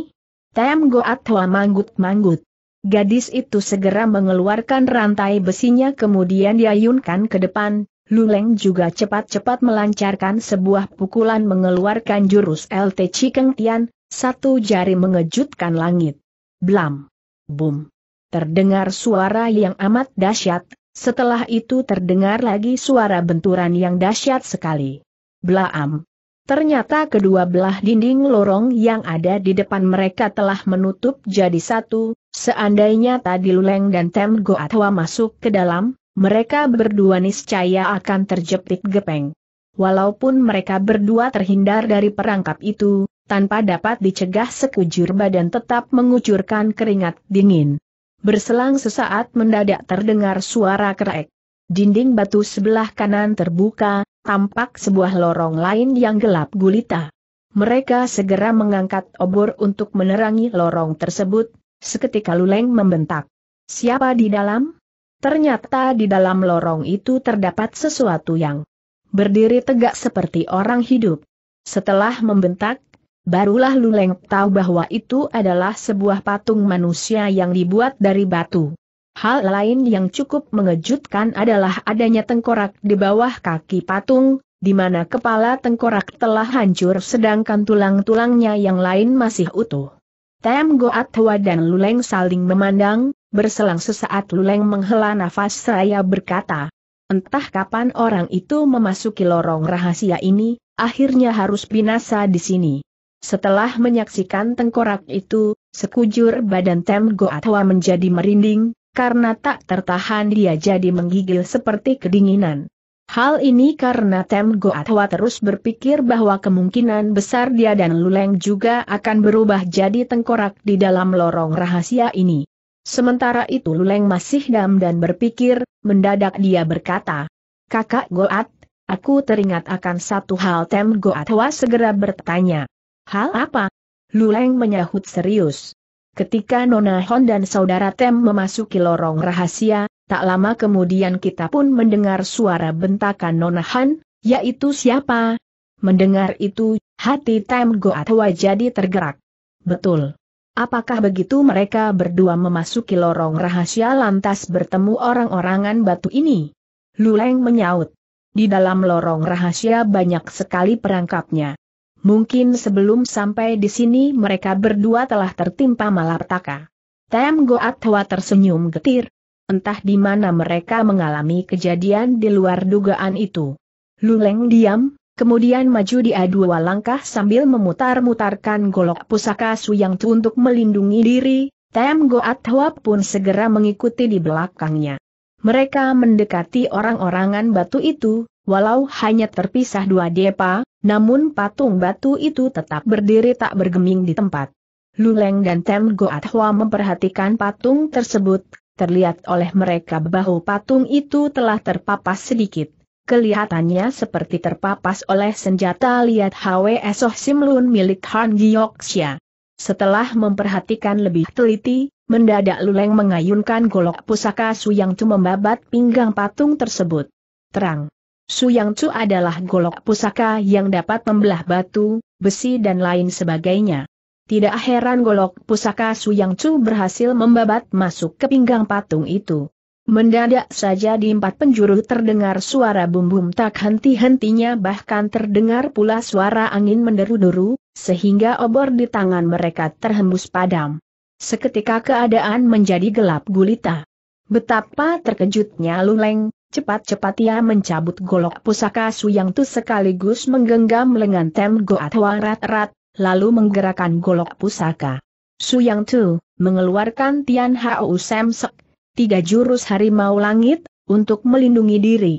Tem Goat Hoa manggut-manggut. Gadis itu segera mengeluarkan rantai besinya kemudian diayunkan ke depan, Luleng juga cepat-cepat melancarkan sebuah pukulan mengeluarkan jurus LT Cikeng Tian, satu jari mengejutkan langit. Blam. Bum. Terdengar suara yang amat dahsyat, setelah itu terdengar lagi suara benturan yang dahsyat sekali. Blam. Ternyata kedua belah dinding lorong yang ada di depan mereka telah menutup jadi satu, seandainya tadi Luleng dan Tem Goatwa masuk ke dalam, mereka berdua niscaya akan terjepit gepeng. Walaupun mereka berdua terhindar dari perangkap itu, tanpa dapat dicegah sekujur badan tetap mengucurkan keringat dingin. Berselang sesaat mendadak terdengar suara kerek. Dinding batu sebelah kanan terbuka, tampak sebuah lorong lain yang gelap gulita. Mereka segera mengangkat obor untuk menerangi lorong tersebut, seketika Luleng membentak. Siapa di dalam? Ternyata di dalam lorong itu terdapat sesuatu yang berdiri tegak seperti orang hidup. Setelah membentak, barulah Luleng tahu bahwa itu adalah sebuah patung manusia yang dibuat dari batu. Hal lain yang cukup mengejutkan adalah adanya tengkorak di bawah kaki patung, di mana kepala tengkorak telah hancur sedangkan tulang-tulangnya yang lain masih utuh. Tem Goat Hua dan Luleng saling memandang, berselang sesaat Luleng menghela nafas seraya berkata, Entah kapan orang itu memasuki lorong rahasia ini, akhirnya harus binasa di sini. Setelah menyaksikan tengkorak itu, sekujur badan Tem Goatwa menjadi merinding, karena tak tertahan dia jadi menggigil seperti kedinginan. Hal ini karena Tem Goatwa terus berpikir bahwa kemungkinan besar dia dan Luleng juga akan berubah jadi tengkorak di dalam lorong rahasia ini. Sementara itu Luleng masih dam dan berpikir, mendadak dia berkata, Kakak Goat, aku teringat akan satu hal Tem Goatwa segera bertanya. Hal apa? Luleng menyahut serius. Ketika Nona Hon dan Saudara Tem memasuki lorong rahasia, tak lama kemudian kita pun mendengar suara bentakan Nona Hon, yaitu siapa? Mendengar itu, hati Tem Goatwa jadi tergerak. Betul. Apakah begitu mereka berdua memasuki lorong rahasia lantas bertemu orang-orangan batu ini? Luleng menyaut. Di dalam lorong rahasia banyak sekali perangkapnya. Mungkin sebelum sampai di sini mereka berdua telah tertimpa malapetaka. Tem Goat tersenyum getir. Entah di mana mereka mengalami kejadian di luar dugaan itu. Luleng diam, kemudian maju dia dua langkah sambil memutar-mutarkan golok pusaka Suyang Tu untuk melindungi diri, Tem Goat pun segera mengikuti di belakangnya. Mereka mendekati orang-orangan batu itu, walau hanya terpisah dua depa, namun patung batu itu tetap berdiri tak bergeming di tempat. Luleng dan Tem Goat Hua memperhatikan patung tersebut, terlihat oleh mereka bahwa patung itu telah terpapas sedikit. Kelihatannya seperti terpapas oleh senjata liat HW Soh Simlun milik Han Gyoksya. Setelah memperhatikan lebih teliti, mendadak Luleng mengayunkan golok pusaka Suyang Tu membabat pinggang patung tersebut. Terang. Yang Chu adalah golok pusaka yang dapat membelah batu, besi dan lain sebagainya. Tidak heran golok pusaka Yang Chu berhasil membabat masuk ke pinggang patung itu. Mendadak saja di empat penjuru terdengar suara bumbum tak henti-hentinya bahkan terdengar pula suara angin menderu-deru, sehingga obor di tangan mereka terhembus padam. Seketika keadaan menjadi gelap gulita. Betapa terkejutnya Luleng, Cepat-cepat ia mencabut golok pusaka Suyang Tu sekaligus menggenggam lengan Tem Goat rat-rat, lalu menggerakkan golok pusaka. Suyang Tu, mengeluarkan Tian Hao Sek, tiga jurus harimau langit, untuk melindungi diri.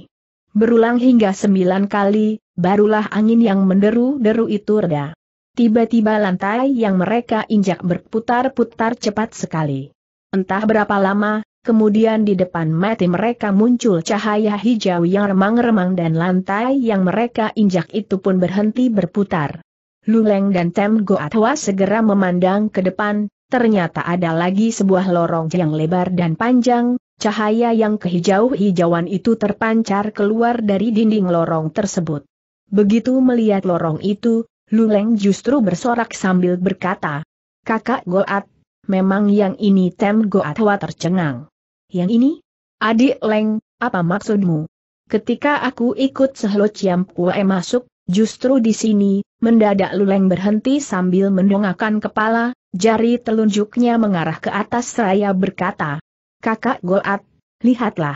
Berulang hingga sembilan kali, barulah angin yang menderu-deru itu reda. Tiba-tiba lantai yang mereka injak berputar-putar cepat sekali. Entah berapa lama, Kemudian di depan mati mereka muncul cahaya hijau yang remang-remang dan lantai yang mereka injak itu pun berhenti berputar. Luleng dan Tem Goatwa segera memandang ke depan, ternyata ada lagi sebuah lorong yang lebar dan panjang, cahaya yang kehijau-hijauan itu terpancar keluar dari dinding lorong tersebut. Begitu melihat lorong itu, Luleng justru bersorak sambil berkata, Kakak Goat, memang yang ini Tem Goatwa tercengang. Yang ini? Adik Leng, apa maksudmu? Ketika aku ikut sehelo Ciam kue masuk, justru di sini, mendadak Luleng berhenti sambil mendongakkan kepala, jari telunjuknya mengarah ke atas seraya berkata, Kakak Goat, lihatlah.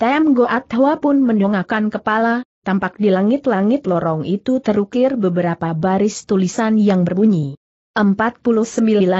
Tem Goat Hwa pun mendongakkan kepala, tampak di langit-langit lorong itu terukir beberapa baris tulisan yang berbunyi. 49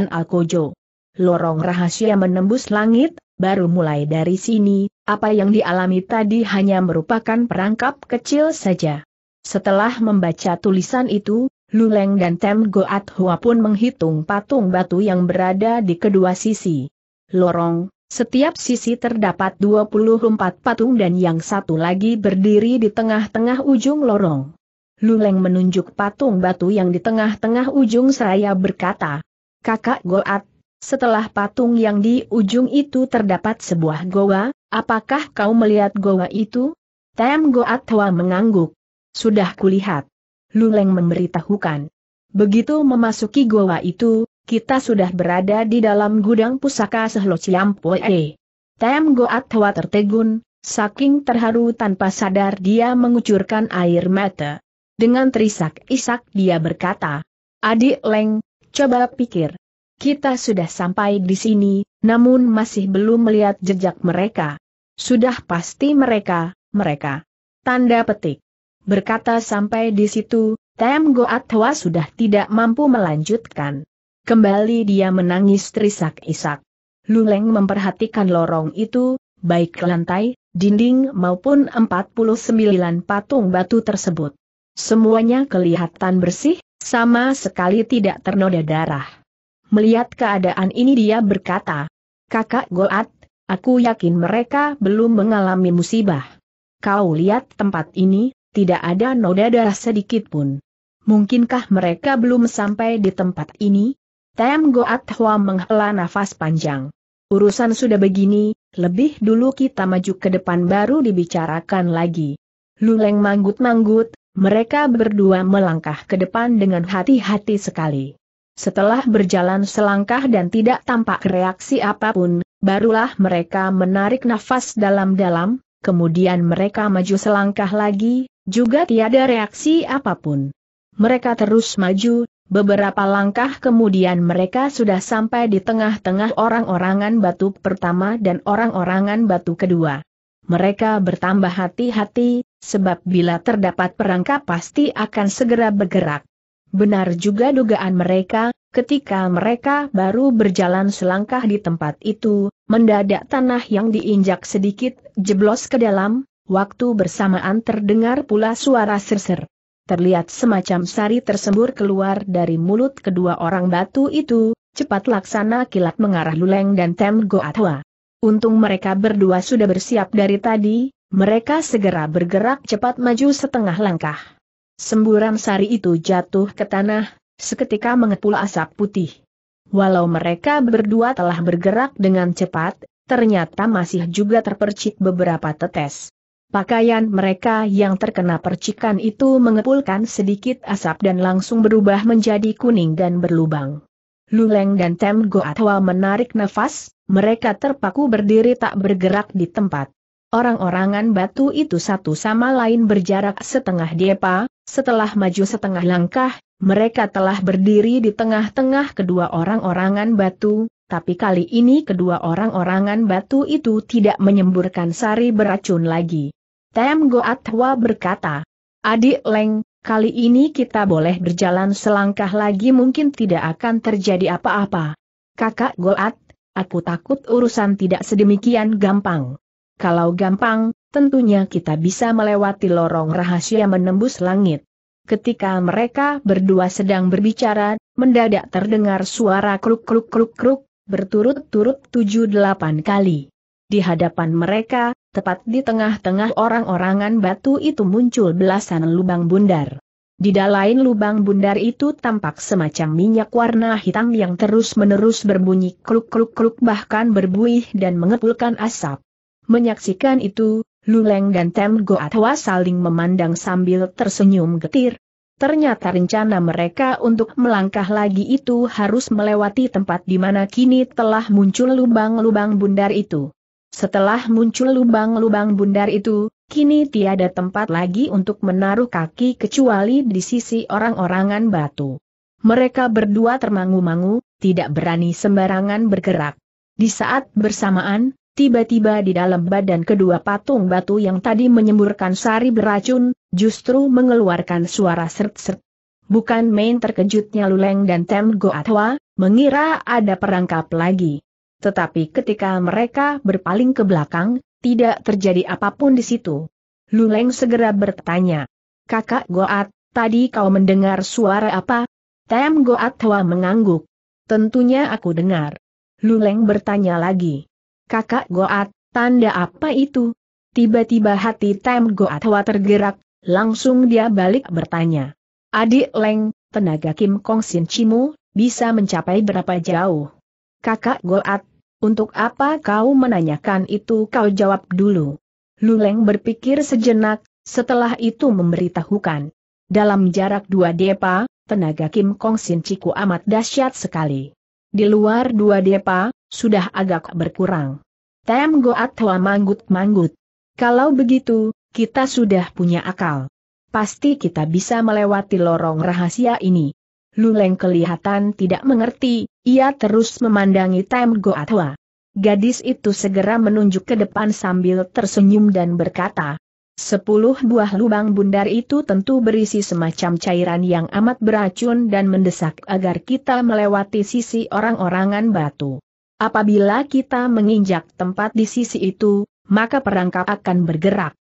Alkojo. Lorong rahasia menembus langit, baru mulai dari sini, apa yang dialami tadi hanya merupakan perangkap kecil saja. Setelah membaca tulisan itu, Luleng dan Tem Goat Hua pun menghitung patung batu yang berada di kedua sisi. Lorong, setiap sisi terdapat 24 patung dan yang satu lagi berdiri di tengah-tengah ujung lorong. Luleng menunjuk patung batu yang di tengah-tengah ujung seraya berkata, Kakak Goat, setelah patung yang di ujung itu terdapat sebuah goa, apakah kau melihat goa itu? Tem Goat Hwa mengangguk. Sudah kulihat. Luleng memberitahukan. Begitu memasuki goa itu, kita sudah berada di dalam gudang pusaka Sehlo Ciampoe. Tem Goat Hwa tertegun, saking terharu tanpa sadar dia mengucurkan air mata. Dengan terisak-isak dia berkata, Adik Leng, coba pikir, kita sudah sampai di sini, namun masih belum melihat jejak mereka. Sudah pasti mereka, mereka. Tanda petik. Berkata sampai di situ, Tem Goatwa sudah tidak mampu melanjutkan. Kembali dia menangis terisak-isak. Luleng memperhatikan lorong itu, baik lantai, dinding maupun 49 patung batu tersebut. Semuanya kelihatan bersih, sama sekali tidak ternoda darah. Melihat keadaan ini dia berkata, Kakak Goat, aku yakin mereka belum mengalami musibah. Kau lihat tempat ini, tidak ada noda darah sedikit pun. Mungkinkah mereka belum sampai di tempat ini? Tem Goat hua menghela nafas panjang. Urusan sudah begini, lebih dulu kita maju ke depan baru dibicarakan lagi. Luleng manggut-manggut, mereka berdua melangkah ke depan dengan hati-hati sekali. Setelah berjalan selangkah dan tidak tampak reaksi apapun, barulah mereka menarik nafas dalam-dalam, kemudian mereka maju selangkah lagi, juga tiada reaksi apapun. Mereka terus maju, beberapa langkah kemudian mereka sudah sampai di tengah-tengah orang-orangan batu pertama dan orang-orangan batu kedua. Mereka bertambah hati-hati, sebab bila terdapat perangkap pasti akan segera bergerak. Benar juga dugaan mereka, ketika mereka baru berjalan selangkah di tempat itu, mendadak tanah yang diinjak sedikit jeblos ke dalam, waktu bersamaan terdengar pula suara serser. Terlihat semacam sari tersembur keluar dari mulut kedua orang batu itu, cepat laksana kilat mengarah Luleng dan Tem Goatwa. Untung mereka berdua sudah bersiap dari tadi, mereka segera bergerak cepat maju setengah langkah. Semburan sari itu jatuh ke tanah, seketika mengepul asap putih. Walau mereka berdua telah bergerak dengan cepat, ternyata masih juga terpercik beberapa tetes. Pakaian mereka yang terkena percikan itu mengepulkan sedikit asap dan langsung berubah menjadi kuning dan berlubang. Luleng dan Tem Goatwa menarik nafas, mereka terpaku berdiri tak bergerak di tempat. Orang-orangan batu itu satu sama lain berjarak setengah depa, setelah maju setengah langkah, mereka telah berdiri di tengah-tengah kedua orang-orangan batu, tapi kali ini kedua orang-orangan batu itu tidak menyemburkan sari beracun lagi. Tem Goatwa berkata, Adik Leng, kali ini kita boleh berjalan selangkah lagi mungkin tidak akan terjadi apa-apa. Kakak Goat, aku takut urusan tidak sedemikian gampang. Kalau gampang, tentunya kita bisa melewati lorong rahasia menembus langit. Ketika mereka berdua sedang berbicara, mendadak terdengar suara kruk-kruk-kruk-kruk, berturut-turut tujuh delapan kali. Di hadapan mereka, tepat di tengah-tengah orang-orangan batu itu muncul belasan lubang bundar. Di dalam lubang bundar itu tampak semacam minyak warna hitam yang terus-menerus berbunyi kruk-kruk-kruk bahkan berbuih dan mengepulkan asap. Menyaksikan itu, Luleng dan Tem Goatwa saling memandang sambil tersenyum getir. Ternyata rencana mereka untuk melangkah lagi itu harus melewati tempat di mana kini telah muncul lubang-lubang bundar itu. Setelah muncul lubang-lubang bundar itu, kini tiada tempat lagi untuk menaruh kaki kecuali di sisi orang-orangan batu. Mereka berdua termangu-mangu, tidak berani sembarangan bergerak. Di saat bersamaan, Tiba-tiba di dalam badan kedua patung batu yang tadi menyemburkan sari beracun, justru mengeluarkan suara seret-seret. Bukan main terkejutnya Luleng dan Tem Goatwa, mengira ada perangkap lagi. Tetapi ketika mereka berpaling ke belakang, tidak terjadi apapun di situ. Luleng segera bertanya. Kakak Goat, tadi kau mendengar suara apa? Tem Goatwa mengangguk. Tentunya aku dengar. Luleng bertanya lagi kakak Goat, tanda apa itu? Tiba-tiba hati Tem Goat Hwa tergerak, langsung dia balik bertanya. Adik Leng, tenaga Kim Kong Sin Chimu, bisa mencapai berapa jauh? Kakak Goat, untuk apa kau menanyakan itu kau jawab dulu. Luleng berpikir sejenak, setelah itu memberitahukan. Dalam jarak dua depa, tenaga Kim Kong Sin Ciku amat dahsyat sekali. Di luar dua depa, sudah agak berkurang. Tem Goat Hoa manggut-manggut. Kalau begitu, kita sudah punya akal. Pasti kita bisa melewati lorong rahasia ini. Luleng kelihatan tidak mengerti, ia terus memandangi Tem Goat Hoa. Gadis itu segera menunjuk ke depan sambil tersenyum dan berkata, Sepuluh buah lubang bundar itu tentu berisi semacam cairan yang amat beracun dan mendesak agar kita melewati sisi orang-orangan batu. Apabila kita menginjak tempat di sisi itu, maka perangkap akan bergerak.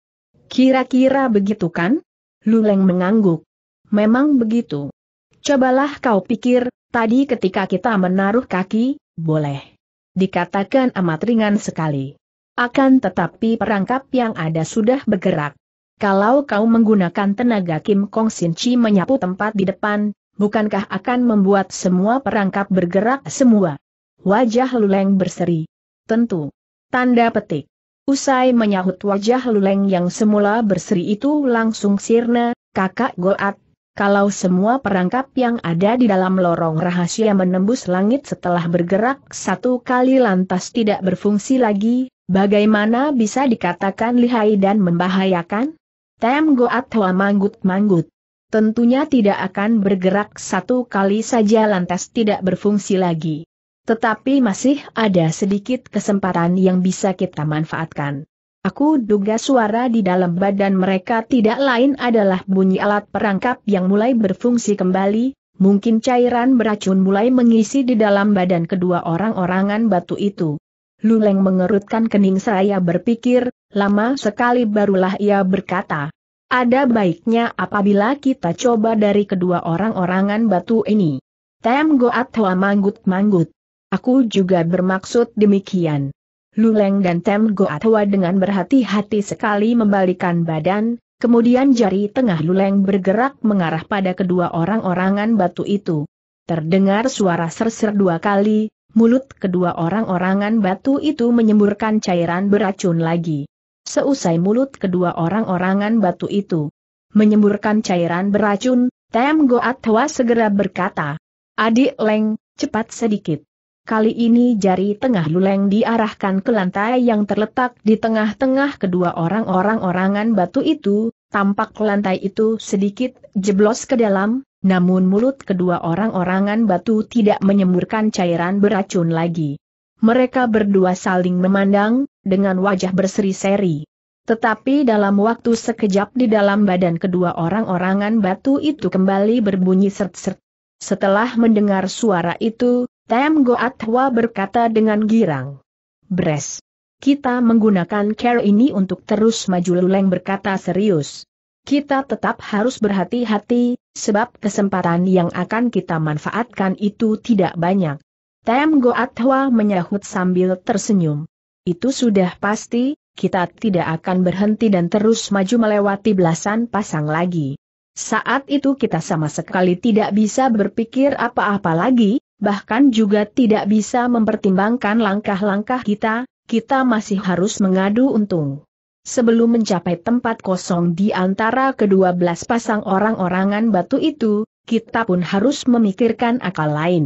Kira-kira begitu kan? Luleng mengangguk. Memang begitu. Cobalah kau pikir, tadi ketika kita menaruh kaki, boleh. Dikatakan amat ringan sekali. Akan tetapi perangkap yang ada sudah bergerak. Kalau kau menggunakan tenaga Kim Kong Sin Chi menyapu tempat di depan, bukankah akan membuat semua perangkap bergerak semua? Wajah Luleng berseri. Tentu. Tanda petik. Usai menyahut wajah Luleng yang semula berseri itu langsung sirna, kakak Goat, kalau semua perangkap yang ada di dalam lorong rahasia menembus langit setelah bergerak satu kali lantas tidak berfungsi lagi, bagaimana bisa dikatakan lihai dan membahayakan? Tem Goat Hwa manggut-manggut tentunya tidak akan bergerak satu kali saja lantas tidak berfungsi lagi. Tetapi masih ada sedikit kesempatan yang bisa kita manfaatkan. Aku duga suara di dalam badan mereka tidak lain adalah bunyi alat perangkap yang mulai berfungsi kembali, mungkin cairan beracun mulai mengisi di dalam badan kedua orang-orangan batu itu. Luleng mengerutkan kening saya berpikir, lama sekali barulah ia berkata, ada baiknya apabila kita coba dari kedua orang-orangan batu ini. Tem goat manggut-manggut. Aku juga bermaksud demikian. Luleng dan Tem Goatwa dengan berhati-hati sekali membalikan badan, kemudian jari tengah Luleng bergerak mengarah pada kedua orang-orangan batu itu. Terdengar suara serser dua kali, mulut kedua orang-orangan batu itu menyemburkan cairan beracun lagi. Seusai mulut kedua orang-orangan batu itu menyemburkan cairan beracun, Tem Goatwa segera berkata, Adik Leng, cepat sedikit. Kali ini jari tengah luleng diarahkan ke lantai yang terletak di tengah-tengah kedua orang-orang orangan batu itu, tampak lantai itu sedikit jeblos ke dalam, namun mulut kedua orang-orangan batu tidak menyemburkan cairan beracun lagi. Mereka berdua saling memandang, dengan wajah berseri-seri. Tetapi dalam waktu sekejap di dalam badan kedua orang-orangan batu itu kembali berbunyi sert-sert. Setelah mendengar suara itu, Tem Goatwa berkata dengan girang. Bres. Kita menggunakan care ini untuk terus maju Luleng berkata serius. Kita tetap harus berhati-hati, sebab kesempatan yang akan kita manfaatkan itu tidak banyak. Tem Goatwa menyahut sambil tersenyum. Itu sudah pasti, kita tidak akan berhenti dan terus maju melewati belasan pasang lagi. Saat itu kita sama sekali tidak bisa berpikir apa-apa lagi, bahkan juga tidak bisa mempertimbangkan langkah-langkah kita, kita masih harus mengadu untung. Sebelum mencapai tempat kosong di antara kedua belas pasang orang-orangan batu itu, kita pun harus memikirkan akal lain.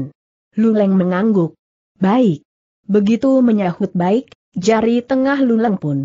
Luleng mengangguk. Baik. Begitu menyahut baik, jari tengah Luleng pun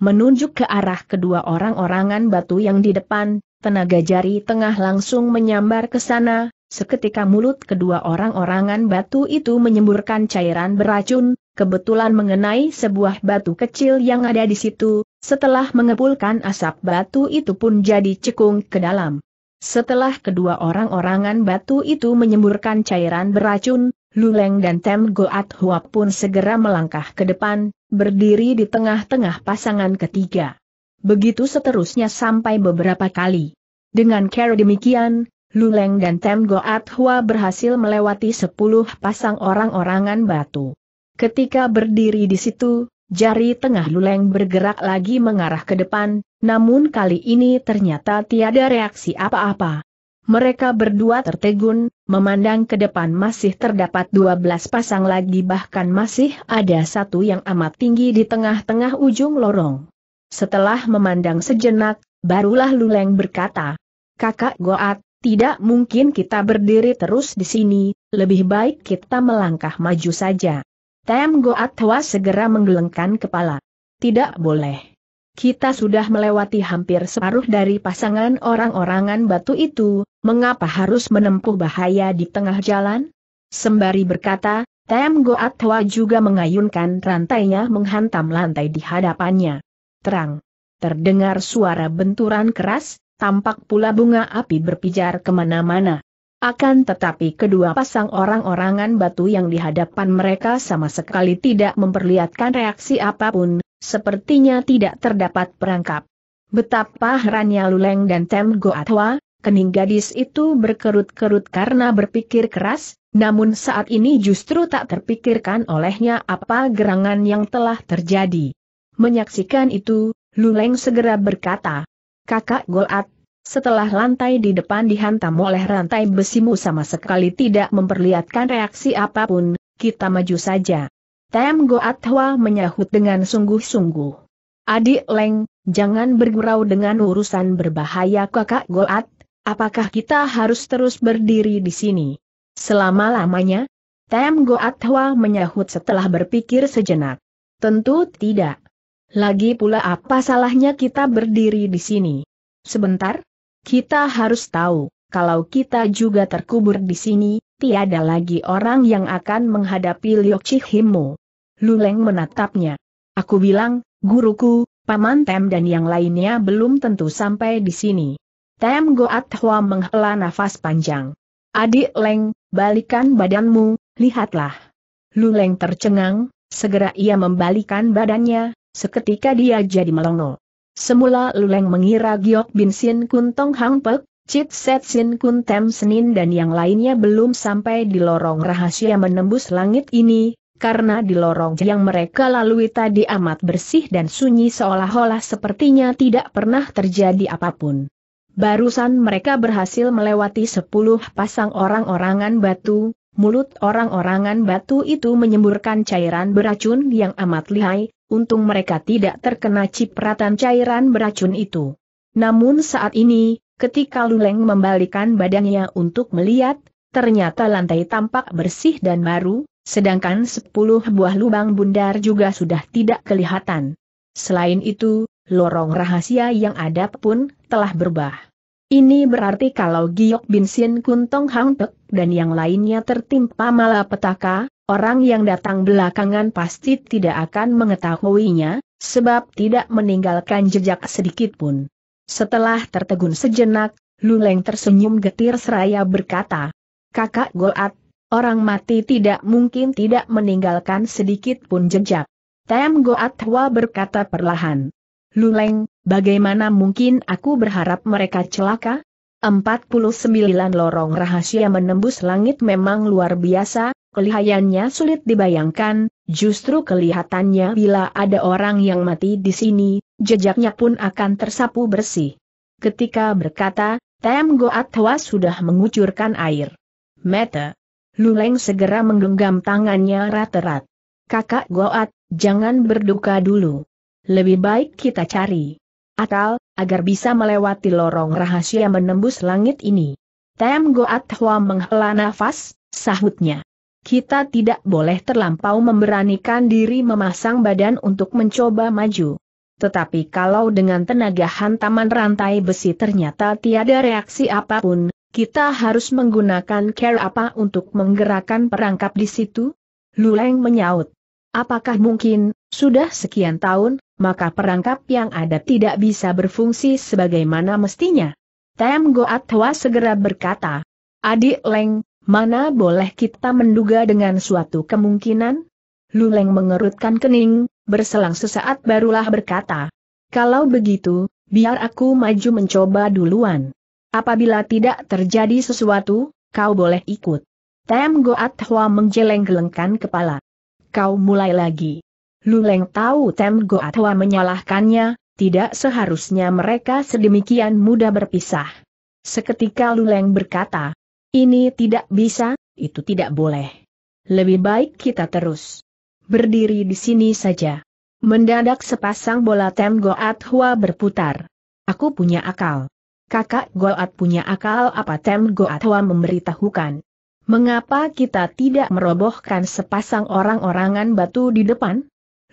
menunjuk ke arah kedua orang-orangan batu yang di depan, tenaga jari tengah langsung menyambar ke sana, Seketika mulut kedua orang-orangan batu itu menyemburkan cairan beracun, kebetulan mengenai sebuah batu kecil yang ada di situ, setelah mengepulkan asap batu itu pun jadi cekung ke dalam. Setelah kedua orang-orangan batu itu menyemburkan cairan beracun, Luleng dan Tem Goat Huap pun segera melangkah ke depan, berdiri di tengah-tengah pasangan ketiga. Begitu seterusnya sampai beberapa kali. Dengan cara demikian, Luleng dan Tem Goat Hua berhasil melewati sepuluh pasang orang-orangan batu. Ketika berdiri di situ, jari tengah Luleng bergerak lagi mengarah ke depan, namun kali ini ternyata tiada reaksi apa-apa. Mereka berdua tertegun, memandang ke depan masih terdapat dua belas pasang lagi bahkan masih ada satu yang amat tinggi di tengah-tengah ujung lorong. Setelah memandang sejenak, barulah Luleng berkata, Kakak Goat, tidak mungkin kita berdiri terus di sini, lebih baik kita melangkah maju saja. Tem Goat Hwa segera menggelengkan kepala. Tidak boleh. Kita sudah melewati hampir separuh dari pasangan orang-orangan batu itu, mengapa harus menempuh bahaya di tengah jalan? Sembari berkata, Tem Goat Hwa juga mengayunkan rantainya menghantam lantai di hadapannya. Terang. Terdengar suara benturan keras, tampak pula bunga api berpijar kemana-mana. Akan tetapi kedua pasang orang-orangan batu yang dihadapan mereka sama sekali tidak memperlihatkan reaksi apapun, sepertinya tidak terdapat perangkap. Betapa herannya Luleng dan Tem Goatwa, kening gadis itu berkerut-kerut karena berpikir keras, namun saat ini justru tak terpikirkan olehnya apa gerangan yang telah terjadi. Menyaksikan itu, Luleng segera berkata, kakak Golat. Setelah lantai di depan dihantam oleh rantai besimu sama sekali tidak memperlihatkan reaksi apapun, kita maju saja. Tem Goat Hwa menyahut dengan sungguh-sungguh. Adik Leng, jangan bergurau dengan urusan berbahaya kakak Goat, apakah kita harus terus berdiri di sini? Selama-lamanya? Tem Goat Hwa menyahut setelah berpikir sejenak. Tentu tidak. Lagi pula apa salahnya kita berdiri di sini? Sebentar, kita harus tahu, kalau kita juga terkubur di sini, tiada lagi orang yang akan menghadapi Liok Chihimu. Luleng menatapnya. Aku bilang, guruku, Paman Tem dan yang lainnya belum tentu sampai di sini. Tem Goat Hua menghela nafas panjang. Adik Leng, balikan badanmu, lihatlah. Luleng tercengang, segera ia membalikan badannya, Seketika dia jadi melongo. Semula Luleng mengira Giok Bin Sin Kun Tong Hang Pek, Chit Set Sin Kun Tem Senin dan yang lainnya belum sampai di lorong rahasia menembus langit ini, karena di lorong yang mereka lalui tadi amat bersih dan sunyi seolah-olah sepertinya tidak pernah terjadi apapun. Barusan mereka berhasil melewati sepuluh pasang orang-orangan batu, mulut orang-orangan batu itu menyemburkan cairan beracun yang amat lihai, untung mereka tidak terkena cipratan cairan beracun itu. Namun saat ini, ketika Luleng membalikan badannya untuk melihat, ternyata lantai tampak bersih dan baru, sedangkan sepuluh buah lubang bundar juga sudah tidak kelihatan. Selain itu, lorong rahasia yang ada pun telah berubah. Ini berarti kalau Giok Bin Sin Kuntong Hang Pek dan yang lainnya tertimpa malapetaka, orang yang datang belakangan pasti tidak akan mengetahuinya, sebab tidak meninggalkan jejak sedikit pun. Setelah tertegun sejenak, Luleng tersenyum getir seraya berkata, Kakak Golat, orang mati tidak mungkin tidak meninggalkan sedikit pun jejak. Tem Goat Hwa berkata perlahan. Luleng, bagaimana mungkin aku berharap mereka celaka? 49 lorong rahasia menembus langit memang luar biasa, Kelihayannya sulit dibayangkan, justru kelihatannya bila ada orang yang mati di sini, jejaknya pun akan tersapu bersih. Ketika berkata, Tem Goat Hwa sudah mengucurkan air. Mete. Luleng segera menggenggam tangannya rat-rat. Kakak Goat, jangan berduka dulu. Lebih baik kita cari akal, agar bisa melewati lorong rahasia menembus langit ini. Tem Goat Hwa menghela nafas, sahutnya. Kita tidak boleh terlampau memberanikan diri memasang badan untuk mencoba maju. Tetapi kalau dengan tenaga hantaman rantai besi ternyata tiada reaksi apapun, kita harus menggunakan care apa untuk menggerakkan perangkap di situ? Luleng menyaut. Apakah mungkin, sudah sekian tahun, maka perangkap yang ada tidak bisa berfungsi sebagaimana mestinya? Tem Goat Hwa segera berkata. Adik Leng, Mana boleh kita menduga dengan suatu kemungkinan? Luleng mengerutkan kening, berselang sesaat barulah berkata. Kalau begitu, biar aku maju mencoba duluan. Apabila tidak terjadi sesuatu, kau boleh ikut. Tem Goat Hua menjeleng-gelengkan kepala. Kau mulai lagi. Luleng tahu Tem Goat Hua menyalahkannya, tidak seharusnya mereka sedemikian mudah berpisah. Seketika Luleng berkata, ini tidak bisa, itu tidak boleh. Lebih baik kita terus berdiri di sini saja. Mendadak sepasang bola tem Goat Hua berputar. Aku punya akal. Kakak Goat punya akal apa tem Goat Hua memberitahukan. Mengapa kita tidak merobohkan sepasang orang-orangan batu di depan?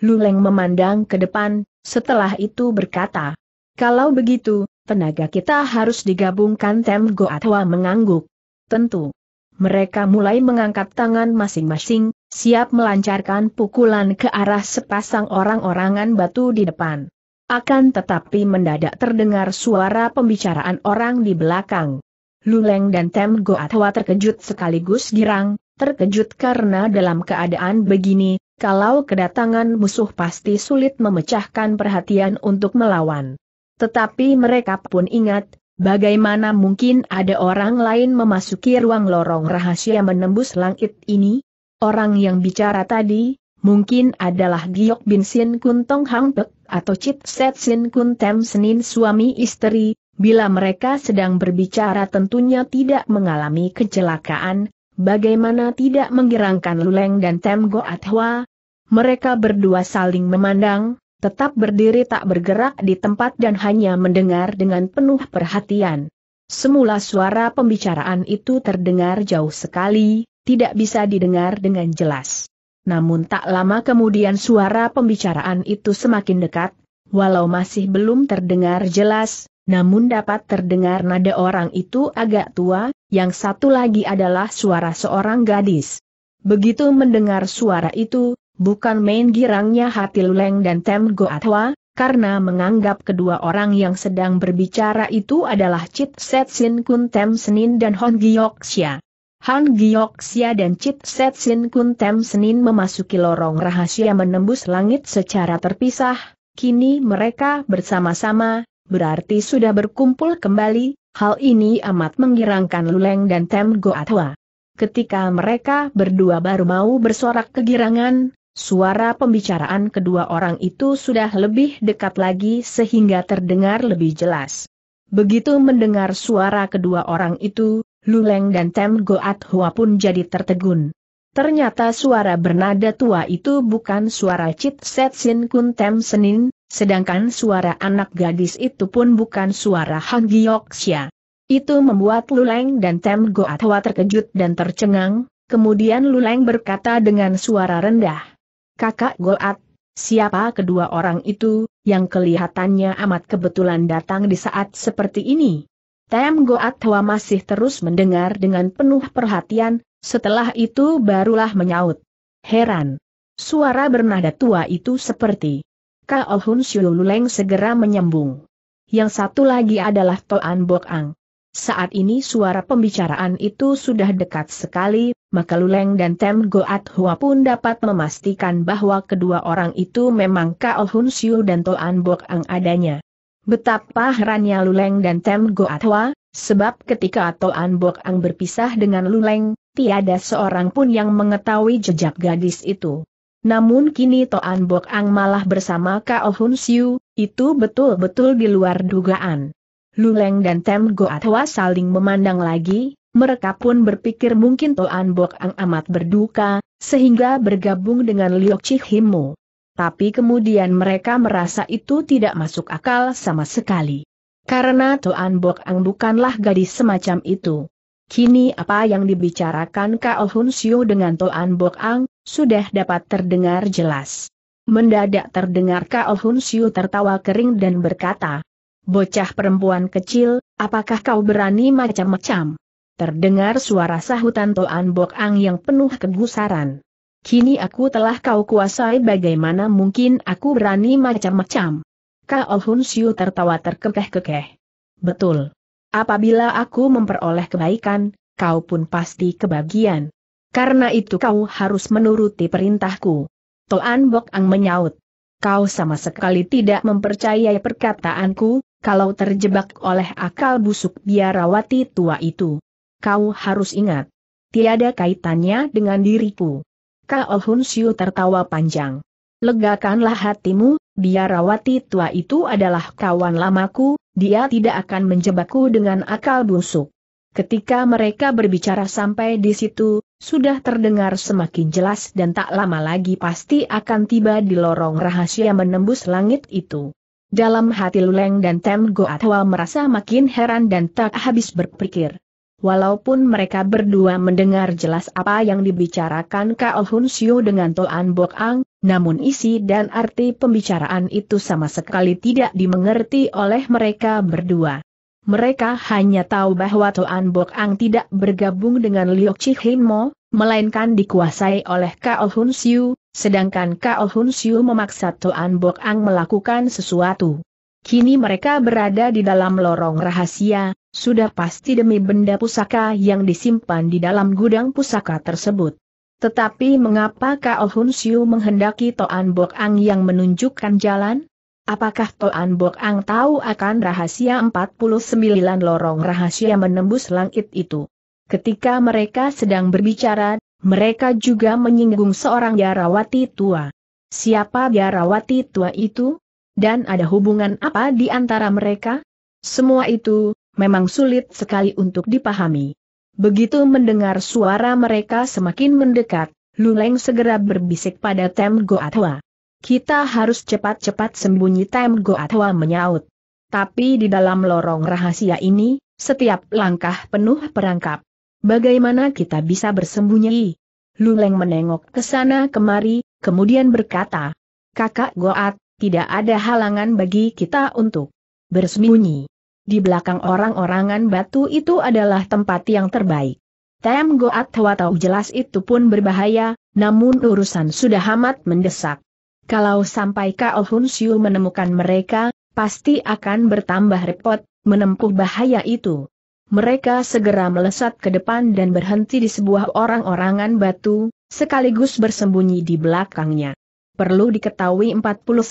Luleng memandang ke depan, setelah itu berkata. Kalau begitu, tenaga kita harus digabungkan Tem Goat Hua mengangguk. Tentu. Mereka mulai mengangkat tangan masing-masing, siap melancarkan pukulan ke arah sepasang orang-orangan batu di depan. Akan tetapi mendadak terdengar suara pembicaraan orang di belakang. Luleng dan Tem Goatwa terkejut sekaligus girang, terkejut karena dalam keadaan begini, kalau kedatangan musuh pasti sulit memecahkan perhatian untuk melawan. Tetapi mereka pun ingat, Bagaimana mungkin ada orang lain memasuki ruang lorong rahasia menembus langit ini? Orang yang bicara tadi, mungkin adalah Giok Bin Sin Kun Tong Hang Pek atau Chit Set Sin Kun Tem Senin suami istri, bila mereka sedang berbicara tentunya tidak mengalami kecelakaan, bagaimana tidak menggerangkan Luleng dan Tem Goat Hwa? Mereka berdua saling memandang, tetap berdiri tak bergerak di tempat dan hanya mendengar dengan penuh perhatian. Semula suara pembicaraan itu terdengar jauh sekali, tidak bisa didengar dengan jelas. Namun tak lama kemudian suara pembicaraan itu semakin dekat, walau masih belum terdengar jelas, namun dapat terdengar nada orang itu agak tua, yang satu lagi adalah suara seorang gadis. Begitu mendengar suara itu, bukan main girangnya hati Luleng dan Tem Goatwa, karena menganggap kedua orang yang sedang berbicara itu adalah Chit Set Sin Kun Tem Senin dan Hon Giyoksia. Han Sia dan Chit Set Sin Kun Tem Senin memasuki lorong rahasia menembus langit secara terpisah, kini mereka bersama-sama, berarti sudah berkumpul kembali, hal ini amat menggirangkan Luleng dan Tem Goatwa. Ketika mereka berdua baru mau bersorak kegirangan, Suara pembicaraan kedua orang itu sudah lebih dekat lagi sehingga terdengar lebih jelas. Begitu mendengar suara kedua orang itu, Luleng dan Tem Goat Hua pun jadi tertegun. Ternyata suara bernada tua itu bukan suara Chit Set Sin Kun Tem Senin, sedangkan suara anak gadis itu pun bukan suara Han Xia. Itu membuat Luleng dan Tem Goat Hua terkejut dan tercengang, kemudian Luleng berkata dengan suara rendah, kakak Goat, siapa kedua orang itu, yang kelihatannya amat kebetulan datang di saat seperti ini? Tem Goat Hwa masih terus mendengar dengan penuh perhatian, setelah itu barulah menyaut. Heran. Suara bernada tua itu seperti. Kao oh Hun Luleng segera menyambung. Yang satu lagi adalah Toan Bok saat ini suara pembicaraan itu sudah dekat sekali, maka Luleng dan Tem Goat Hua pun dapat memastikan bahwa kedua orang itu memang Kao oh Hun Siu dan Toan Bok Ang adanya. Betapa herannya Luleng dan Tem Goat Hua, sebab ketika Toan Bok Ang berpisah dengan Luleng, tiada seorang pun yang mengetahui jejak gadis itu. Namun kini Toan Bok Ang malah bersama Kao oh Hun Siu, itu betul-betul di luar dugaan. Luleng dan Tem Goa Tua saling memandang lagi, mereka pun berpikir mungkin Toan Bok Ang amat berduka, sehingga bergabung dengan Liok Chihimu. Tapi kemudian mereka merasa itu tidak masuk akal sama sekali. Karena Toan Bok Ang bukanlah gadis semacam itu. Kini apa yang dibicarakan Kao Hun Siu dengan Toan Bok Ang, sudah dapat terdengar jelas. Mendadak terdengar Kao Hun Siu tertawa kering dan berkata, Bocah perempuan kecil, apakah kau berani macam-macam? Terdengar suara sahutan Toan Bok Ang yang penuh kegusaran. Kini aku telah kau kuasai bagaimana mungkin aku berani macam-macam. Kao oh Hun Siu tertawa terkekeh-kekeh. Betul. Apabila aku memperoleh kebaikan, kau pun pasti kebagian. Karena itu kau harus menuruti perintahku. Toan Bok Ang menyaut. Kau sama sekali tidak mempercayai perkataanku, kalau terjebak oleh akal busuk biarawati tua itu. Kau harus ingat. Tiada kaitannya dengan diriku. Kao Hun Siu tertawa panjang. Legakanlah hatimu, biarawati tua itu adalah kawan lamaku, dia tidak akan menjebakku dengan akal busuk. Ketika mereka berbicara sampai di situ, sudah terdengar semakin jelas dan tak lama lagi pasti akan tiba di lorong rahasia menembus langit itu. Dalam hati Luleng dan Tem Goatwa merasa makin heran dan tak habis berpikir. Walaupun mereka berdua mendengar jelas apa yang dibicarakan Kaol oh Hun Siu dengan Toan Bok Ang, namun isi dan arti pembicaraan itu sama sekali tidak dimengerti oleh mereka berdua. Mereka hanya tahu bahwa Toan Bok Ang tidak bergabung dengan Liu Chi Mo, melainkan dikuasai oleh Kaol oh Hun Siu, sedangkan Kao Hun Siu memaksa Toan Bok Ang melakukan sesuatu. Kini mereka berada di dalam lorong rahasia, sudah pasti demi benda pusaka yang disimpan di dalam gudang pusaka tersebut. Tetapi mengapa Kao Hun Siu menghendaki Toan Bok Ang yang menunjukkan jalan? Apakah Toan Bok Ang tahu akan rahasia 49 lorong rahasia menembus langit itu? Ketika mereka sedang berbicara, mereka juga menyinggung seorang biarawati tua. Siapa biarawati tua itu? Dan ada hubungan apa di antara mereka? Semua itu, memang sulit sekali untuk dipahami. Begitu mendengar suara mereka semakin mendekat, Luleng segera berbisik pada Tem Goatwa. Kita harus cepat-cepat sembunyi Tem Goatwa menyaut. Tapi di dalam lorong rahasia ini, setiap langkah penuh perangkap. Bagaimana kita bisa bersembunyi? Luleng menengok ke sana kemari, kemudian berkata, Kakak Goat, tidak ada halangan bagi kita untuk bersembunyi. Di belakang orang-orangan batu itu adalah tempat yang terbaik. Tem Goat tahu jelas itu pun berbahaya, namun urusan sudah amat mendesak. Kalau sampai Kao Hun Siu menemukan mereka, pasti akan bertambah repot, menempuh bahaya itu mereka segera melesat ke depan dan berhenti di sebuah orang-orangan batu, sekaligus bersembunyi di belakangnya. Perlu diketahui 49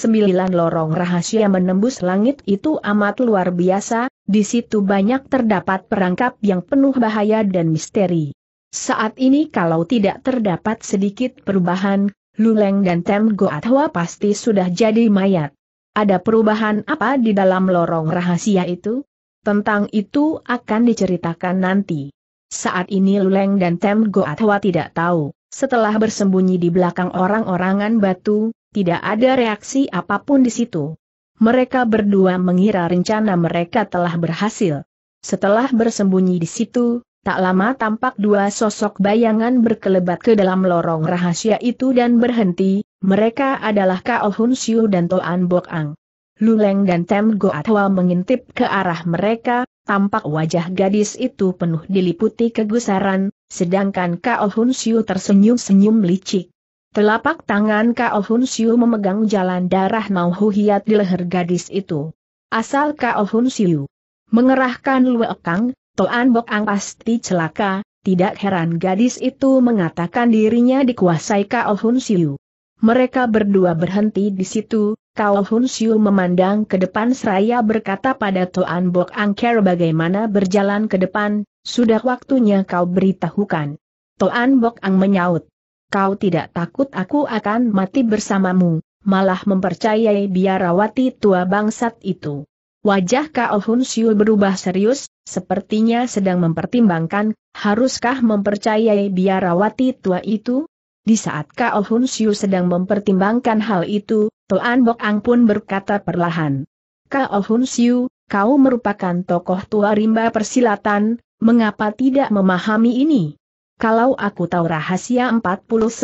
lorong rahasia menembus langit itu amat luar biasa, di situ banyak terdapat perangkap yang penuh bahaya dan misteri. Saat ini kalau tidak terdapat sedikit perubahan, Luleng dan Tem Goatwa pasti sudah jadi mayat. Ada perubahan apa di dalam lorong rahasia itu? Tentang itu akan diceritakan nanti. Saat ini Luleng dan Tem Goatwa tidak tahu, setelah bersembunyi di belakang orang-orangan batu, tidak ada reaksi apapun di situ. Mereka berdua mengira rencana mereka telah berhasil. Setelah bersembunyi di situ, tak lama tampak dua sosok bayangan berkelebat ke dalam lorong rahasia itu dan berhenti, mereka adalah Kao oh Hun Siu dan Toan Bok Ang. Luleng dan Tem Goatwa mengintip ke arah mereka, tampak wajah gadis itu penuh diliputi kegusaran, sedangkan Kao Hun Siu tersenyum-senyum licik. Telapak tangan Kao Hun Siu memegang jalan darah Mau Hiat di leher gadis itu. Asal Kao Hun Siu mengerahkan luekang, Toan Bok Ang pasti celaka, tidak heran gadis itu mengatakan dirinya dikuasai Kao Hun Siu. Mereka berdua berhenti di situ, Kau Hun Siu memandang ke depan seraya berkata pada Tuan Bok Angker bagaimana berjalan ke depan, sudah waktunya kau beritahukan. Tuan Bok Ang menyaut. Kau tidak takut aku akan mati bersamamu, malah mempercayai biarawati tua bangsat itu. Wajah Kau Hun Siu berubah serius, sepertinya sedang mempertimbangkan, haruskah mempercayai biarawati tua itu? Di saat Kao Hun Siu sedang mempertimbangkan hal itu, Toan Bok Ang pun berkata perlahan. Kao Hun Siu, kau merupakan tokoh tua rimba persilatan, mengapa tidak memahami ini? Kalau aku tahu rahasia 49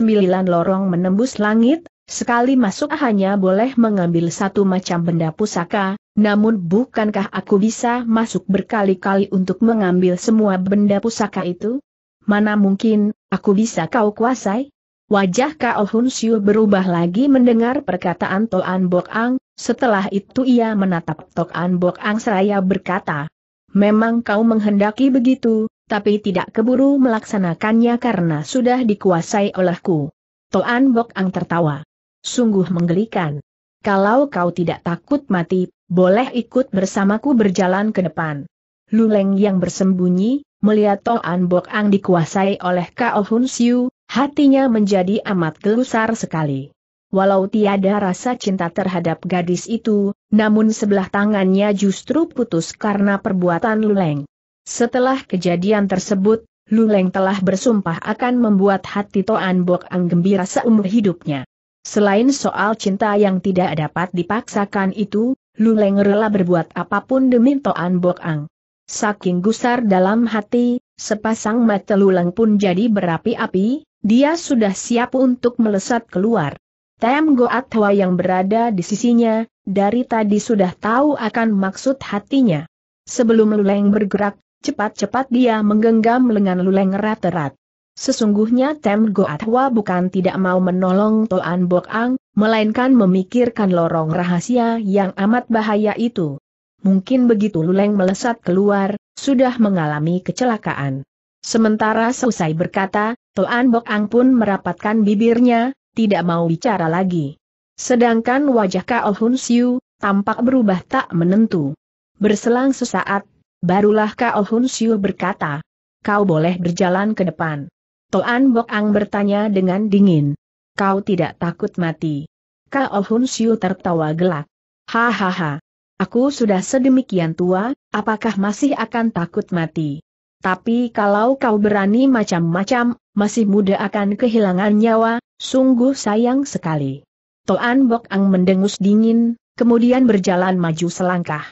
lorong menembus langit, sekali masuk hanya boleh mengambil satu macam benda pusaka, namun bukankah aku bisa masuk berkali-kali untuk mengambil semua benda pusaka itu? Mana mungkin, aku bisa kau kuasai? Wajah Kao Hun Siu berubah lagi mendengar perkataan Toan Bok Ang, setelah itu ia menatap Toan Bok Ang seraya berkata, Memang kau menghendaki begitu, tapi tidak keburu melaksanakannya karena sudah dikuasai olehku. Toan Bok Ang tertawa. Sungguh menggelikan. Kalau kau tidak takut mati, boleh ikut bersamaku berjalan ke depan. Luleng yang bersembunyi, melihat Toan Bok Ang dikuasai oleh Kao Hun Siu, Hatinya menjadi amat gelusar sekali. Walau tiada rasa cinta terhadap gadis itu, namun sebelah tangannya justru putus karena perbuatan Luleng. Setelah kejadian tersebut, Luleng telah bersumpah akan membuat hati Toan Bok Ang gembira seumur hidupnya. Selain soal cinta yang tidak dapat dipaksakan itu, Luleng rela berbuat apapun demi Toan Bok Ang. Saking gusar dalam hati, sepasang mata Luleng pun jadi berapi-api, dia sudah siap untuk melesat keluar. Tem Goatwa yang berada di sisinya, dari tadi sudah tahu akan maksud hatinya. Sebelum Luleng bergerak, cepat-cepat dia menggenggam lengan Luleng erat-erat. Sesungguhnya Tem Goatwa bukan tidak mau menolong Toan Bok Ang, melainkan memikirkan lorong rahasia yang amat bahaya itu. Mungkin begitu Luleng melesat keluar, sudah mengalami kecelakaan. Sementara selesai berkata, Toan Bok Ang pun merapatkan bibirnya, tidak mau bicara lagi. Sedangkan wajah Kao Hun Siu, tampak berubah tak menentu. Berselang sesaat, barulah Kao Hun Siu berkata, kau boleh berjalan ke depan. Toan Bok Ang bertanya dengan dingin. Kau tidak takut mati. Kao Hun Siu tertawa gelak. Hahaha. Aku sudah sedemikian tua, apakah masih akan takut mati? Tapi kalau kau berani macam-macam, masih muda akan kehilangan nyawa, sungguh sayang sekali. Toan Bok Ang mendengus dingin, kemudian berjalan maju selangkah.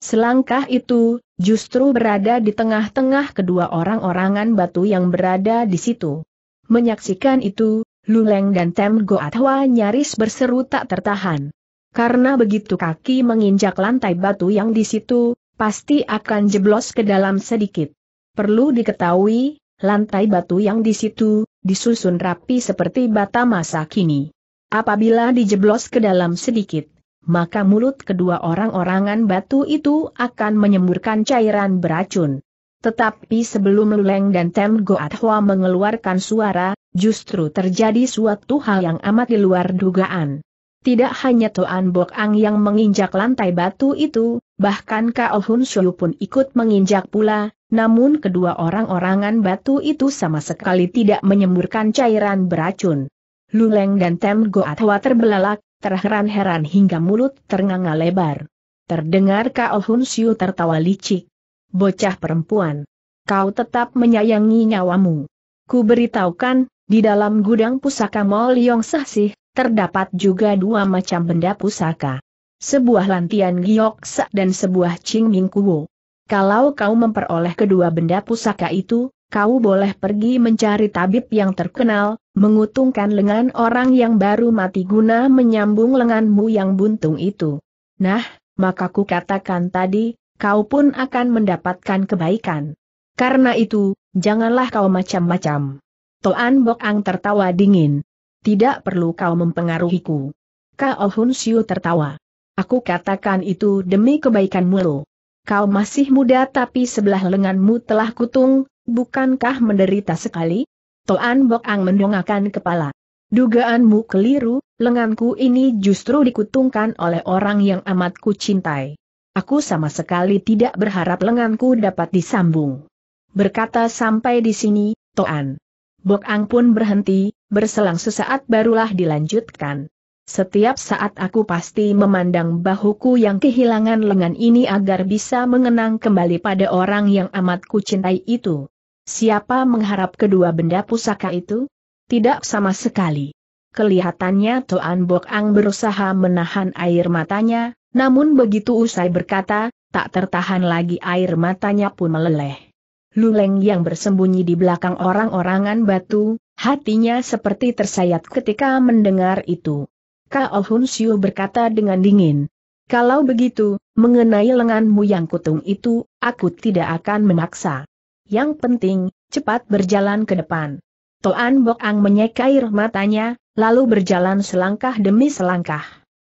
Selangkah itu, justru berada di tengah-tengah kedua orang-orangan batu yang berada di situ. Menyaksikan itu, Luleng dan Tem Atwa nyaris berseru tak tertahan. Karena begitu kaki menginjak lantai batu yang di situ, pasti akan jeblos ke dalam sedikit. Perlu diketahui, lantai batu yang di situ, disusun rapi seperti bata masa kini. Apabila dijeblos ke dalam sedikit, maka mulut kedua orang-orangan batu itu akan menyemburkan cairan beracun. Tetapi sebelum Luleng dan Tem Goat Hua mengeluarkan suara, justru terjadi suatu hal yang amat di luar dugaan. Tidak hanya Toan Bok Ang yang menginjak lantai batu itu, bahkan Kao oh Hun Shou pun ikut menginjak pula, namun kedua orang-orangan batu itu sama sekali tidak menyemburkan cairan beracun. Luleng dan Tem Goatwa terbelalak, terheran-heran hingga mulut ternganga lebar. Terdengar Kao Hun Siu tertawa licik. Bocah perempuan. Kau tetap menyayangi nyawamu. Ku beritahukan, di dalam gudang pusaka Mall Yong Sahsih, terdapat juga dua macam benda pusaka. Sebuah lantian giok dan sebuah Ching ming kuo. Kalau kau memperoleh kedua benda pusaka itu, kau boleh pergi mencari tabib yang terkenal, mengutungkan lengan orang yang baru mati guna menyambung lenganmu yang buntung itu. Nah, maka ku katakan tadi, kau pun akan mendapatkan kebaikan. Karena itu, janganlah kau macam-macam. Toan Bok Ang tertawa dingin. Tidak perlu kau mempengaruhiku. Kao Hun Siu tertawa. Aku katakan itu demi kebaikanmu. loh kau masih muda tapi sebelah lenganmu telah kutung, bukankah menderita sekali? Toan Bok Ang mendongakkan kepala. Dugaanmu keliru, lenganku ini justru dikutungkan oleh orang yang amat kucintai. Aku sama sekali tidak berharap lenganku dapat disambung. Berkata sampai di sini, Toan. Bok Ang pun berhenti, berselang sesaat barulah dilanjutkan. Setiap saat aku pasti memandang bahuku yang kehilangan lengan ini agar bisa mengenang kembali pada orang yang amat kucintai itu. Siapa mengharap kedua benda pusaka itu? Tidak sama sekali. Kelihatannya Toan Bok Ang berusaha menahan air matanya, namun begitu usai berkata, tak tertahan lagi air matanya pun meleleh. Luleng yang bersembunyi di belakang orang-orangan batu, hatinya seperti tersayat ketika mendengar itu. Kao Hun Siu berkata dengan dingin. Kalau begitu, mengenai lenganmu yang kutung itu, aku tidak akan memaksa. Yang penting, cepat berjalan ke depan. Toan Bok Ang menyekair matanya, lalu berjalan selangkah demi selangkah.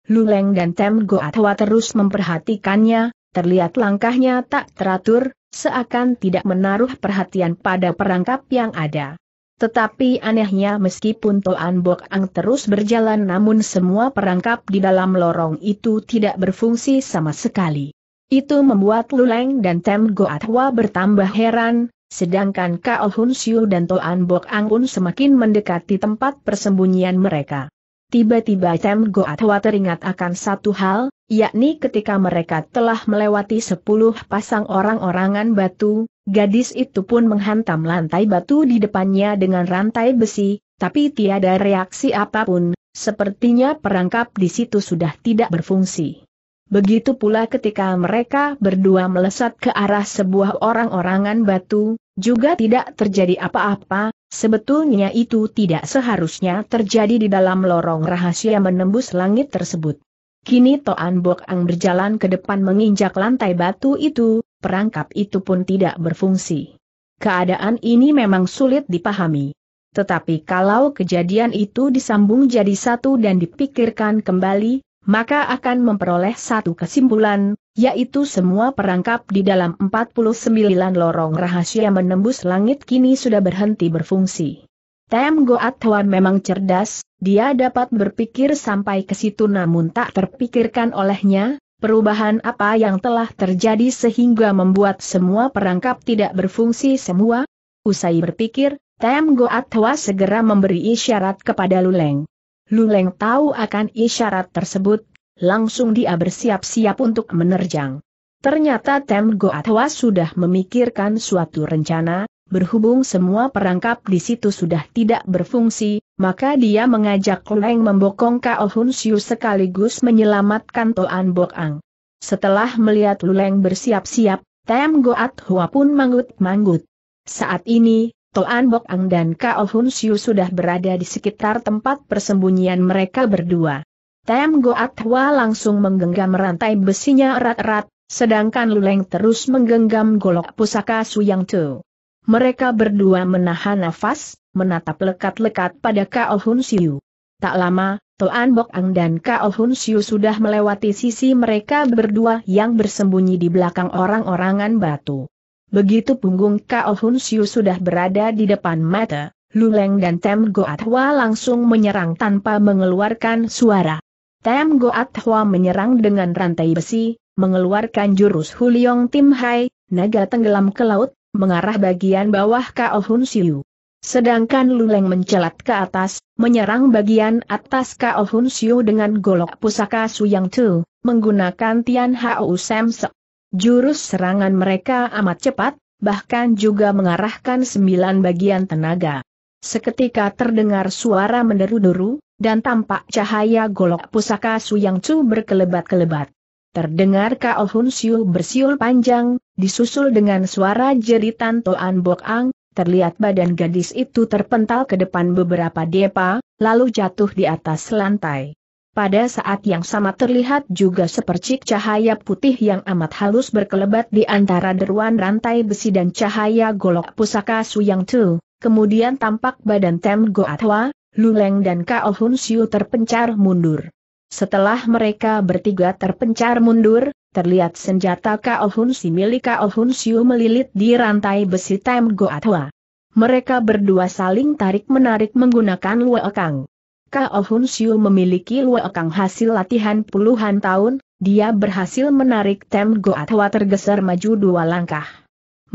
Luleng dan Tem Goatwa terus memperhatikannya, terlihat langkahnya tak teratur, seakan tidak menaruh perhatian pada perangkap yang ada. Tetapi anehnya meskipun Toan Bok Ang terus berjalan namun semua perangkap di dalam lorong itu tidak berfungsi sama sekali. Itu membuat Luleng dan Tem Goatwa bertambah heran, sedangkan Kao Hun Siu dan Toan Bok Ang pun semakin mendekati tempat persembunyian mereka. Tiba-tiba Tem Goatwa teringat akan satu hal, yakni ketika mereka telah melewati sepuluh pasang orang-orangan batu, gadis itu pun menghantam lantai batu di depannya dengan rantai besi, tapi tiada reaksi apapun, sepertinya perangkap di situ sudah tidak berfungsi. Begitu pula ketika mereka berdua melesat ke arah sebuah orang-orangan batu, juga tidak terjadi apa-apa, sebetulnya itu tidak seharusnya terjadi di dalam lorong rahasia menembus langit tersebut. Kini Toan Bok Ang berjalan ke depan menginjak lantai batu itu, perangkap itu pun tidak berfungsi. Keadaan ini memang sulit dipahami. Tetapi kalau kejadian itu disambung jadi satu dan dipikirkan kembali, maka akan memperoleh satu kesimpulan, yaitu semua perangkap di dalam 49 lorong rahasia menembus langit kini sudah berhenti berfungsi. Tem Goat Hwan memang cerdas, dia dapat berpikir sampai ke situ namun tak terpikirkan olehnya, perubahan apa yang telah terjadi sehingga membuat semua perangkap tidak berfungsi semua? Usai berpikir, Tem Goat segera memberi isyarat kepada Luleng. Luleng tahu akan isyarat tersebut, langsung dia bersiap-siap untuk menerjang. Ternyata Tem Goatwa sudah memikirkan suatu rencana, berhubung semua perangkap di situ sudah tidak berfungsi, maka dia mengajak Luleng membokong Kao oh Hun Siu sekaligus menyelamatkan Toan Bok Ang. Setelah melihat Luleng bersiap-siap, Tem Goat Hua pun manggut-manggut. Saat ini, Toan Bok Ang dan Kao Hun Siu sudah berada di sekitar tempat persembunyian mereka berdua. Tem Goat Hua langsung menggenggam rantai besinya erat-erat, sedangkan Luleng terus menggenggam golok pusaka Su Yang Tu. Mereka berdua menahan nafas, menatap lekat-lekat pada Kao Hun Siu. Tak lama, Toan Bok Ang dan Kao Hun Siu sudah melewati sisi mereka berdua yang bersembunyi di belakang orang-orangan batu. Begitu punggung Kao Hun Siu sudah berada di depan mata, Luleng dan Tem Goat Hua langsung menyerang tanpa mengeluarkan suara. Tem Goat Hua menyerang dengan rantai besi, mengeluarkan jurus Huliong Tim Hai, naga tenggelam ke laut, mengarah bagian bawah Kao Hun Siu. Sedangkan Luleng mencelat ke atas, menyerang bagian atas Kao Hun Siu dengan golok pusaka Suyang Tu, menggunakan Tian Hao Sam Sek. Jurus serangan mereka amat cepat, bahkan juga mengarahkan sembilan bagian tenaga. Seketika terdengar suara menderu-deru, dan tampak cahaya golok pusaka Su yang Chu berkelebat-kelebat. Terdengar Kao Hun Siu bersiul panjang, disusul dengan suara jeritan Toan Bok Ang, terlihat badan gadis itu terpental ke depan beberapa depa, lalu jatuh di atas lantai. Pada saat yang sama terlihat juga sepercik cahaya putih yang amat halus berkelebat di antara deruan rantai besi dan cahaya golok pusaka Suyang Tu. Kemudian tampak badan Tem Go Atwa, Luleng dan Kao Hun Siu terpencar mundur. Setelah mereka bertiga terpencar mundur, terlihat senjata Kao Hun Si milik Kao Hun Siu melilit di rantai besi Tem Goatwa. Mereka berdua saling tarik-menarik menggunakan Luekang. Kao Hun Siu memiliki luakang hasil latihan puluhan tahun, dia berhasil menarik Tem Goatwa tergeser maju dua langkah.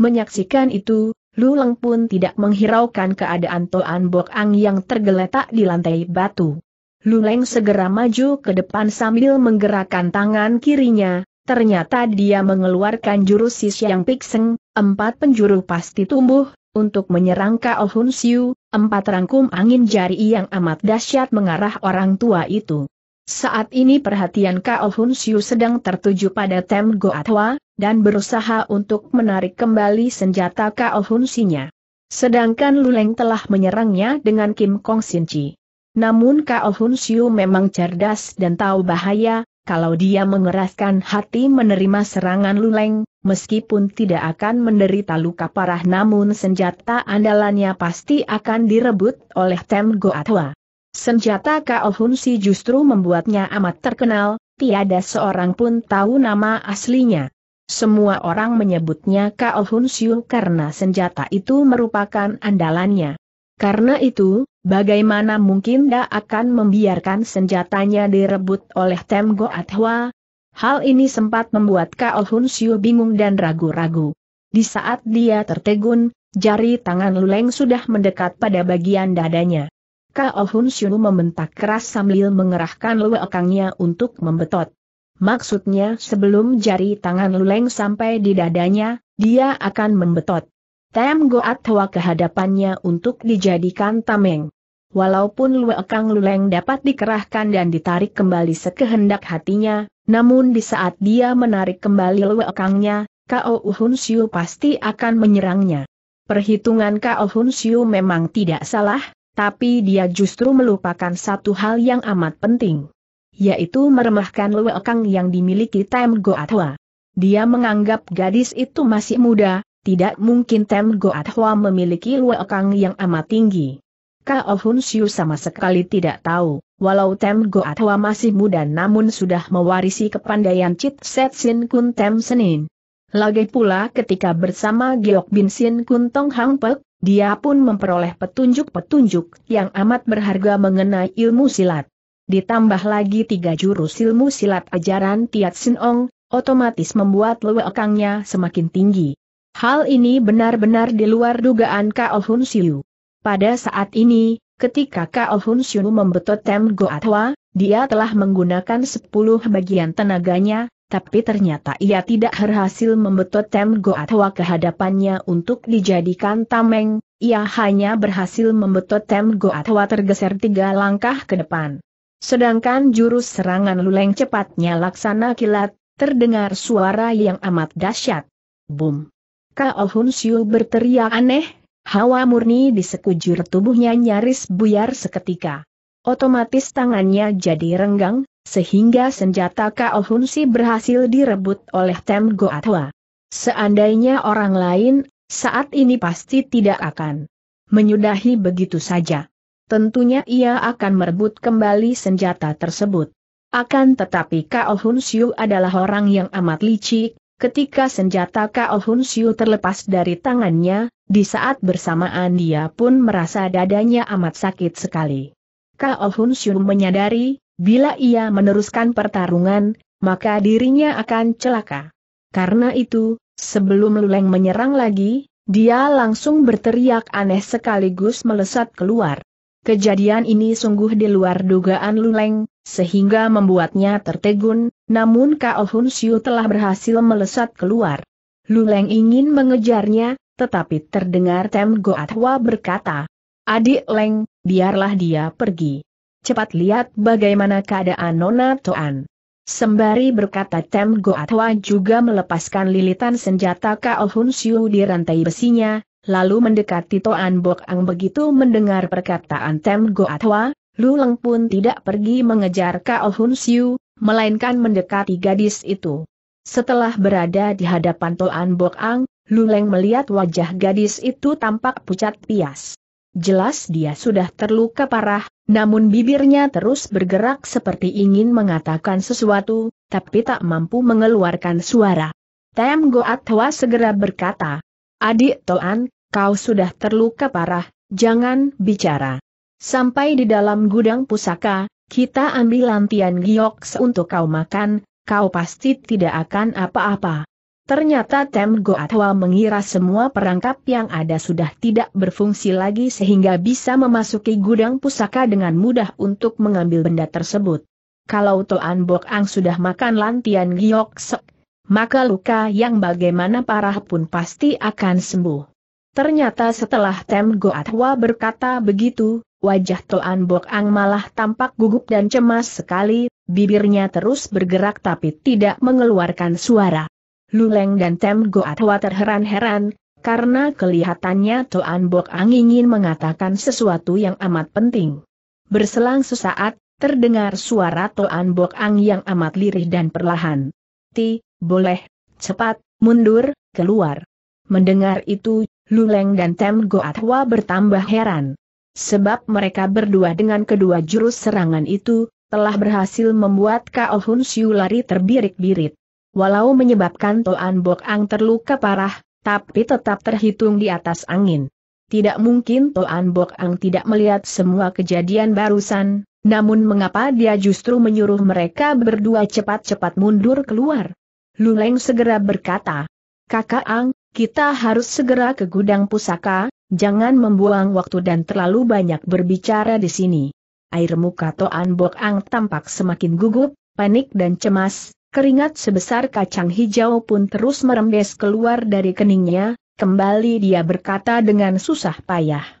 Menyaksikan itu, Lu Leng pun tidak menghiraukan keadaan Toan Bok Ang yang tergeletak di lantai batu. Lu Leng segera maju ke depan sambil menggerakkan tangan kirinya, ternyata dia mengeluarkan jurus Sis Yang Pikseng, empat penjuru pasti tumbuh, untuk menyerang Kao Hun Siu, Empat rangkum angin jari yang amat dahsyat mengarah orang tua itu. Saat ini perhatian Kao Hun Siu sedang tertuju pada Tem Goatwa, dan berusaha untuk menarik kembali senjata Kao Hun Sinya. Sedangkan Luleng telah menyerangnya dengan Kim Kong Sin Chi. Namun Kao Hun Siu memang cerdas dan tahu bahaya, kalau dia mengeraskan hati menerima serangan Luleng, meskipun tidak akan menderita luka parah namun senjata andalannya pasti akan direbut oleh Tem Goatwa. Senjata Kao Hun Si justru membuatnya amat terkenal, tiada seorang pun tahu nama aslinya. Semua orang menyebutnya Kao Hun Siu karena senjata itu merupakan andalannya. Karena itu, bagaimana mungkin dia akan membiarkan senjatanya direbut oleh Tem Goatwa, Hal ini sempat membuat Kao Hun Siu bingung dan ragu-ragu. Di saat dia tertegun, jari tangan Luleng sudah mendekat pada bagian dadanya. Kao Hun Siu membentak keras sambil mengerahkan luekangnya untuk membetot. Maksudnya sebelum jari tangan Luleng sampai di dadanya, dia akan membetot. Tem Goat Hwa kehadapannya untuk dijadikan tameng. Walaupun Luekang Luleng dapat dikerahkan dan ditarik kembali sekehendak hatinya, namun di saat dia menarik kembali lewekangnya, Kao Hun Siu pasti akan menyerangnya. Perhitungan Kao Hun Siu memang tidak salah, tapi dia justru melupakan satu hal yang amat penting. Yaitu meremehkan lewekang yang dimiliki Tem Goatwa. Dia menganggap gadis itu masih muda, tidak mungkin Tem Goatwa memiliki lewekang yang amat tinggi. Kao Hun Siu sama sekali tidak tahu Walau Tem Go masih muda namun sudah mewarisi kepandaian Chit Set Sin Kun Tem Senin. Lagi pula ketika bersama Geok Bin Sin Kun Tong Hang Pek, dia pun memperoleh petunjuk-petunjuk yang amat berharga mengenai ilmu silat. Ditambah lagi tiga jurus ilmu silat ajaran Tiat Sin Ong, otomatis membuat lewekangnya semakin tinggi. Hal ini benar-benar di luar dugaan Kao oh Hun Siu. Pada saat ini, Ketika Kao Hun Xiu membetot Tem Goatwa, dia telah menggunakan sepuluh bagian tenaganya, tapi ternyata ia tidak berhasil membetot Tem Goatwa ke hadapannya untuk dijadikan tameng, ia hanya berhasil membetot Tem Goatwa tergeser tiga langkah ke depan. Sedangkan jurus serangan luleng cepatnya laksana kilat, terdengar suara yang amat dahsyat. Boom! Kao Hun Xiu berteriak aneh, Hawa murni di sekujur tubuhnya nyaris buyar seketika. Otomatis tangannya jadi renggang, sehingga senjata Kao Si berhasil direbut oleh Tem Atua. Seandainya orang lain, saat ini pasti tidak akan menyudahi begitu saja. Tentunya ia akan merebut kembali senjata tersebut. Akan tetapi Kao Siu adalah orang yang amat licik, Ketika senjata Kao Hun Siu terlepas dari tangannya, di saat bersamaan dia pun merasa dadanya amat sakit sekali. Kao Hun Siu menyadari, bila ia meneruskan pertarungan, maka dirinya akan celaka. Karena itu, sebelum Luleng menyerang lagi, dia langsung berteriak aneh sekaligus melesat keluar. Kejadian ini sungguh di luar dugaan Luleng, sehingga membuatnya tertegun, namun Kao Hun Siu telah berhasil melesat keluar. Luleng ingin mengejarnya, tetapi terdengar Tem Goatwa berkata, Adik Leng, biarlah dia pergi. Cepat lihat bagaimana keadaan Nona Toan. Sembari berkata Tem Goatwa juga melepaskan lilitan senjata Kao Hun Siu di rantai besinya, lalu mendekati Toan Bok Ang begitu mendengar perkataan Tem Goatwa, Luleng pun tidak pergi mengejar Kao Hun Siu, melainkan mendekati gadis itu. Setelah berada di hadapan Toan Bok Ang, Luleng melihat wajah gadis itu tampak pucat pias. Jelas dia sudah terluka parah, namun bibirnya terus bergerak seperti ingin mengatakan sesuatu, tapi tak mampu mengeluarkan suara. Tem Goat Hwa segera berkata, Adik Toan, kau sudah terluka parah, jangan bicara. Sampai di dalam gudang pusaka, kita ambil lantian giok untuk kau makan, kau pasti tidak akan apa-apa. Ternyata Tem Goatwa mengira semua perangkap yang ada sudah tidak berfungsi lagi sehingga bisa memasuki gudang pusaka dengan mudah untuk mengambil benda tersebut. Kalau Toan Bok Ang sudah makan lantian giok sek, maka luka yang bagaimana parah pun pasti akan sembuh. Ternyata setelah Tem Goatwa berkata begitu, wajah Toan Bok Ang malah tampak gugup dan cemas sekali, bibirnya terus bergerak tapi tidak mengeluarkan suara. Luleng dan Tem Goatwa terheran-heran, karena kelihatannya Toan Bok Ang ingin mengatakan sesuatu yang amat penting. Berselang sesaat, terdengar suara Toan Bok Ang yang amat lirih dan perlahan. Ti, boleh, cepat, mundur, keluar. Mendengar itu, Luleng dan Tem Goatwa bertambah heran. Sebab mereka berdua dengan kedua jurus serangan itu, telah berhasil membuat Kao Hun Siu lari terbirik-birit. Walau menyebabkan Toan Bok Ang terluka parah, tapi tetap terhitung di atas angin. Tidak mungkin Toan Bok Ang tidak melihat semua kejadian barusan, namun mengapa dia justru menyuruh mereka berdua cepat-cepat mundur keluar? Luleng segera berkata, Kakak Ang, kita harus segera ke gudang pusaka, jangan membuang waktu dan terlalu banyak berbicara di sini. Air muka Toan Bok Ang tampak semakin gugup, panik dan cemas, keringat sebesar kacang hijau pun terus merembes keluar dari keningnya, kembali dia berkata dengan susah payah.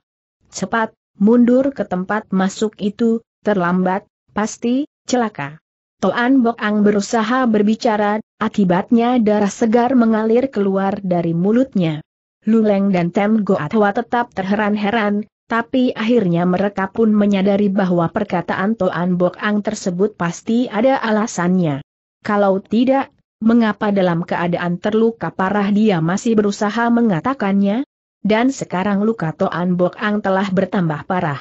Cepat, mundur ke tempat masuk itu, terlambat, pasti, celaka. Toan Bok Ang berusaha berbicara, Akibatnya darah segar mengalir keluar dari mulutnya. Luleng dan Tem Goatwa tetap terheran-heran, tapi akhirnya mereka pun menyadari bahwa perkataan Toan Bok Ang tersebut pasti ada alasannya. Kalau tidak, mengapa dalam keadaan terluka parah dia masih berusaha mengatakannya? Dan sekarang luka Toan Bok Ang telah bertambah parah.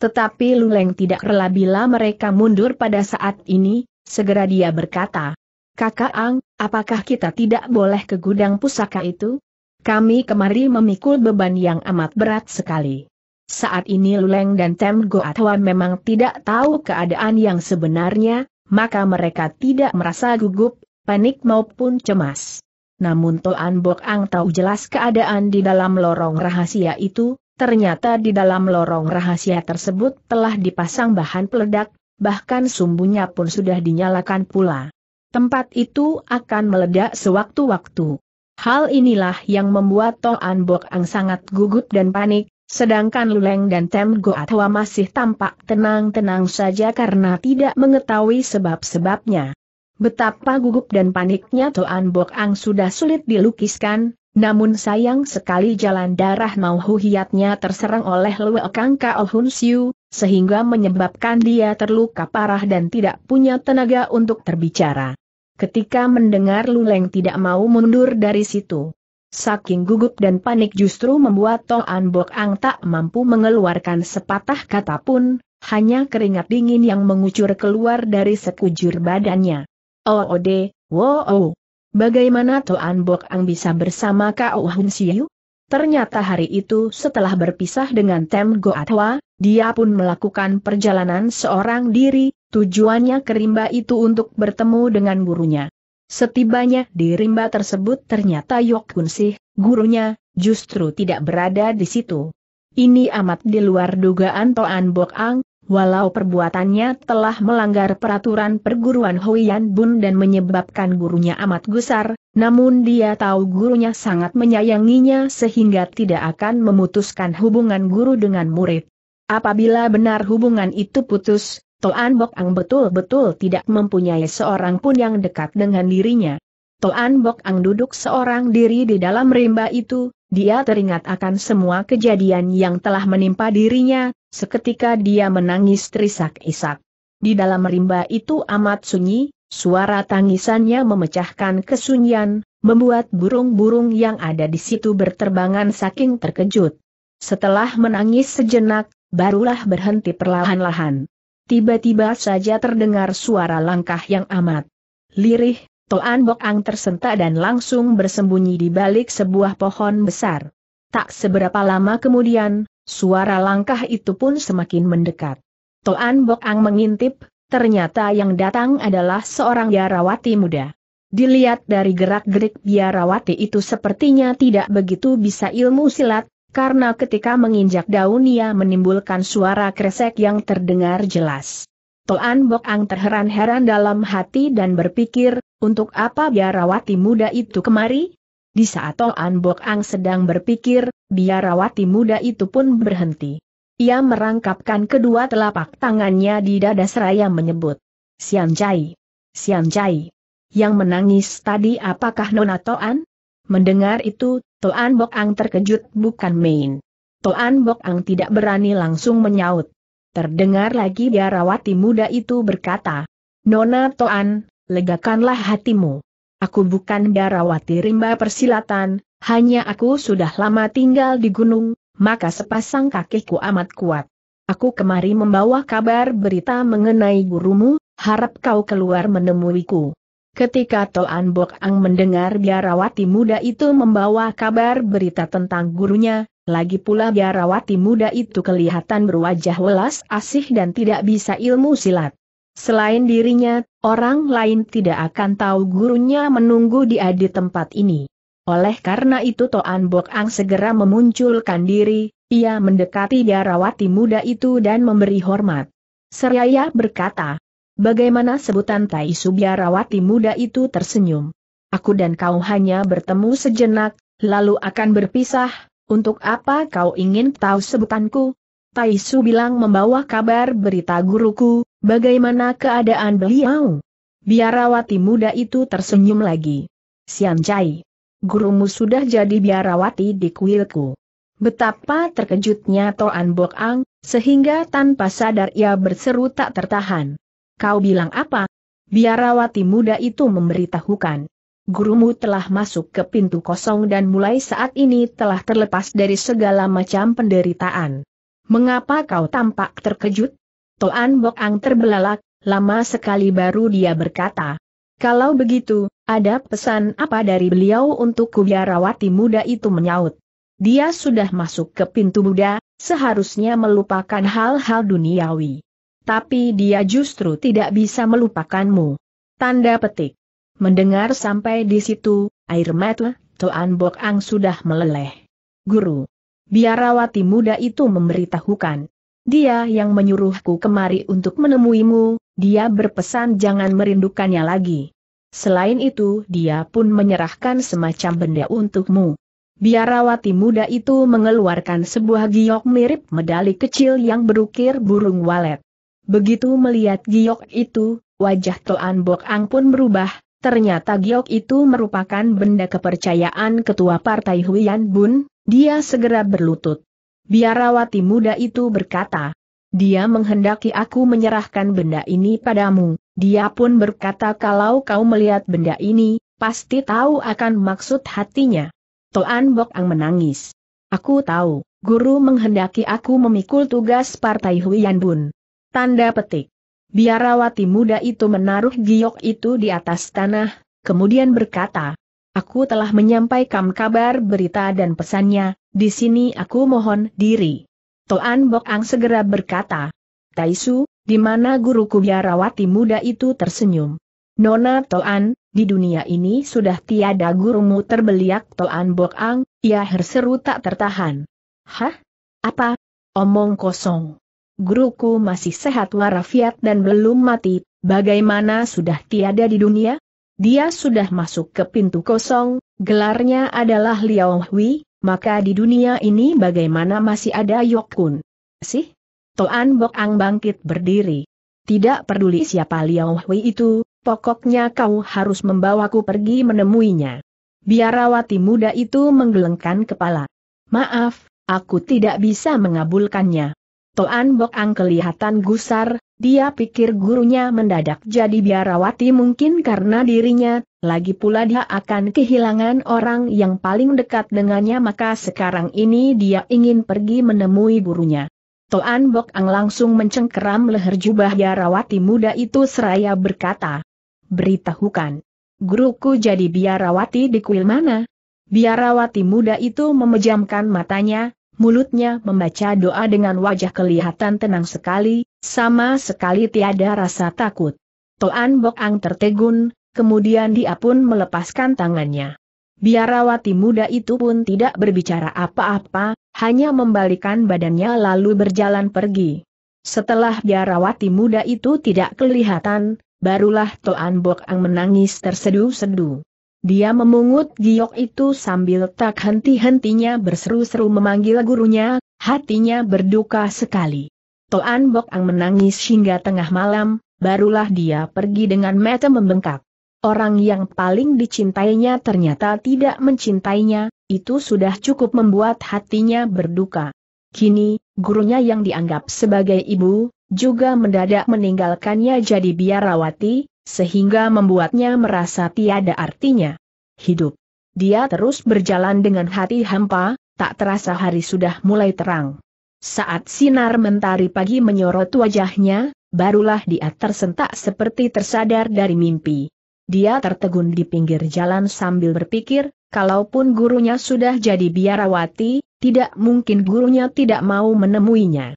Tetapi Luleng tidak rela bila mereka mundur pada saat ini, segera dia berkata, Kakak Ang, apakah kita tidak boleh ke gudang pusaka itu? Kami kemari memikul beban yang amat berat sekali. Saat ini Luleng dan Tem Goatwa memang tidak tahu keadaan yang sebenarnya, maka mereka tidak merasa gugup, panik maupun cemas. Namun Toan Bok Ang tahu jelas keadaan di dalam lorong rahasia itu, ternyata di dalam lorong rahasia tersebut telah dipasang bahan peledak, bahkan sumbunya pun sudah dinyalakan pula tempat itu akan meledak sewaktu-waktu. Hal inilah yang membuat Toan Bok Ang sangat gugup dan panik, sedangkan Luleng dan Tem Goatwa masih tampak tenang-tenang saja karena tidak mengetahui sebab-sebabnya. Betapa gugup dan paniknya Toan Bok Ang sudah sulit dilukiskan, namun sayang sekali jalan darah mau huyatnya terserang oleh Lue Kang Kao oh Hun Siu, sehingga menyebabkan dia terluka parah dan tidak punya tenaga untuk terbicara. Ketika mendengar Luleng tidak mau mundur dari situ, saking gugup dan panik justru membuat Toan Bok Ang tak mampu mengeluarkan sepatah kata pun, hanya keringat dingin yang mengucur keluar dari sekujur badannya. Ode, oh, oh, wow, oh. bagaimana Toan Bok Ang bisa bersama Kau Hun Siu? Ternyata hari itu setelah berpisah dengan Tem Goatwa, dia pun melakukan perjalanan seorang diri, tujuannya ke rimba itu untuk bertemu dengan gurunya. Setibanya di rimba tersebut ternyata Yok Kunsih, gurunya, justru tidak berada di situ. Ini amat di luar dugaan Toan Bok Ang, walau perbuatannya telah melanggar peraturan perguruan Hoian Bun dan menyebabkan gurunya amat gusar, namun dia tahu gurunya sangat menyayanginya sehingga tidak akan memutuskan hubungan guru dengan murid. Apabila benar hubungan itu putus, Toan Bok Ang betul-betul tidak mempunyai seorang pun yang dekat dengan dirinya. Toan Bok Ang duduk seorang diri di dalam rimba itu, dia teringat akan semua kejadian yang telah menimpa dirinya, seketika dia menangis terisak-isak. Di dalam rimba itu amat sunyi, suara tangisannya memecahkan kesunyian, membuat burung-burung yang ada di situ berterbangan saking terkejut. Setelah menangis sejenak, barulah berhenti perlahan-lahan. Tiba-tiba saja terdengar suara langkah yang amat lirih, Toan Bok Ang tersentak dan langsung bersembunyi di balik sebuah pohon besar. Tak seberapa lama kemudian, suara langkah itu pun semakin mendekat. Toan Bok Ang mengintip, ternyata yang datang adalah seorang biarawati muda. Dilihat dari gerak-gerik biarawati itu sepertinya tidak begitu bisa ilmu silat, karena ketika menginjak daun ia menimbulkan suara kresek yang terdengar jelas. Toan Bok Ang terheran-heran dalam hati dan berpikir, untuk apa biarawati muda itu kemari? Di saat Toan Bok Ang sedang berpikir, biarawati muda itu pun berhenti. Ia merangkapkan kedua telapak tangannya di dada seraya menyebut. Sian Jai. Sian Jai. Yang menangis tadi apakah Nona Toan? Mendengar itu, Toan Bok Ang terkejut bukan main. Toan Bok Ang tidak berani langsung menyaut. Terdengar lagi biarawati muda itu berkata, Nona Toan, legakanlah hatimu. Aku bukan biarawati rimba persilatan, hanya aku sudah lama tinggal di gunung, maka sepasang kakiku amat kuat. Aku kemari membawa kabar berita mengenai gurumu, harap kau keluar menemuiku. Ketika Toan Bok Ang mendengar biarawati muda itu membawa kabar berita tentang gurunya, lagi pula biarawati muda itu kelihatan berwajah welas asih dan tidak bisa ilmu silat. Selain dirinya, orang lain tidak akan tahu gurunya menunggu di di tempat ini. Oleh karena itu Toan Bok Ang segera memunculkan diri, ia mendekati biarawati muda itu dan memberi hormat. Seraya berkata, Bagaimana sebutan Tai Subiarawati muda itu tersenyum. Aku dan kau hanya bertemu sejenak, lalu akan berpisah, untuk apa kau ingin tahu sebutanku? Tai Su bilang membawa kabar berita guruku, bagaimana keadaan beliau? Biarawati muda itu tersenyum lagi. Sian Chai. Gurumu sudah jadi biarawati di kuilku. Betapa terkejutnya Toan Bok Ang, sehingga tanpa sadar ia berseru tak tertahan. Kau bilang apa? Biarawati muda itu memberitahukan. Gurumu telah masuk ke pintu kosong dan mulai saat ini telah terlepas dari segala macam penderitaan. Mengapa kau tampak terkejut? Toan Bok Ang terbelalak, lama sekali baru dia berkata. Kalau begitu, ada pesan apa dari beliau untuk kubiarawati muda itu menyaut? Dia sudah masuk ke pintu Buddha, seharusnya melupakan hal-hal duniawi tapi dia justru tidak bisa melupakanmu. Tanda petik. Mendengar sampai di situ, air mata Toan Bok Ang sudah meleleh. Guru. Biarawati muda itu memberitahukan. Dia yang menyuruhku kemari untuk menemuimu, dia berpesan jangan merindukannya lagi. Selain itu dia pun menyerahkan semacam benda untukmu. Biarawati muda itu mengeluarkan sebuah giok mirip medali kecil yang berukir burung walet. Begitu melihat giok itu, wajah Toan Bok Ang pun berubah, ternyata giok itu merupakan benda kepercayaan ketua partai Huyan Bun, dia segera berlutut. Biarawati muda itu berkata, dia menghendaki aku menyerahkan benda ini padamu, dia pun berkata kalau kau melihat benda ini, pasti tahu akan maksud hatinya. Toan Bok Ang menangis. Aku tahu, guru menghendaki aku memikul tugas partai Huyan Bun. Tanda petik. Biarawati muda itu menaruh giok itu di atas tanah, kemudian berkata, Aku telah menyampaikan kabar berita dan pesannya, di sini aku mohon diri. Toan Bok Ang segera berkata, Taisu, di mana guruku biarawati muda itu tersenyum. Nona Toan, di dunia ini sudah tiada gurumu terbeliak Toan Bok Ang, ia herseru tak tertahan. Hah? Apa? Omong kosong guruku masih sehat warafiat dan belum mati, bagaimana sudah tiada di dunia? Dia sudah masuk ke pintu kosong, gelarnya adalah Liao Hui, maka di dunia ini bagaimana masih ada Kun? Sih? Toan Bok Ang bangkit berdiri. Tidak peduli siapa Liao Hui itu, pokoknya kau harus membawaku pergi menemuinya. Biarawati muda itu menggelengkan kepala. Maaf, aku tidak bisa mengabulkannya. Toan Bok Ang kelihatan gusar, dia pikir gurunya mendadak jadi biarawati mungkin karena dirinya, lagi pula dia akan kehilangan orang yang paling dekat dengannya maka sekarang ini dia ingin pergi menemui gurunya. Toan Bok Ang langsung mencengkeram leher jubah biarawati muda itu seraya berkata, beritahukan, guruku jadi biarawati di kuil mana? Biarawati muda itu memejamkan matanya, mulutnya membaca doa dengan wajah kelihatan tenang sekali, sama sekali tiada rasa takut. Toan Bok Ang tertegun, kemudian dia pun melepaskan tangannya. Biarawati muda itu pun tidak berbicara apa-apa, hanya membalikan badannya lalu berjalan pergi. Setelah biarawati muda itu tidak kelihatan, barulah Toan Bok Ang menangis terseduh sedu dia memungut giok itu sambil tak henti-hentinya berseru-seru memanggil gurunya, hatinya berduka sekali. Toan Bok Ang menangis hingga tengah malam, barulah dia pergi dengan mata membengkak. Orang yang paling dicintainya ternyata tidak mencintainya, itu sudah cukup membuat hatinya berduka. Kini, gurunya yang dianggap sebagai ibu, juga mendadak meninggalkannya jadi biarawati, sehingga membuatnya merasa tiada artinya. Hidup. Dia terus berjalan dengan hati hampa, tak terasa hari sudah mulai terang. Saat sinar mentari pagi menyorot wajahnya, barulah dia tersentak seperti tersadar dari mimpi. Dia tertegun di pinggir jalan sambil berpikir, kalaupun gurunya sudah jadi biarawati, tidak mungkin gurunya tidak mau menemuinya.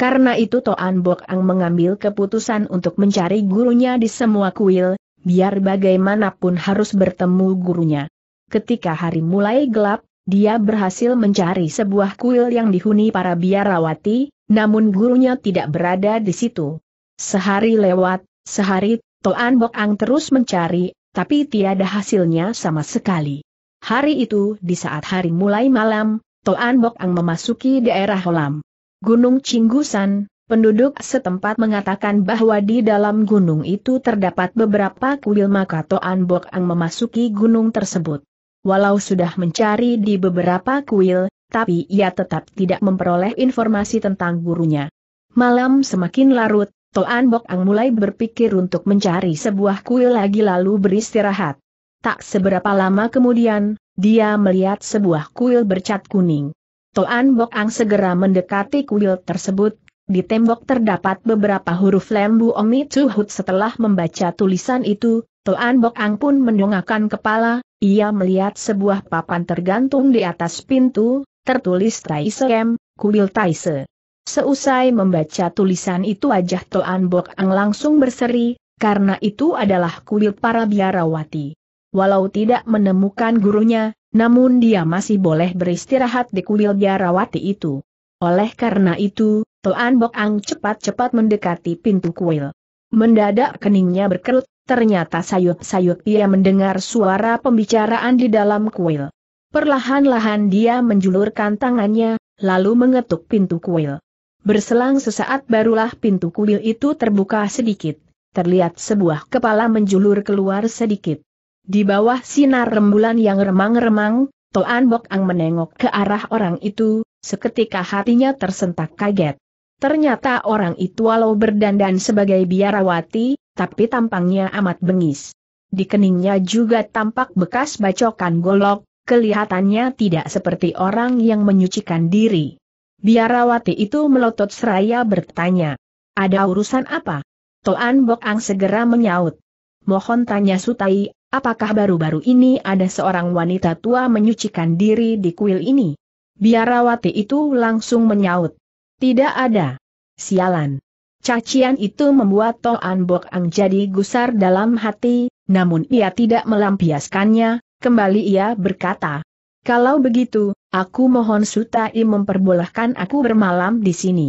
Karena itu Toan Bok Ang mengambil keputusan untuk mencari gurunya di semua kuil, biar bagaimanapun harus bertemu gurunya. Ketika hari mulai gelap, dia berhasil mencari sebuah kuil yang dihuni para biarawati, namun gurunya tidak berada di situ. Sehari lewat, sehari, Toan Bok Ang terus mencari, tapi tiada hasilnya sama sekali. Hari itu, di saat hari mulai malam, Toan Bok Ang memasuki daerah Holam. Gunung Cinggusan, penduduk setempat mengatakan bahwa di dalam gunung itu terdapat beberapa kuil maka Toan Bok Ang memasuki gunung tersebut. Walau sudah mencari di beberapa kuil, tapi ia tetap tidak memperoleh informasi tentang gurunya. Malam semakin larut, Toan Bok Ang mulai berpikir untuk mencari sebuah kuil lagi lalu beristirahat. Tak seberapa lama kemudian, dia melihat sebuah kuil bercat kuning. Toan Bok Ang segera mendekati kuil tersebut, di tembok terdapat beberapa huruf lembu Omi Tuhut setelah membaca tulisan itu, Toan Bok Ang pun mendongakkan kepala, ia melihat sebuah papan tergantung di atas pintu, tertulis M, kuil Taise. Seusai membaca tulisan itu wajah Toan Bok Ang langsung berseri, karena itu adalah kuil para biarawati. Walau tidak menemukan gurunya, namun dia masih boleh beristirahat di kuil biarawati itu. Oleh karena itu, Toan Bok Ang cepat-cepat mendekati pintu kuil. Mendadak keningnya berkerut, ternyata sayup-sayup ia mendengar suara pembicaraan di dalam kuil. Perlahan-lahan dia menjulurkan tangannya, lalu mengetuk pintu kuil. Berselang sesaat barulah pintu kuil itu terbuka sedikit, terlihat sebuah kepala menjulur keluar sedikit. Di bawah sinar rembulan yang remang-remang, Toan Bok Ang menengok ke arah orang itu, seketika hatinya tersentak kaget. Ternyata orang itu walau berdandan sebagai biarawati, tapi tampangnya amat bengis. Di keningnya juga tampak bekas bacokan golok, kelihatannya tidak seperti orang yang menyucikan diri. Biarawati itu melotot seraya bertanya, ada urusan apa? Toan Bok Ang segera menyaut. Mohon tanya Sutai, Apakah baru-baru ini ada seorang wanita tua menyucikan diri di kuil ini? Biarawati itu langsung menyaut. Tidak ada. Sialan. Cacian itu membuat Toan Bok Ang jadi gusar dalam hati, namun ia tidak melampiaskannya, kembali ia berkata. Kalau begitu, aku mohon Sutai memperbolehkan aku bermalam di sini.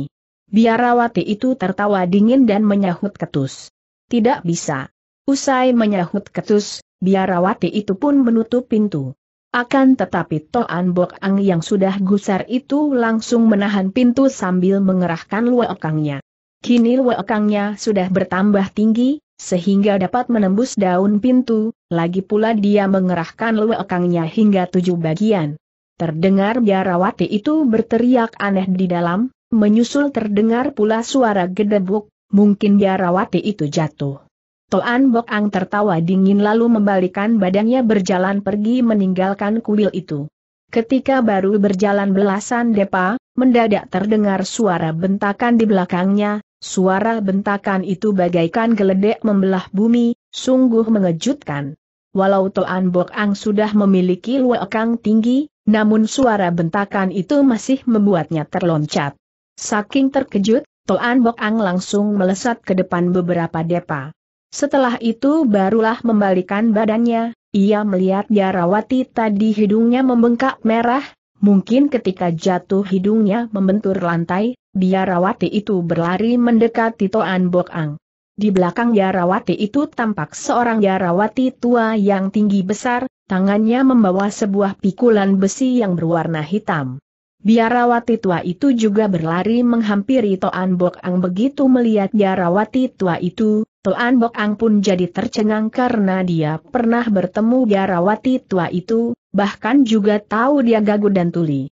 Biarawati itu tertawa dingin dan menyahut ketus. Tidak bisa. Usai menyahut ketus, biarawati itu pun menutup pintu. Akan tetapi Toan Bok Ang yang sudah gusar itu langsung menahan pintu sambil mengerahkan luekangnya. Kini luekangnya sudah bertambah tinggi, sehingga dapat menembus daun pintu, lagi pula dia mengerahkan luekangnya hingga tujuh bagian. Terdengar biarawati itu berteriak aneh di dalam, menyusul terdengar pula suara gedebuk, mungkin biarawati itu jatuh. Toan Bok Ang tertawa dingin lalu membalikan badannya berjalan pergi meninggalkan kuil itu. Ketika baru berjalan belasan depa, mendadak terdengar suara bentakan di belakangnya, suara bentakan itu bagaikan geledek membelah bumi, sungguh mengejutkan. Walau Toan Bok Ang sudah memiliki luakang tinggi, namun suara bentakan itu masih membuatnya terloncat. Saking terkejut, Toan Bok Ang langsung melesat ke depan beberapa depa. Setelah itu barulah membalikan badannya, ia melihat Jarawati tadi hidungnya membengkak merah, mungkin ketika jatuh hidungnya membentur lantai, Jarawati itu berlari mendekati Toan Bokang. Di belakang Jarawati itu tampak seorang Jarawati tua yang tinggi besar, tangannya membawa sebuah pikulan besi yang berwarna hitam. Biarawati tua itu juga berlari menghampiri Toan Bok Ang begitu melihat biarawati tua itu, Toan Bok Ang pun jadi tercengang karena dia pernah bertemu biarawati tua itu, bahkan juga tahu dia gagu dan tuli.